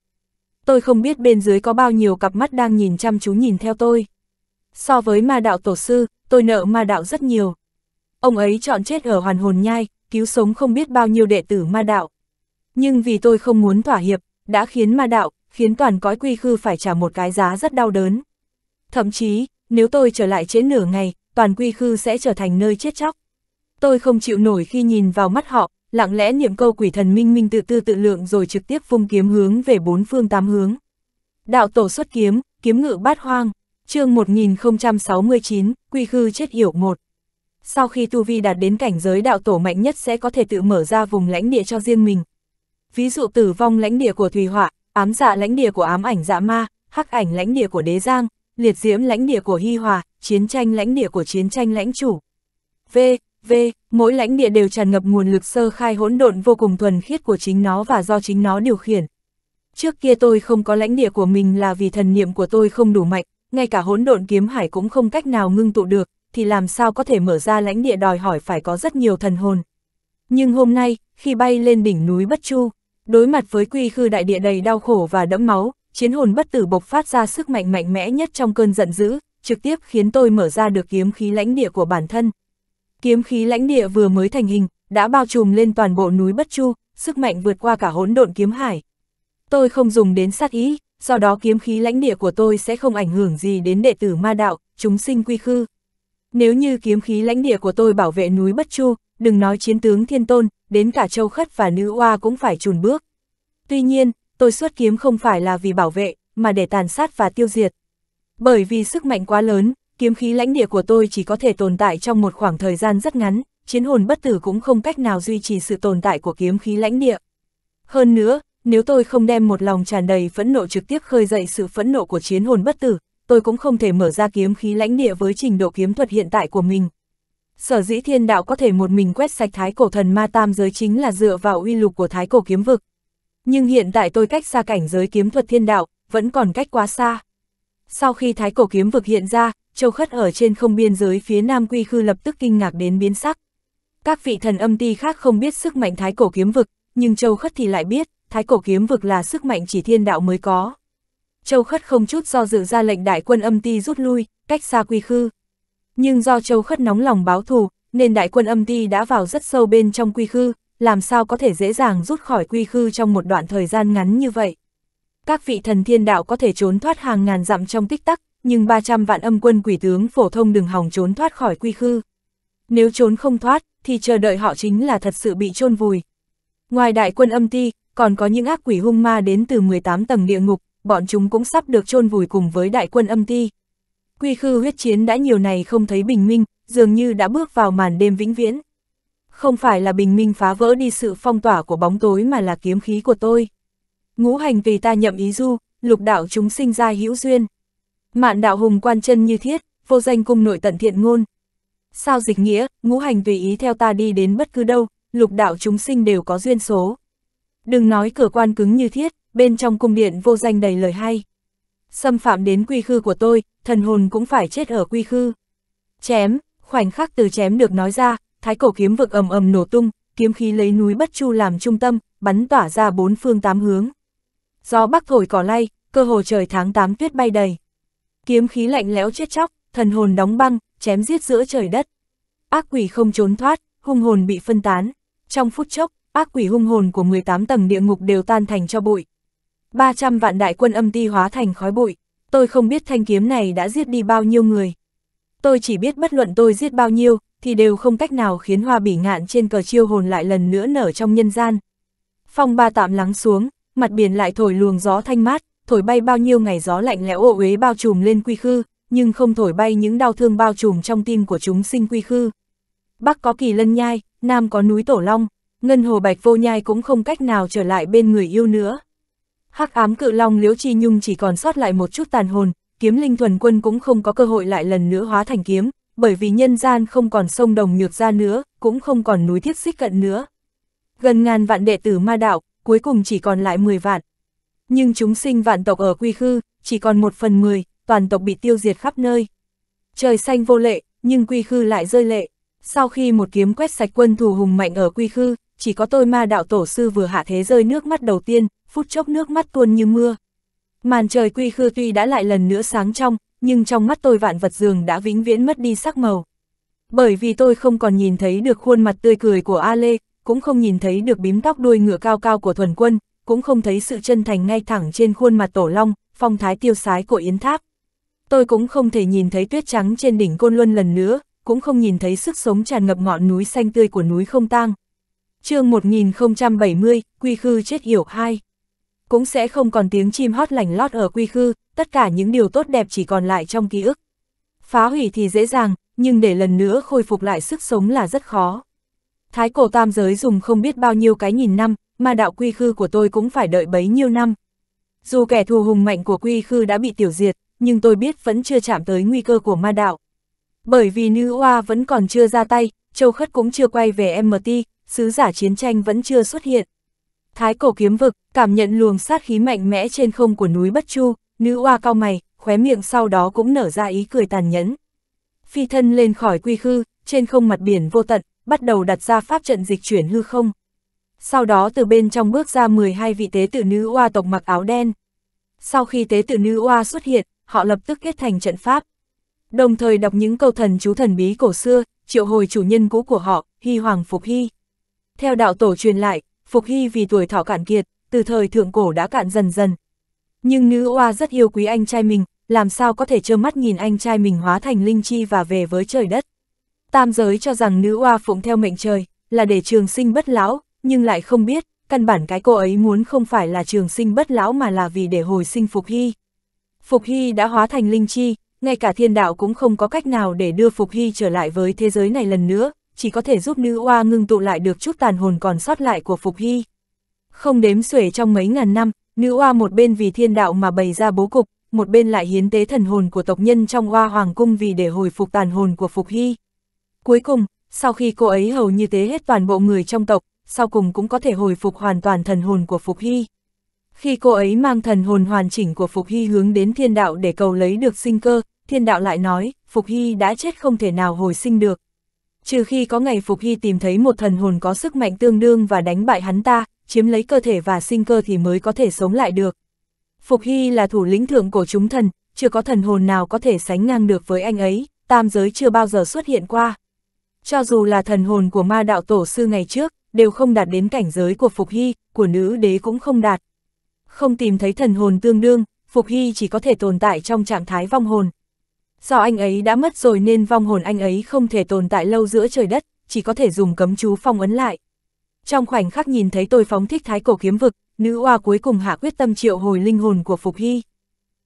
Tôi không biết bên dưới có bao nhiêu cặp mắt đang nhìn chăm chú nhìn theo tôi so với ma đạo tổ sư, tôi nợ ma đạo rất nhiều. Ông ấy chọn chết ở hoàn hồn nhai, cứu sống không biết bao nhiêu đệ tử ma đạo. Nhưng vì tôi không muốn thỏa hiệp, đã khiến ma đạo, khiến toàn cõi quy khư phải trả một cái giá rất đau đớn. Thậm chí, nếu tôi trở lại trễ nửa ngày, toàn quy khư sẽ trở thành nơi chết chóc. Tôi không chịu nổi khi nhìn vào mắt họ, lặng lẽ niệm câu quỷ thần minh minh tự tư tự lượng rồi trực tiếp vung kiếm hướng về bốn phương tám hướng. Đạo tổ xuất kiếm, kiếm ngự bát hoang chương 1069, Quy Khư chết hiểu một Sau khi Tu Vi đạt đến cảnh giới đạo tổ mạnh nhất sẽ có thể tự mở ra vùng lãnh địa cho riêng mình. Ví dụ tử vong lãnh địa của Thùy Họa, ám dạ lãnh địa của ám ảnh dạ ma, hắc ảnh lãnh địa của đế giang, liệt diễm lãnh địa của hy hòa, chiến tranh lãnh địa của chiến tranh lãnh chủ. V, V, mỗi lãnh địa đều tràn ngập nguồn lực sơ khai hỗn độn vô cùng thuần khiết của chính nó và do chính nó điều khiển. Trước kia tôi không có lãnh địa của mình là vì thần niệm của tôi không đủ mạnh, ngay cả hỗn độn kiếm hải cũng không cách nào ngưng tụ được, thì làm sao có thể mở ra lãnh địa đòi hỏi phải có rất nhiều thần hồn. Nhưng hôm nay, khi bay lên đỉnh núi Bất Chu, đối mặt với quy khư đại địa đầy đau khổ và đẫm máu, chiến hồn bất tử bộc phát ra sức mạnh mạnh mẽ nhất trong cơn giận dữ, trực tiếp khiến tôi mở ra được kiếm khí lãnh địa của bản thân. Kiếm khí lãnh địa vừa mới thành hình, đã bao trùm lên toàn bộ núi Bất Chu, sức mạnh vượt qua cả hỗn độn kiếm hải. Tôi không dùng đến sát ý, do đó kiếm khí lãnh địa của tôi sẽ không ảnh hưởng gì đến đệ tử ma đạo, chúng sinh quy khư. Nếu như kiếm khí lãnh địa của tôi bảo vệ núi Bất Chu, đừng nói chiến tướng thiên tôn, đến cả châu khất và nữ oa cũng phải chùn bước. Tuy nhiên, tôi xuất kiếm không phải là vì bảo vệ, mà để tàn sát và tiêu diệt. Bởi vì sức mạnh quá lớn, kiếm khí lãnh địa của tôi chỉ có thể tồn tại trong một khoảng thời gian rất ngắn, chiến hồn bất tử cũng không cách nào duy trì sự tồn tại của kiếm khí lãnh địa. Hơn nữa, nếu tôi không đem một lòng tràn đầy phẫn nộ trực tiếp khơi dậy sự phẫn nộ của chiến hồn bất tử, tôi cũng không thể mở ra kiếm khí lãnh địa với trình độ kiếm thuật hiện tại của mình. Sở dĩ thiên đạo có thể một mình quét sạch thái cổ thần ma tam giới chính là dựa vào uy lục của thái cổ kiếm vực. Nhưng hiện tại tôi cách xa cảnh giới kiếm thuật thiên đạo, vẫn còn cách quá xa. Sau khi thái cổ kiếm vực hiện ra, châu khất ở trên không biên giới phía nam quy khư lập tức kinh ngạc đến biến sắc. Các vị thần âm ti khác không biết sức mạnh thái cổ kiếm vực, nhưng châu khất thì lại biết, thái cổ kiếm vực là sức mạnh chỉ thiên đạo mới có. Châu Khất không chút do dự ra lệnh đại quân âm ti rút lui, cách xa quy khư. Nhưng do Châu Khất nóng lòng báo thù, nên đại quân âm ti đã vào rất sâu bên trong quy khư, làm sao có thể dễ dàng rút khỏi quy khư trong một đoạn thời gian ngắn như vậy. Các vị thần thiên đạo có thể trốn thoát hàng ngàn dặm trong tích tắc, nhưng 300 vạn âm quân quỷ tướng phổ thông đừng hòng trốn thoát khỏi quy khư. Nếu trốn không thoát, thì chờ đợi họ chính là thật sự bị chôn vùi. Ngoài đại quân âm ti, còn có những ác quỷ hung ma đến từ 18 tầng địa ngục, bọn chúng cũng sắp được chôn vùi cùng với đại quân âm ti. Quy khư huyết chiến đã nhiều này không thấy bình minh, dường như đã bước vào màn đêm vĩnh viễn. Không phải là bình minh phá vỡ đi sự phong tỏa của bóng tối mà là kiếm khí của tôi. Ngũ hành vì ta nhậm ý du, lục đạo chúng sinh ra hữu duyên. Mạn đạo hùng quan chân như thiết, vô danh cung nội tận thiện ngôn. Sao dịch nghĩa, ngũ hành tùy ý theo ta đi đến bất cứ đâu, lục đạo chúng sinh đều có duyên số. Đừng nói cửa quan cứng như thiết, bên trong cung điện vô danh đầy lời hay. Xâm phạm đến quy khư của tôi, thần hồn cũng phải chết ở quy khư. Chém, khoảnh khắc từ chém được nói ra, thái cổ kiếm vực ầm ầm nổ tung, kiếm khí lấy núi Bất Chu làm trung tâm, bắn tỏa ra bốn phương tám hướng. Gió bắc thổi cỏ lay, cơ hồ trời tháng tám tuyết bay đầy. Kiếm khí lạnh lẽo chết chóc, thần hồn đóng băng, chém giết giữa trời đất. Ác quỷ không trốn thoát, hung hồn bị phân tán. Trong phút chốc, ác quỷ hung hồn của 18 tầng địa ngục đều tan thành cho bụi. 300 vạn đại quân âm ti hóa thành khói bụi, tôi không biết thanh kiếm này đã giết đi bao nhiêu người. Tôi chỉ biết bất luận tôi giết bao nhiêu, thì đều không cách nào khiến hoa bỉ ngạn trên cờ chiêu hồn lại lần nữa nở trong nhân gian. Phong ba tạm lắng xuống, mặt biển lại thổi luồng gió thanh mát, thổi bay bao nhiêu ngày gió lạnh lẽo ô uế bao trùm lên quy khư, nhưng không thổi bay những đau thương bao trùm trong tim của chúng sinh quy khư. Bắc có kỳ lân nhai, Nam có núi Tổ Long, Ngân Hồ Bạch Vô Nhai cũng không cách nào trở lại bên người yêu nữa. Hắc ám cự long Liễu Chi Nhung chỉ còn sót lại một chút tàn hồn, kiếm linh thuần quân cũng không có cơ hội lại lần nữa hóa thành kiếm, bởi vì nhân gian không còn sông đồng nhược ra nữa, cũng không còn núi thiết xích cận nữa. Gần ngàn vạn đệ tử ma đạo, cuối cùng chỉ còn lại 10 vạn. Nhưng chúng sinh vạn tộc ở quy khư, chỉ còn một phần 10, toàn tộc bị tiêu diệt khắp nơi. Trời xanh vô lệ, nhưng quy khư lại rơi lệ. Sau khi một kiếm quét sạch quân thù hùng mạnh ở quy khư, chỉ có tôi ma đạo tổ sư vừa hạ thế rơi nước mắt đầu tiên, phút chốc nước mắt tuôn như mưa. Màn trời quy khư tuy đã lại lần nữa sáng trong, nhưng trong mắt tôi vạn vật dường đã vĩnh viễn mất đi sắc màu. Bởi vì tôi không còn nhìn thấy được khuôn mặt tươi cười của A Lê, cũng không nhìn thấy được bím tóc đuôi ngựa cao cao của thuần quân, cũng không thấy sự chân thành ngay thẳng trên khuôn mặt tổ long, phong thái tiêu sái của Yến Tháp. Tôi cũng không thể nhìn thấy tuyết trắng trên đỉnh Côn Luân lần nữa, cũng không nhìn thấy sức sống tràn ngập ngọn núi xanh tươi của núi không tang, chương 1070, Quy Khư chết hiểu hai Cũng sẽ không còn tiếng chim hót lành lót ở Quy Khư, tất cả những điều tốt đẹp chỉ còn lại trong ký ức. Phá hủy thì dễ dàng, nhưng để lần nữa khôi phục lại sức sống là rất khó. Thái cổ tam giới dùng không biết bao nhiêu cái nhìn năm, mà đạo quy khư của tôi cũng phải đợi bấy nhiêu năm. Dù kẻ thù hùng mạnh của quy khư đã bị tiểu diệt, nhưng tôi biết vẫn chưa chạm tới nguy cơ của ma đạo. Bởi vì nữ oa vẫn còn chưa ra tay, châu khất cũng chưa quay về MT, sứ giả chiến tranh vẫn chưa xuất hiện. Thái cổ kiếm vực, cảm nhận luồng sát khí mạnh mẽ trên không của núi Bất Chu, nữ oa cao mày, khóe miệng sau đó cũng nở ra ý cười tàn nhẫn. Phi thân lên khỏi quy khư, trên không mặt biển vô tận, bắt đầu đặt ra pháp trận dịch chuyển hư không. Sau đó từ bên trong bước ra 12 vị tế tử nữ oa tộc mặc áo đen. Sau khi tế tử nữ oa xuất hiện, họ lập tức kết thành trận pháp. Đồng thời đọc những câu thần chú thần bí cổ xưa, triệu hồi chủ nhân cũ của họ, Hy Hoàng Phục Hy. Theo đạo tổ truyền lại, Phục Hy vì tuổi thọ cạn kiệt, từ thời thượng cổ đã cạn dần dần. Nhưng nữ oa rất yêu quý anh trai mình, làm sao có thể trơ mắt nhìn anh trai mình hóa thành linh chi và về với trời đất. Tam giới cho rằng nữ oa phụng theo mệnh trời, là để trường sinh bất lão, nhưng lại không biết, căn bản cái cô ấy muốn không phải là trường sinh bất lão mà là vì để hồi sinh Phục Hy. Phục Hy đã hóa thành linh chi, ngay cả thiên đạo cũng không có cách nào để đưa Phục Hy trở lại với thế giới này lần nữa, chỉ có thể giúp nữ oa ngưng tụ lại được chút tàn hồn còn sót lại của Phục Hy. Không đếm xuể trong mấy ngàn năm, nữ oa một bên vì thiên đạo mà bày ra bố cục, một bên lại hiến tế thần hồn của tộc nhân trong oa hoàng cung vì để hồi phục tàn hồn của Phục Hy. Cuối cùng, sau khi cô ấy hầu như tế hết toàn bộ người trong tộc, sau cùng cũng có thể hồi phục hoàn toàn thần hồn của Phục Hy. Khi cô ấy mang thần hồn hoàn chỉnh của Phục Hy hướng đến thiên đạo để cầu lấy được sinh cơ, thiên đạo lại nói, Phục Hy đã chết không thể nào hồi sinh được, Trừ khi có ngày Phục Hy tìm thấy một thần hồn có sức mạnh tương đương và đánh bại hắn ta, chiếm lấy cơ thể và sinh cơ thì mới có thể sống lại được. Phục Hy là thủ lĩnh thượng cổ chúng thần, chưa có thần hồn nào có thể sánh ngang được với anh ấy, tam giới chưa bao giờ xuất hiện qua. Cho dù là thần hồn của ma đạo tổ sư ngày trước, đều không đạt đến cảnh giới của Phục Hy, của nữ đế cũng không đạt. Không tìm thấy thần hồn tương đương, Phục Hy chỉ có thể tồn tại trong trạng thái vong hồn. Do anh ấy đã mất rồi nên vong hồn anh ấy không thể tồn tại lâu giữa trời đất, chỉ có thể dùng cấm chú phong ấn lại. Trong khoảnh khắc nhìn thấy tôi phóng thích thái cổ kiếm vực, nữ oa cuối cùng hạ quyết tâm triệu hồi linh hồn của Phục Hy.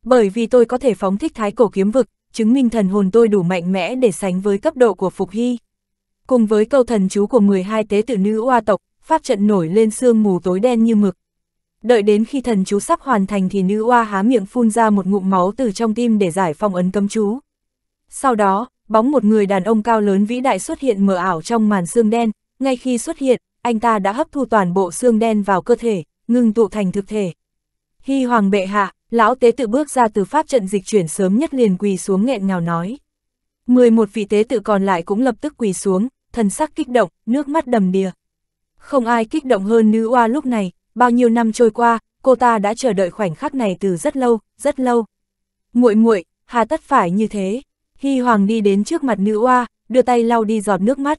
Bởi vì tôi có thể phóng thích thái cổ kiếm vực, chứng minh thần hồn tôi đủ mạnh mẽ để sánh với cấp độ của Phục Hy. Cùng với câu thần chú của 12 tế tử nữ oa tộc, pháp trận nổi lên sương mù tối đen như mực. Đợi đến khi thần chú sắp hoàn thành thì nữ oa há miệng phun ra một ngụm máu từ trong tim để giải phong ấn cấm chú. Sau đó, bóng một người đàn ông cao lớn vĩ đại xuất hiện mờ ảo trong màn xương đen, ngay khi xuất hiện, anh ta đã hấp thu toàn bộ xương đen vào cơ thể, ngưng tụ thành thực thể. Hy hoàng bệ hạ, lão tế tự bước ra từ pháp trận dịch chuyển sớm nhất liền quỳ xuống nghẹn ngào nói. 11 vị tế tự còn lại cũng lập tức quỳ xuống, thần sắc kích động, nước mắt đầm đìa. Không ai kích động hơn nữ oa lúc này, bao nhiêu năm trôi qua, cô ta đã chờ đợi khoảnh khắc này từ rất lâu, rất lâu. Muội muội, hà tất phải như thế? Hy Hoàng đi đến trước mặt nữ oa, đưa tay lau đi giọt nước mắt.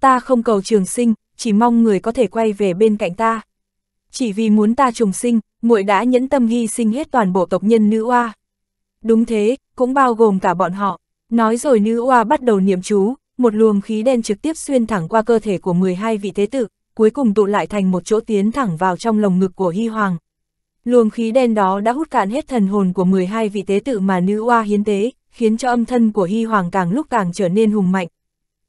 Ta không cầu trường sinh, chỉ mong người có thể quay về bên cạnh ta. Chỉ vì muốn ta trùng sinh, muội đã nhẫn tâm hy sinh hết toàn bộ tộc nhân nữ oa. Đúng thế, cũng bao gồm cả bọn họ. Nói rồi nữ oa bắt đầu niệm chú, một luồng khí đen trực tiếp xuyên thẳng qua cơ thể của 12 vị thế tử, cuối cùng tụ lại thành một chỗ tiến thẳng vào trong lồng ngực của Hy Hoàng. Luồng khí đen đó đã hút cạn hết thần hồn của 12 vị tế tử mà nữ oa hiến tế, khiến cho âm thân của Hy Hoàng càng lúc càng trở nên hùng mạnh.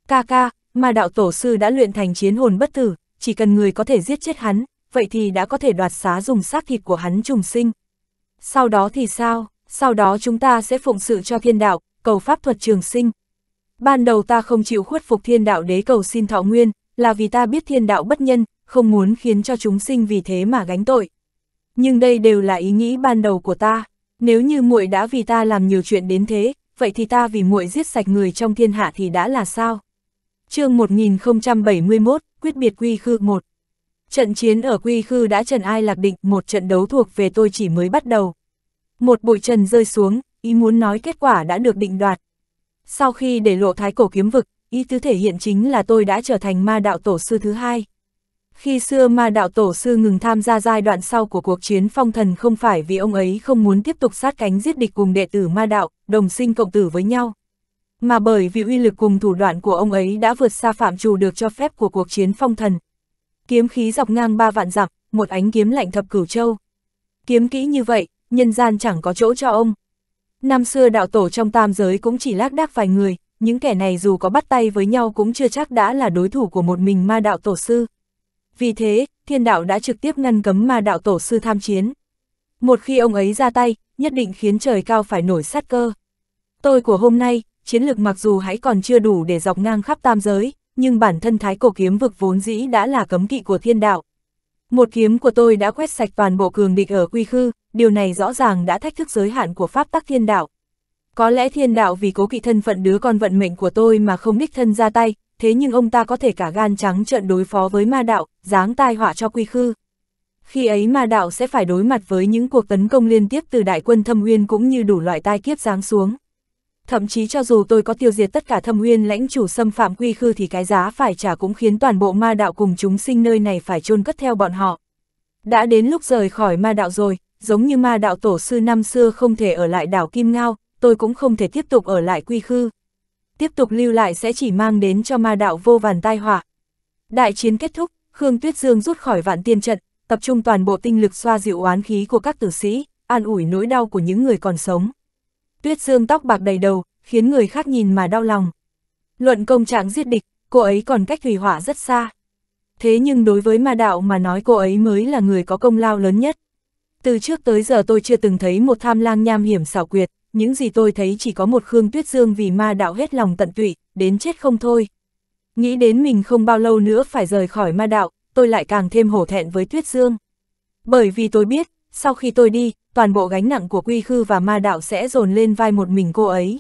Ca ca, mà đạo tổ sư đã luyện thành chiến hồn bất tử, chỉ cần người có thể giết chết hắn, vậy thì đã có thể đoạt xá dùng xác thịt của hắn trùng sinh. Sau đó thì sao? Sau đó chúng ta sẽ phụng sự cho thiên đạo, cầu pháp thuật trường sinh. Ban đầu ta không chịu khuất phục thiên đạo đế cầu xin thọ nguyên, là vì ta biết thiên đạo bất nhân, không muốn khiến cho chúng sinh vì thế mà gánh tội. Nhưng đây đều là ý nghĩ ban đầu của ta nếu như muội đã vì ta làm nhiều chuyện đến thế, vậy thì ta vì muội giết sạch người trong thiên hạ thì đã là sao? chương 1071, quyết biệt quy khư 1 Trận chiến ở quy khư đã trần ai lạc định, một trận đấu thuộc về tôi chỉ mới bắt đầu. Một bụi trần rơi xuống, ý muốn nói kết quả đã được định đoạt. Sau khi để lộ thái cổ kiếm vực, ý tứ thể hiện chính là tôi đã trở thành ma đạo tổ sư thứ hai. Khi xưa ma đạo tổ sư ngừng tham gia giai đoạn sau của cuộc chiến phong thần không phải vì ông ấy không muốn tiếp tục sát cánh giết địch cùng đệ tử ma đạo, đồng sinh cộng tử với nhau. Mà bởi vì uy lực cùng thủ đoạn của ông ấy đã vượt xa phạm trù được cho phép của cuộc chiến phong thần. Kiếm khí dọc ngang ba vạn dặm, một ánh kiếm lạnh thập cửu châu. Kiếm kỹ như vậy, nhân gian chẳng có chỗ cho ông. Năm xưa đạo tổ trong tam giới cũng chỉ lác đác vài người, những kẻ này dù có bắt tay với nhau cũng chưa chắc đã là đối thủ của một mình ma đạo tổ sư vì thế, thiên đạo đã trực tiếp ngăn cấm ma đạo tổ sư tham chiến. Một khi ông ấy ra tay, nhất định khiến trời cao phải nổi sát cơ. Tôi của hôm nay, chiến lực mặc dù hãy còn chưa đủ để dọc ngang khắp tam giới, nhưng bản thân thái cổ kiếm vực vốn dĩ đã là cấm kỵ của thiên đạo. Một kiếm của tôi đã quét sạch toàn bộ cường địch ở quy khư, điều này rõ ràng đã thách thức giới hạn của pháp tắc thiên đạo. Có lẽ thiên đạo vì cố kỵ thân phận đứa con vận mệnh của tôi mà không đích thân ra tay, thế nhưng ông ta có thể cả gan trắng trợn đối phó với ma đạo, dáng tai họa cho quy khư. Khi ấy ma đạo sẽ phải đối mặt với những cuộc tấn công liên tiếp từ đại quân thâm uyên cũng như đủ loại tai kiếp giáng xuống. Thậm chí cho dù tôi có tiêu diệt tất cả thâm uyên lãnh chủ xâm phạm quy khư thì cái giá phải trả cũng khiến toàn bộ ma đạo cùng chúng sinh nơi này phải chôn cất theo bọn họ. Đã đến lúc rời khỏi ma đạo rồi, giống như ma đạo tổ sư năm xưa không thể ở lại đảo Kim Ngao, tôi cũng không thể tiếp tục ở lại quy khư tiếp tục lưu lại sẽ chỉ mang đến cho ma đạo vô vàn tai họa. Đại chiến kết thúc, Khương Tuyết Dương rút khỏi vạn tiên trận, tập trung toàn bộ tinh lực xoa dịu oán khí của các tử sĩ, an ủi nỗi đau của những người còn sống. Tuyết Dương tóc bạc đầy đầu, khiến người khác nhìn mà đau lòng. Luận công trạng giết địch, cô ấy còn cách hủy hỏa rất xa. Thế nhưng đối với ma đạo mà nói cô ấy mới là người có công lao lớn nhất. Từ trước tới giờ tôi chưa từng thấy một tham lang nham hiểm xảo quyệt, những gì tôi thấy chỉ có một Khương Tuyết Dương vì ma đạo hết lòng tận tụy, đến chết không thôi. Nghĩ đến mình không bao lâu nữa phải rời khỏi ma đạo, tôi lại càng thêm hổ thẹn với Tuyết Dương. Bởi vì tôi biết, sau khi tôi đi, toàn bộ gánh nặng của quy khư và ma đạo sẽ dồn lên vai một mình cô ấy.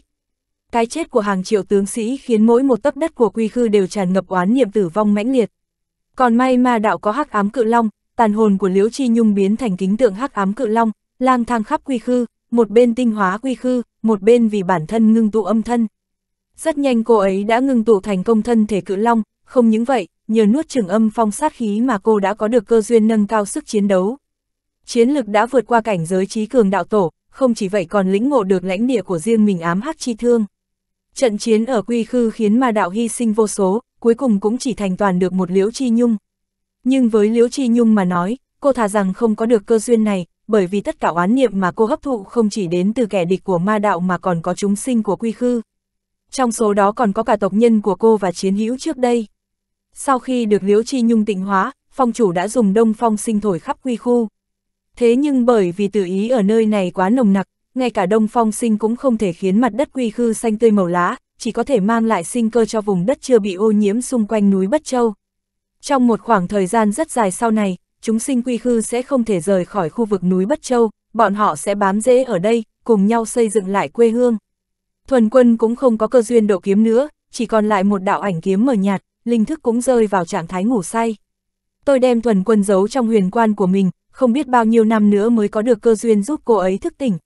Cái chết của hàng triệu tướng sĩ khiến mỗi một tấc đất của quy khư đều tràn ngập oán niệm tử vong mãnh liệt. Còn may ma đạo có hắc ám cự long, tàn hồn của Liễu Chi Nhung biến thành kính tượng hắc ám cự long, lang thang khắp quy khư, một bên tinh hóa quy khư, một bên vì bản thân ngưng tụ âm thân. Rất nhanh cô ấy đã ngưng tụ thành công thân thể cự long, không những vậy, nhờ nuốt trường âm phong sát khí mà cô đã có được cơ duyên nâng cao sức chiến đấu. Chiến lực đã vượt qua cảnh giới trí cường đạo tổ, không chỉ vậy còn lĩnh ngộ được lãnh địa của riêng mình ám hắc chi thương. Trận chiến ở quy khư khiến ma đạo hy sinh vô số, cuối cùng cũng chỉ thành toàn được một liễu chi nhung. Nhưng với liễu chi nhung mà nói, cô thà rằng không có được cơ duyên này, bởi vì tất cả oán niệm mà cô hấp thụ không chỉ đến từ kẻ địch của ma đạo mà còn có chúng sinh của quy khư. Trong số đó còn có cả tộc nhân của cô và chiến hữu trước đây. Sau khi được Liễu Chi Nhung tịnh hóa, phong chủ đã dùng đông phong sinh thổi khắp quy khu. Thế nhưng bởi vì tự ý ở nơi này quá nồng nặc, ngay cả đông phong sinh cũng không thể khiến mặt đất quy khư xanh tươi màu lá, chỉ có thể mang lại sinh cơ cho vùng đất chưa bị ô nhiễm xung quanh núi Bất Châu. Trong một khoảng thời gian rất dài sau này, chúng sinh quy khư sẽ không thể rời khỏi khu vực núi Bất Châu, bọn họ sẽ bám rễ ở đây, cùng nhau xây dựng lại quê hương. Thuần quân cũng không có cơ duyên độ kiếm nữa, chỉ còn lại một đạo ảnh kiếm mờ nhạt, linh thức cũng rơi vào trạng thái ngủ say. Tôi đem thuần quân giấu trong huyền quan của mình, không biết bao nhiêu năm nữa mới có được cơ duyên giúp cô ấy thức tỉnh.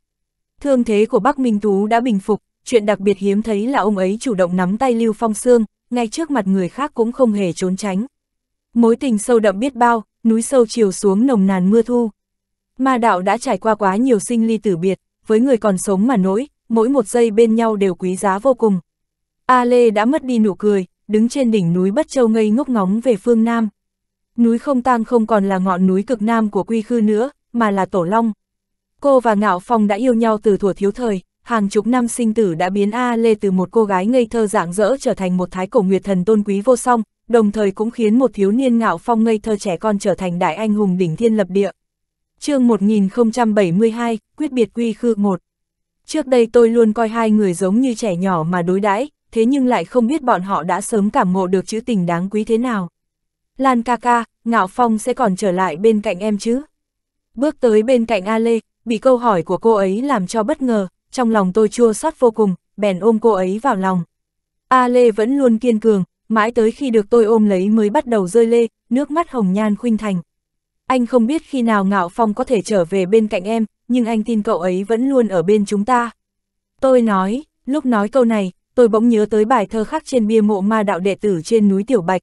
Thương thế của Bắc Minh Tú đã bình phục, chuyện đặc biệt hiếm thấy là ông ấy chủ động nắm tay Lưu Phong Sương, ngay trước mặt người khác cũng không hề trốn tránh. Mối tình sâu đậm biết bao, núi sâu chiều xuống nồng nàn mưa thu. Ma đạo đã trải qua quá nhiều sinh ly tử biệt, với người còn sống mà nỗi, mỗi một giây bên nhau đều quý giá vô cùng. A Lê đã mất đi nụ cười, đứng trên đỉnh núi Bất Châu ngây ngốc ngóng về phương Nam. Núi không tang không còn là ngọn núi cực Nam của Quy Khư nữa, mà là Tổ Long. Cô và Ngạo Phong đã yêu nhau từ thuở thiếu thời, hàng chục năm sinh tử đã biến A Lê từ một cô gái ngây thơ dạng dỡ trở thành một thái cổ nguyệt thần tôn quý vô song, đồng thời cũng khiến một thiếu niên ngạo phong ngây thơ trẻ con trở thành đại anh hùng đỉnh thiên lập địa. chương 1072, Quyết biệt quy khư 1 Trước đây tôi luôn coi hai người giống như trẻ nhỏ mà đối đãi thế nhưng lại không biết bọn họ đã sớm cảm ngộ được chữ tình đáng quý thế nào. Lan ca ca, Ngạo Phong sẽ còn trở lại bên cạnh em chứ? Bước tới bên cạnh A Lê, bị câu hỏi của cô ấy làm cho bất ngờ, trong lòng tôi chua xót vô cùng, bèn ôm cô ấy vào lòng. A Lê vẫn luôn kiên cường, mãi tới khi được tôi ôm lấy mới bắt đầu rơi lê, nước mắt hồng nhan khuynh thành. Anh không biết khi nào Ngạo Phong có thể trở về bên cạnh em, nhưng anh tin cậu ấy vẫn luôn ở bên chúng ta. Tôi nói, lúc nói câu này, tôi bỗng nhớ tới bài thơ khắc trên bia mộ ma đạo đệ tử trên núi Tiểu Bạch.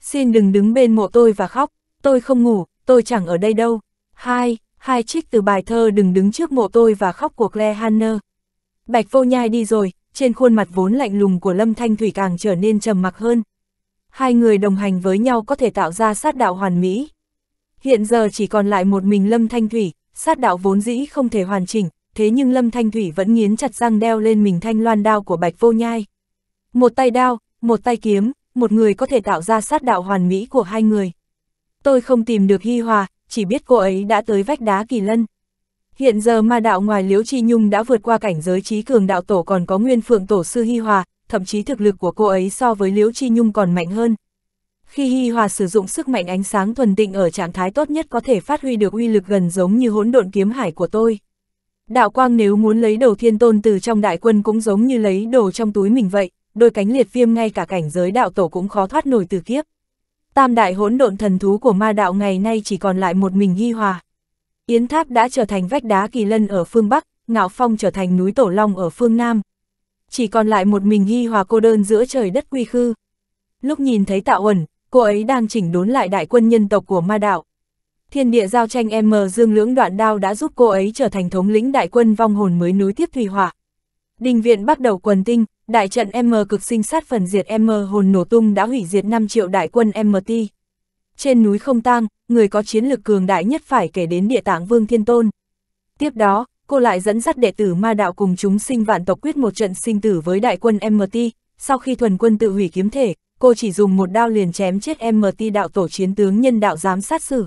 Xin đừng đứng bên mộ tôi và khóc, tôi không ngủ, tôi chẳng ở đây đâu. Hai, hai trích từ bài thơ đừng đứng trước mộ tôi và khóc của Claire Hanner. Bạch vô nhai đi rồi, trên khuôn mặt vốn lạnh lùng của Lâm Thanh Thủy càng trở nên trầm mặc hơn. Hai người đồng hành với nhau có thể tạo ra sát đạo hoàn mỹ. Hiện giờ chỉ còn lại một mình Lâm Thanh Thủy, sát đạo vốn dĩ không thể hoàn chỉnh, thế nhưng Lâm Thanh Thủy vẫn nghiến chặt răng đeo lên mình thanh loan đao của Bạch Vô Nhai. Một tay đao, một tay kiếm, một người có thể tạo ra sát đạo hoàn mỹ của hai người. Tôi không tìm được Hi Hòa, chỉ biết cô ấy đã tới vách đá kỳ lân. Hiện giờ ma đạo ngoài Liễu Chi Nhung đã vượt qua cảnh giới trí cường đạo tổ còn có nguyên phượng tổ sư Hy Hòa, thậm chí thực lực của cô ấy so với Liễu Chi Nhung còn mạnh hơn. Khi Hy Hòa sử dụng sức mạnh ánh sáng thuần tịnh ở trạng thái tốt nhất có thể phát huy được uy lực gần giống như hỗn độn kiếm hải của tôi. Đạo Quang nếu muốn lấy đầu thiên tôn từ trong đại quân cũng giống như lấy đồ trong túi mình vậy, đôi cánh liệt viêm ngay cả cảnh giới đạo tổ cũng khó thoát nổi từ kiếp. Tam đại hỗn độn thần thú của ma đạo ngày nay chỉ còn lại một mình Hy Hòa. Yến Tháp đã trở thành vách đá kỳ lân ở phương Bắc, Ngạo Phong trở thành núi Tổ Long ở phương Nam. Chỉ còn lại một mình Hy Hòa cô đơn giữa trời đất quy khư. Lúc nhìn thấy Tạo Uẩn, cô ấy đang chỉnh đốn lại đại quân nhân tộc của ma đạo. Thiên địa giao tranh M Dương Lưỡng Đoạn Đao đã giúp cô ấy trở thành thống lĩnh đại quân vong hồn mới núi tiếp thủy hòa. Đình viện bắt đầu quần tinh, đại trận M cực sinh sát phần diệt M hồn nổ tung đã hủy diệt 5 triệu đại quân MT trên núi không tang, người có chiến lực cường đại nhất phải kể đến địa tạng Vương Thiên Tôn. Tiếp đó, cô lại dẫn dắt đệ tử ma đạo cùng chúng sinh vạn tộc quyết một trận sinh tử với đại quân MT, sau khi thuần quân tự hủy kiếm thể, cô chỉ dùng một đao liền chém chết MT đạo tổ chiến tướng nhân đạo giám sát xử.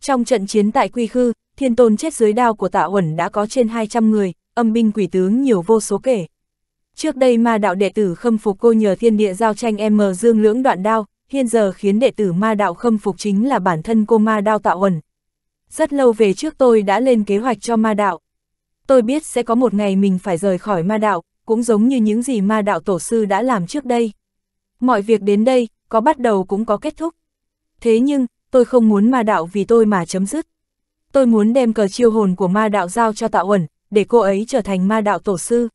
Trong trận chiến tại Quy Khư, Thiên Tôn chết dưới đao của tạ uẩn đã có trên 200 người, âm binh quỷ tướng nhiều vô số kể. Trước đây ma đạo đệ tử khâm phục cô nhờ thiên địa giao tranh em mờ dương lưỡng đoạn đao, hiện giờ khiến đệ tử ma đạo khâm phục chính là bản thân cô ma đao tạo ẩn. Rất lâu về trước tôi đã lên kế hoạch cho ma đạo. Tôi biết sẽ có một ngày mình phải rời khỏi ma đạo, cũng giống như những gì ma đạo tổ sư đã làm trước đây. Mọi việc đến đây, có bắt đầu cũng có kết thúc. Thế nhưng, tôi không muốn ma đạo vì tôi mà chấm dứt. Tôi muốn đem cờ chiêu hồn của ma đạo giao cho Tạo Uẩn, để cô ấy trở thành ma đạo tổ sư.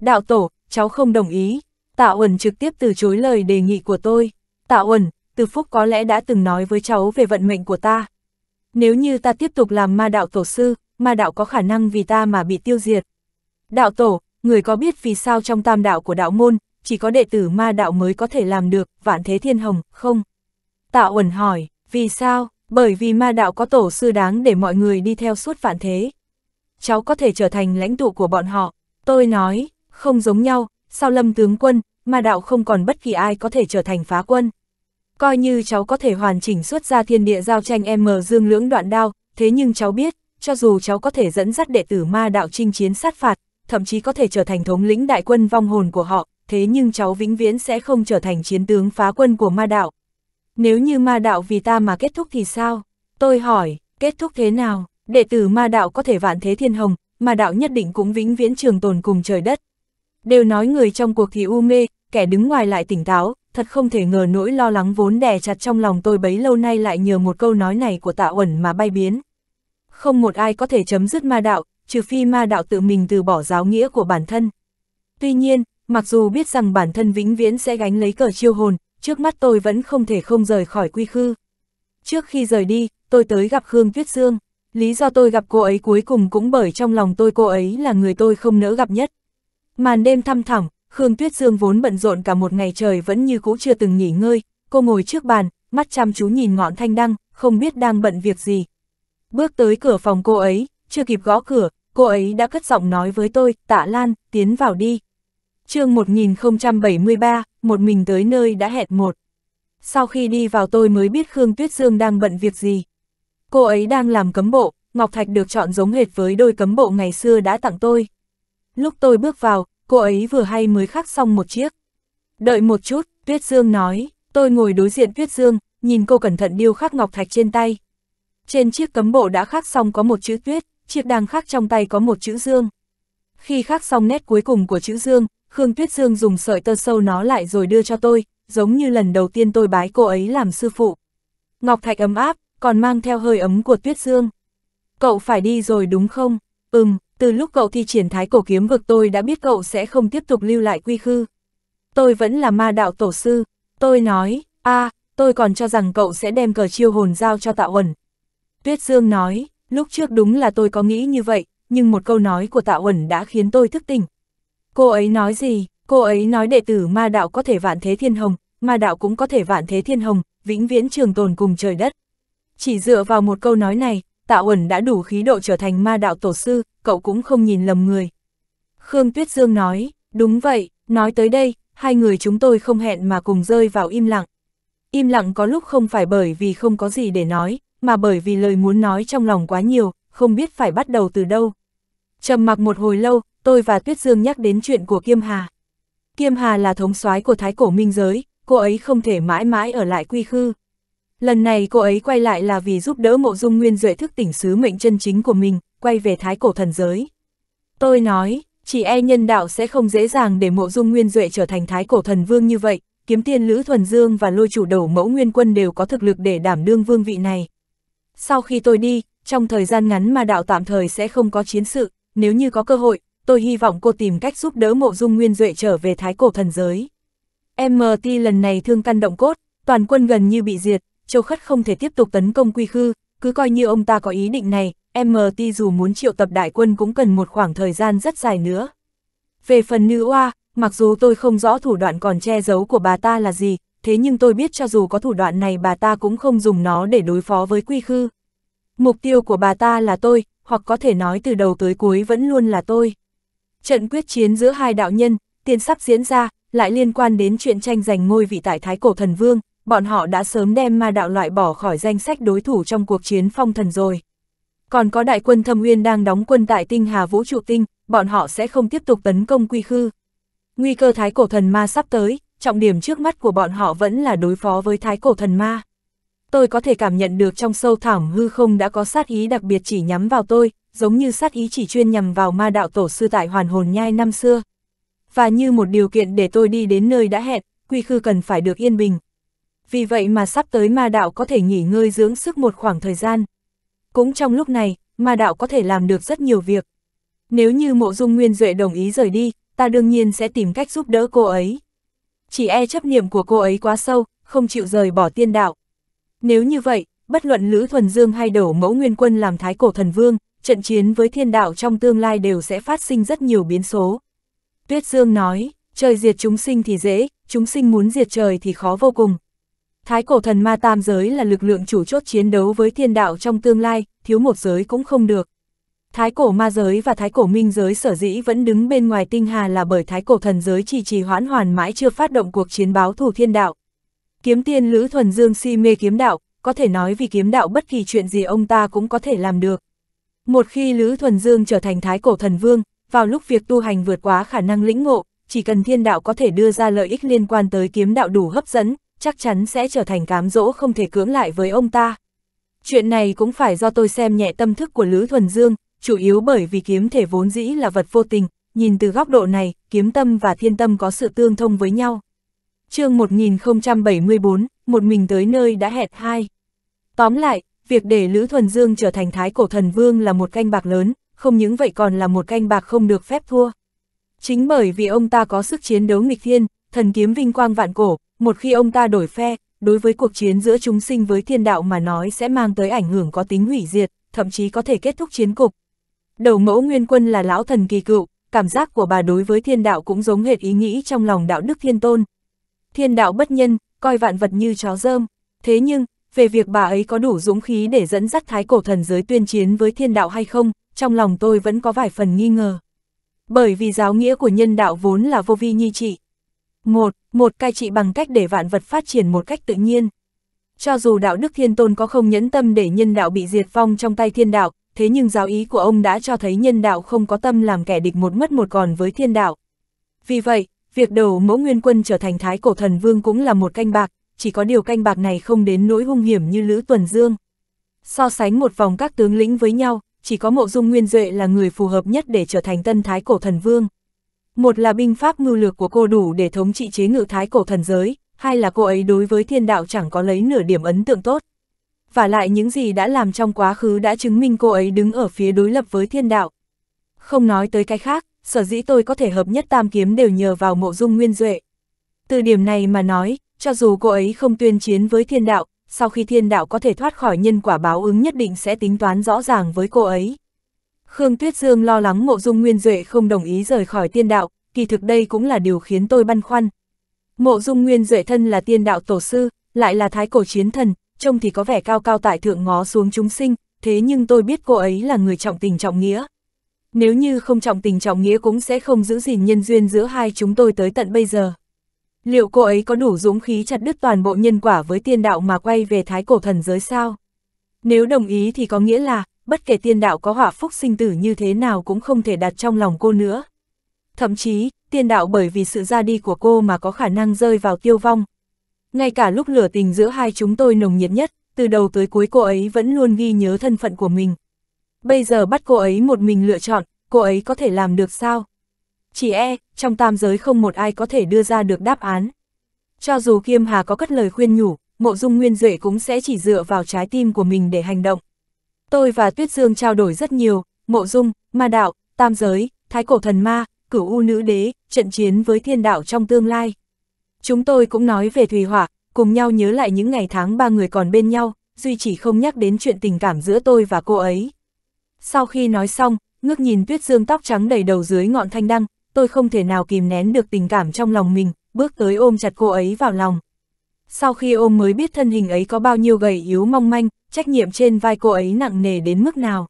Đạo tổ, cháu không đồng ý. Tạo Uẩn trực tiếp từ chối lời đề nghị của tôi. Tạ Uẩn, Từ Phúc có lẽ đã từng nói với cháu về vận mệnh của ta. Nếu như ta tiếp tục làm ma đạo tổ sư, ma đạo có khả năng vì ta mà bị tiêu diệt. Đạo tổ, người có biết vì sao trong tam đạo của đạo môn, chỉ có đệ tử ma đạo mới có thể làm được, vạn thế thiên hồng, không? Tạ Uẩn hỏi, vì sao? Bởi vì ma đạo có tổ sư đáng để mọi người đi theo suốt vạn thế. Cháu có thể trở thành lãnh tụ của bọn họ. Tôi nói, không giống nhau, Sao lâm tướng quân, ma đạo không còn bất kỳ ai có thể trở thành phá quân coi như cháu có thể hoàn chỉnh xuất ra thiên địa giao tranh em dương lưỡng đoạn đao, thế nhưng cháu biết, cho dù cháu có thể dẫn dắt đệ tử ma đạo chinh chiến sát phạt, thậm chí có thể trở thành thống lĩnh đại quân vong hồn của họ, thế nhưng cháu vĩnh viễn sẽ không trở thành chiến tướng phá quân của ma đạo. Nếu như ma đạo vì ta mà kết thúc thì sao? Tôi hỏi, kết thúc thế nào? Đệ tử ma đạo có thể vạn thế thiên hồng, ma đạo nhất định cũng vĩnh viễn trường tồn cùng trời đất. Đều nói người trong cuộc thì u mê, kẻ đứng ngoài lại tỉnh táo, thật không thể ngờ nỗi lo lắng vốn đè chặt trong lòng tôi bấy lâu nay lại nhờ một câu nói này của tạ uẩn mà bay biến. Không một ai có thể chấm dứt ma đạo, trừ phi ma đạo tự mình từ bỏ giáo nghĩa của bản thân. Tuy nhiên, mặc dù biết rằng bản thân vĩnh viễn sẽ gánh lấy cờ chiêu hồn, trước mắt tôi vẫn không thể không rời khỏi quy khư. Trước khi rời đi, tôi tới gặp Khương Tuyết Dương. Lý do tôi gặp cô ấy cuối cùng cũng bởi trong lòng tôi cô ấy là người tôi không nỡ gặp nhất. Màn đêm thăm thẳm, Khương Tuyết Dương vốn bận rộn cả một ngày trời vẫn như cũ chưa từng nghỉ ngơi, cô ngồi trước bàn, mắt chăm chú nhìn ngọn thanh đăng, không biết đang bận việc gì. Bước tới cửa phòng cô ấy, chưa kịp gõ cửa, cô ấy đã cất giọng nói với tôi, tạ Lan, tiến vào đi. chương 1073, một mình tới nơi đã hẹn một. Sau khi đi vào tôi mới biết Khương Tuyết Dương đang bận việc gì. Cô ấy đang làm cấm bộ, Ngọc Thạch được chọn giống hệt với đôi cấm bộ ngày xưa đã tặng tôi. Lúc tôi bước vào, cô ấy vừa hay mới khắc xong một chiếc. Đợi một chút, Tuyết Dương nói, tôi ngồi đối diện Tuyết Dương, nhìn cô cẩn thận điêu khắc ngọc thạch trên tay. Trên chiếc cấm bộ đã khắc xong có một chữ Tuyết, chiếc đang khắc trong tay có một chữ Dương. Khi khắc xong nét cuối cùng của chữ Dương, Khương Tuyết Dương dùng sợi tơ sâu nó lại rồi đưa cho tôi, giống như lần đầu tiên tôi bái cô ấy làm sư phụ. Ngọc Thạch ấm áp, còn mang theo hơi ấm của Tuyết Dương. Cậu phải đi rồi đúng không? Ừm, từ lúc cậu thi triển thái cổ kiếm vực tôi đã biết cậu sẽ không tiếp tục lưu lại quy khư. Tôi vẫn là ma đạo tổ sư, tôi nói, a à, tôi còn cho rằng cậu sẽ đem cờ chiêu hồn giao cho Tạo Huẩn. Tuyết Dương nói, lúc trước đúng là tôi có nghĩ như vậy, nhưng một câu nói của Tạo Huẩn đã khiến tôi thức tỉnh. Cô ấy nói gì, cô ấy nói đệ tử ma đạo có thể vạn thế thiên hồng, ma đạo cũng có thể vạn thế thiên hồng, vĩnh viễn trường tồn cùng trời đất. Chỉ dựa vào một câu nói này, Tạ Uẩn đã đủ khí độ trở thành ma đạo tổ sư, cậu cũng không nhìn lầm người. Khương Tuyết Dương nói, đúng vậy, nói tới đây, hai người chúng tôi không hẹn mà cùng rơi vào im lặng. Im lặng có lúc không phải bởi vì không có gì để nói, mà bởi vì lời muốn nói trong lòng quá nhiều, không biết phải bắt đầu từ đâu. Trầm mặc một hồi lâu, tôi và Tuyết Dương nhắc đến chuyện của Kiêm Hà. Kiêm Hà là thống soái của Thái Cổ Minh Giới, cô ấy không thể mãi mãi ở lại quy khư. Lần này cô ấy quay lại là vì giúp đỡ mộ dung nguyên duệ thức tỉnh sứ mệnh chân chính của mình, quay về thái cổ thần giới. Tôi nói, chỉ e nhân đạo sẽ không dễ dàng để mộ dung nguyên duệ trở thành thái cổ thần vương như vậy, kiếm tiên Lữ Thuần Dương và lôi chủ đầu mẫu nguyên quân đều có thực lực để đảm đương vương vị này. Sau khi tôi đi, trong thời gian ngắn mà đạo tạm thời sẽ không có chiến sự, nếu như có cơ hội, tôi hy vọng cô tìm cách giúp đỡ mộ dung nguyên duệ trở về thái cổ thần giới. MT lần này thương căn động cốt, toàn quân gần như bị diệt, Châu Khất không thể tiếp tục tấn công Quy Khư, cứ coi như ông ta có ý định này, MT dù muốn triệu tập đại quân cũng cần một khoảng thời gian rất dài nữa. Về phần nữ oa, mặc dù tôi không rõ thủ đoạn còn che giấu của bà ta là gì, thế nhưng tôi biết cho dù có thủ đoạn này bà ta cũng không dùng nó để đối phó với Quy Khư. Mục tiêu của bà ta là tôi, hoặc có thể nói từ đầu tới cuối vẫn luôn là tôi. Trận quyết chiến giữa hai đạo nhân, tiên sắp diễn ra, lại liên quan đến chuyện tranh giành ngôi vị tại Thái Cổ Thần Vương, bọn họ đã sớm đem ma đạo loại bỏ khỏi danh sách đối thủ trong cuộc chiến phong thần rồi. Còn có đại quân thâm uyên đang đóng quân tại tinh hà vũ trụ tinh, bọn họ sẽ không tiếp tục tấn công quy khư. Nguy cơ thái cổ thần ma sắp tới, trọng điểm trước mắt của bọn họ vẫn là đối phó với thái cổ thần ma. Tôi có thể cảm nhận được trong sâu thẳm hư không đã có sát ý đặc biệt chỉ nhắm vào tôi, giống như sát ý chỉ chuyên nhằm vào ma đạo tổ sư tại hoàn hồn nhai năm xưa. Và như một điều kiện để tôi đi đến nơi đã hẹn, quy khư cần phải được yên bình, vì vậy mà sắp tới ma đạo có thể nghỉ ngơi dưỡng sức một khoảng thời gian. Cũng trong lúc này, ma đạo có thể làm được rất nhiều việc. Nếu như mộ dung nguyên duệ đồng ý rời đi, ta đương nhiên sẽ tìm cách giúp đỡ cô ấy. Chỉ e chấp niệm của cô ấy quá sâu, không chịu rời bỏ tiên đạo. Nếu như vậy, bất luận Lữ Thuần Dương hay đổ mẫu nguyên quân làm thái cổ thần vương, trận chiến với thiên đạo trong tương lai đều sẽ phát sinh rất nhiều biến số. Tuyết Dương nói, trời diệt chúng sinh thì dễ, chúng sinh muốn diệt trời thì khó vô cùng. Thái cổ thần ma tam giới là lực lượng chủ chốt chiến đấu với thiên đạo trong tương lai, thiếu một giới cũng không được. Thái cổ ma giới và thái cổ minh giới sở dĩ vẫn đứng bên ngoài tinh hà là bởi thái cổ thần giới chỉ trì hoãn hoàn mãi chưa phát động cuộc chiến báo thù thiên đạo. Kiếm tiên Lữ Thuần Dương si mê kiếm đạo, có thể nói vì kiếm đạo bất kỳ chuyện gì ông ta cũng có thể làm được. Một khi Lữ Thuần Dương trở thành thái cổ thần vương, vào lúc việc tu hành vượt quá khả năng lĩnh ngộ, chỉ cần thiên đạo có thể đưa ra lợi ích liên quan tới kiếm đạo đủ hấp dẫn, chắc chắn sẽ trở thành cám dỗ không thể cưỡng lại với ông ta. Chuyện này cũng phải do tôi xem nhẹ tâm thức của Lữ Thuần Dương, chủ yếu bởi vì kiếm thể vốn dĩ là vật vô tình, nhìn từ góc độ này, kiếm tâm và thiên tâm có sự tương thông với nhau. chương 1074, một mình tới nơi đã hẹn hai. Tóm lại, việc để Lữ Thuần Dương trở thành thái cổ thần vương là một canh bạc lớn, không những vậy còn là một canh bạc không được phép thua. Chính bởi vì ông ta có sức chiến đấu nghịch thiên, thần kiếm vinh quang vạn cổ, một khi ông ta đổi phe, đối với cuộc chiến giữa chúng sinh với thiên đạo mà nói sẽ mang tới ảnh hưởng có tính hủy diệt, thậm chí có thể kết thúc chiến cục. Đầu mẫu nguyên quân là lão thần kỳ cựu, cảm giác của bà đối với thiên đạo cũng giống hệt ý nghĩ trong lòng đạo đức thiên tôn. Thiên đạo bất nhân, coi vạn vật như chó rơm. Thế nhưng, về việc bà ấy có đủ dũng khí để dẫn dắt thái cổ thần giới tuyên chiến với thiên đạo hay không, trong lòng tôi vẫn có vài phần nghi ngờ. Bởi vì giáo nghĩa của nhân đạo vốn là vô vi nhi trị, một, một cai trị bằng cách để vạn vật phát triển một cách tự nhiên. Cho dù đạo đức thiên tôn có không nhẫn tâm để nhân đạo bị diệt vong trong tay thiên đạo, thế nhưng giáo ý của ông đã cho thấy nhân đạo không có tâm làm kẻ địch một mất một còn với thiên đạo. Vì vậy, việc đầu mẫu nguyên quân trở thành thái cổ thần vương cũng là một canh bạc, chỉ có điều canh bạc này không đến nỗi hung hiểm như Lữ Tuần Dương. So sánh một vòng các tướng lĩnh với nhau, chỉ có mộ dung nguyên duệ là người phù hợp nhất để trở thành tân thái cổ thần vương. Một là binh pháp mưu lược của cô đủ để thống trị chế ngự thái cổ thần giới, hai là cô ấy đối với thiên đạo chẳng có lấy nửa điểm ấn tượng tốt. Và lại những gì đã làm trong quá khứ đã chứng minh cô ấy đứng ở phía đối lập với thiên đạo. Không nói tới cái khác, sở dĩ tôi có thể hợp nhất tam kiếm đều nhờ vào mộ dung nguyên duệ. Từ điểm này mà nói, cho dù cô ấy không tuyên chiến với thiên đạo, sau khi thiên đạo có thể thoát khỏi nhân quả báo ứng nhất định sẽ tính toán rõ ràng với cô ấy. Khương Tuyết Dương lo lắng Mộ Dung Nguyên Duệ không đồng ý rời khỏi tiên đạo, kỳ thực đây cũng là điều khiến tôi băn khoăn. Mộ Dung Nguyên Duệ thân là tiên đạo tổ sư, lại là thái cổ chiến thần, trông thì có vẻ cao cao tại thượng ngó xuống chúng sinh, thế nhưng tôi biết cô ấy là người trọng tình trọng nghĩa. Nếu như không trọng tình trọng nghĩa cũng sẽ không giữ gìn nhân duyên giữa hai chúng tôi tới tận bây giờ. Liệu cô ấy có đủ dũng khí chặt đứt toàn bộ nhân quả với tiên đạo mà quay về thái cổ thần giới sao? Nếu đồng ý thì có nghĩa là, bất kể tiên đạo có hỏa phúc sinh tử như thế nào cũng không thể đặt trong lòng cô nữa. Thậm chí, tiên đạo bởi vì sự ra đi của cô mà có khả năng rơi vào tiêu vong. Ngay cả lúc lửa tình giữa hai chúng tôi nồng nhiệt nhất, từ đầu tới cuối cô ấy vẫn luôn ghi nhớ thân phận của mình. Bây giờ bắt cô ấy một mình lựa chọn, cô ấy có thể làm được sao? Chỉ e, trong tam giới không một ai có thể đưa ra được đáp án. Cho dù Kiêm Hà có cất lời khuyên nhủ, Mộ Dung Nguyên Duệ cũng sẽ chỉ dựa vào trái tim của mình để hành động. Tôi và Tuyết Dương trao đổi rất nhiều, mộ dung, ma đạo, tam giới, thái cổ thần ma, cửu u nữ đế, trận chiến với thiên đạo trong tương lai. Chúng tôi cũng nói về Thùy Hỏa, cùng nhau nhớ lại những ngày tháng ba người còn bên nhau, duy chỉ không nhắc đến chuyện tình cảm giữa tôi và cô ấy. Sau khi nói xong, ngước nhìn Tuyết Dương tóc trắng đầy đầu dưới ngọn thanh đăng, tôi không thể nào kìm nén được tình cảm trong lòng mình, bước tới ôm chặt cô ấy vào lòng. Sau khi ôm mới biết thân hình ấy có bao nhiêu gầy yếu mong manh, trách nhiệm trên vai cô ấy nặng nề đến mức nào.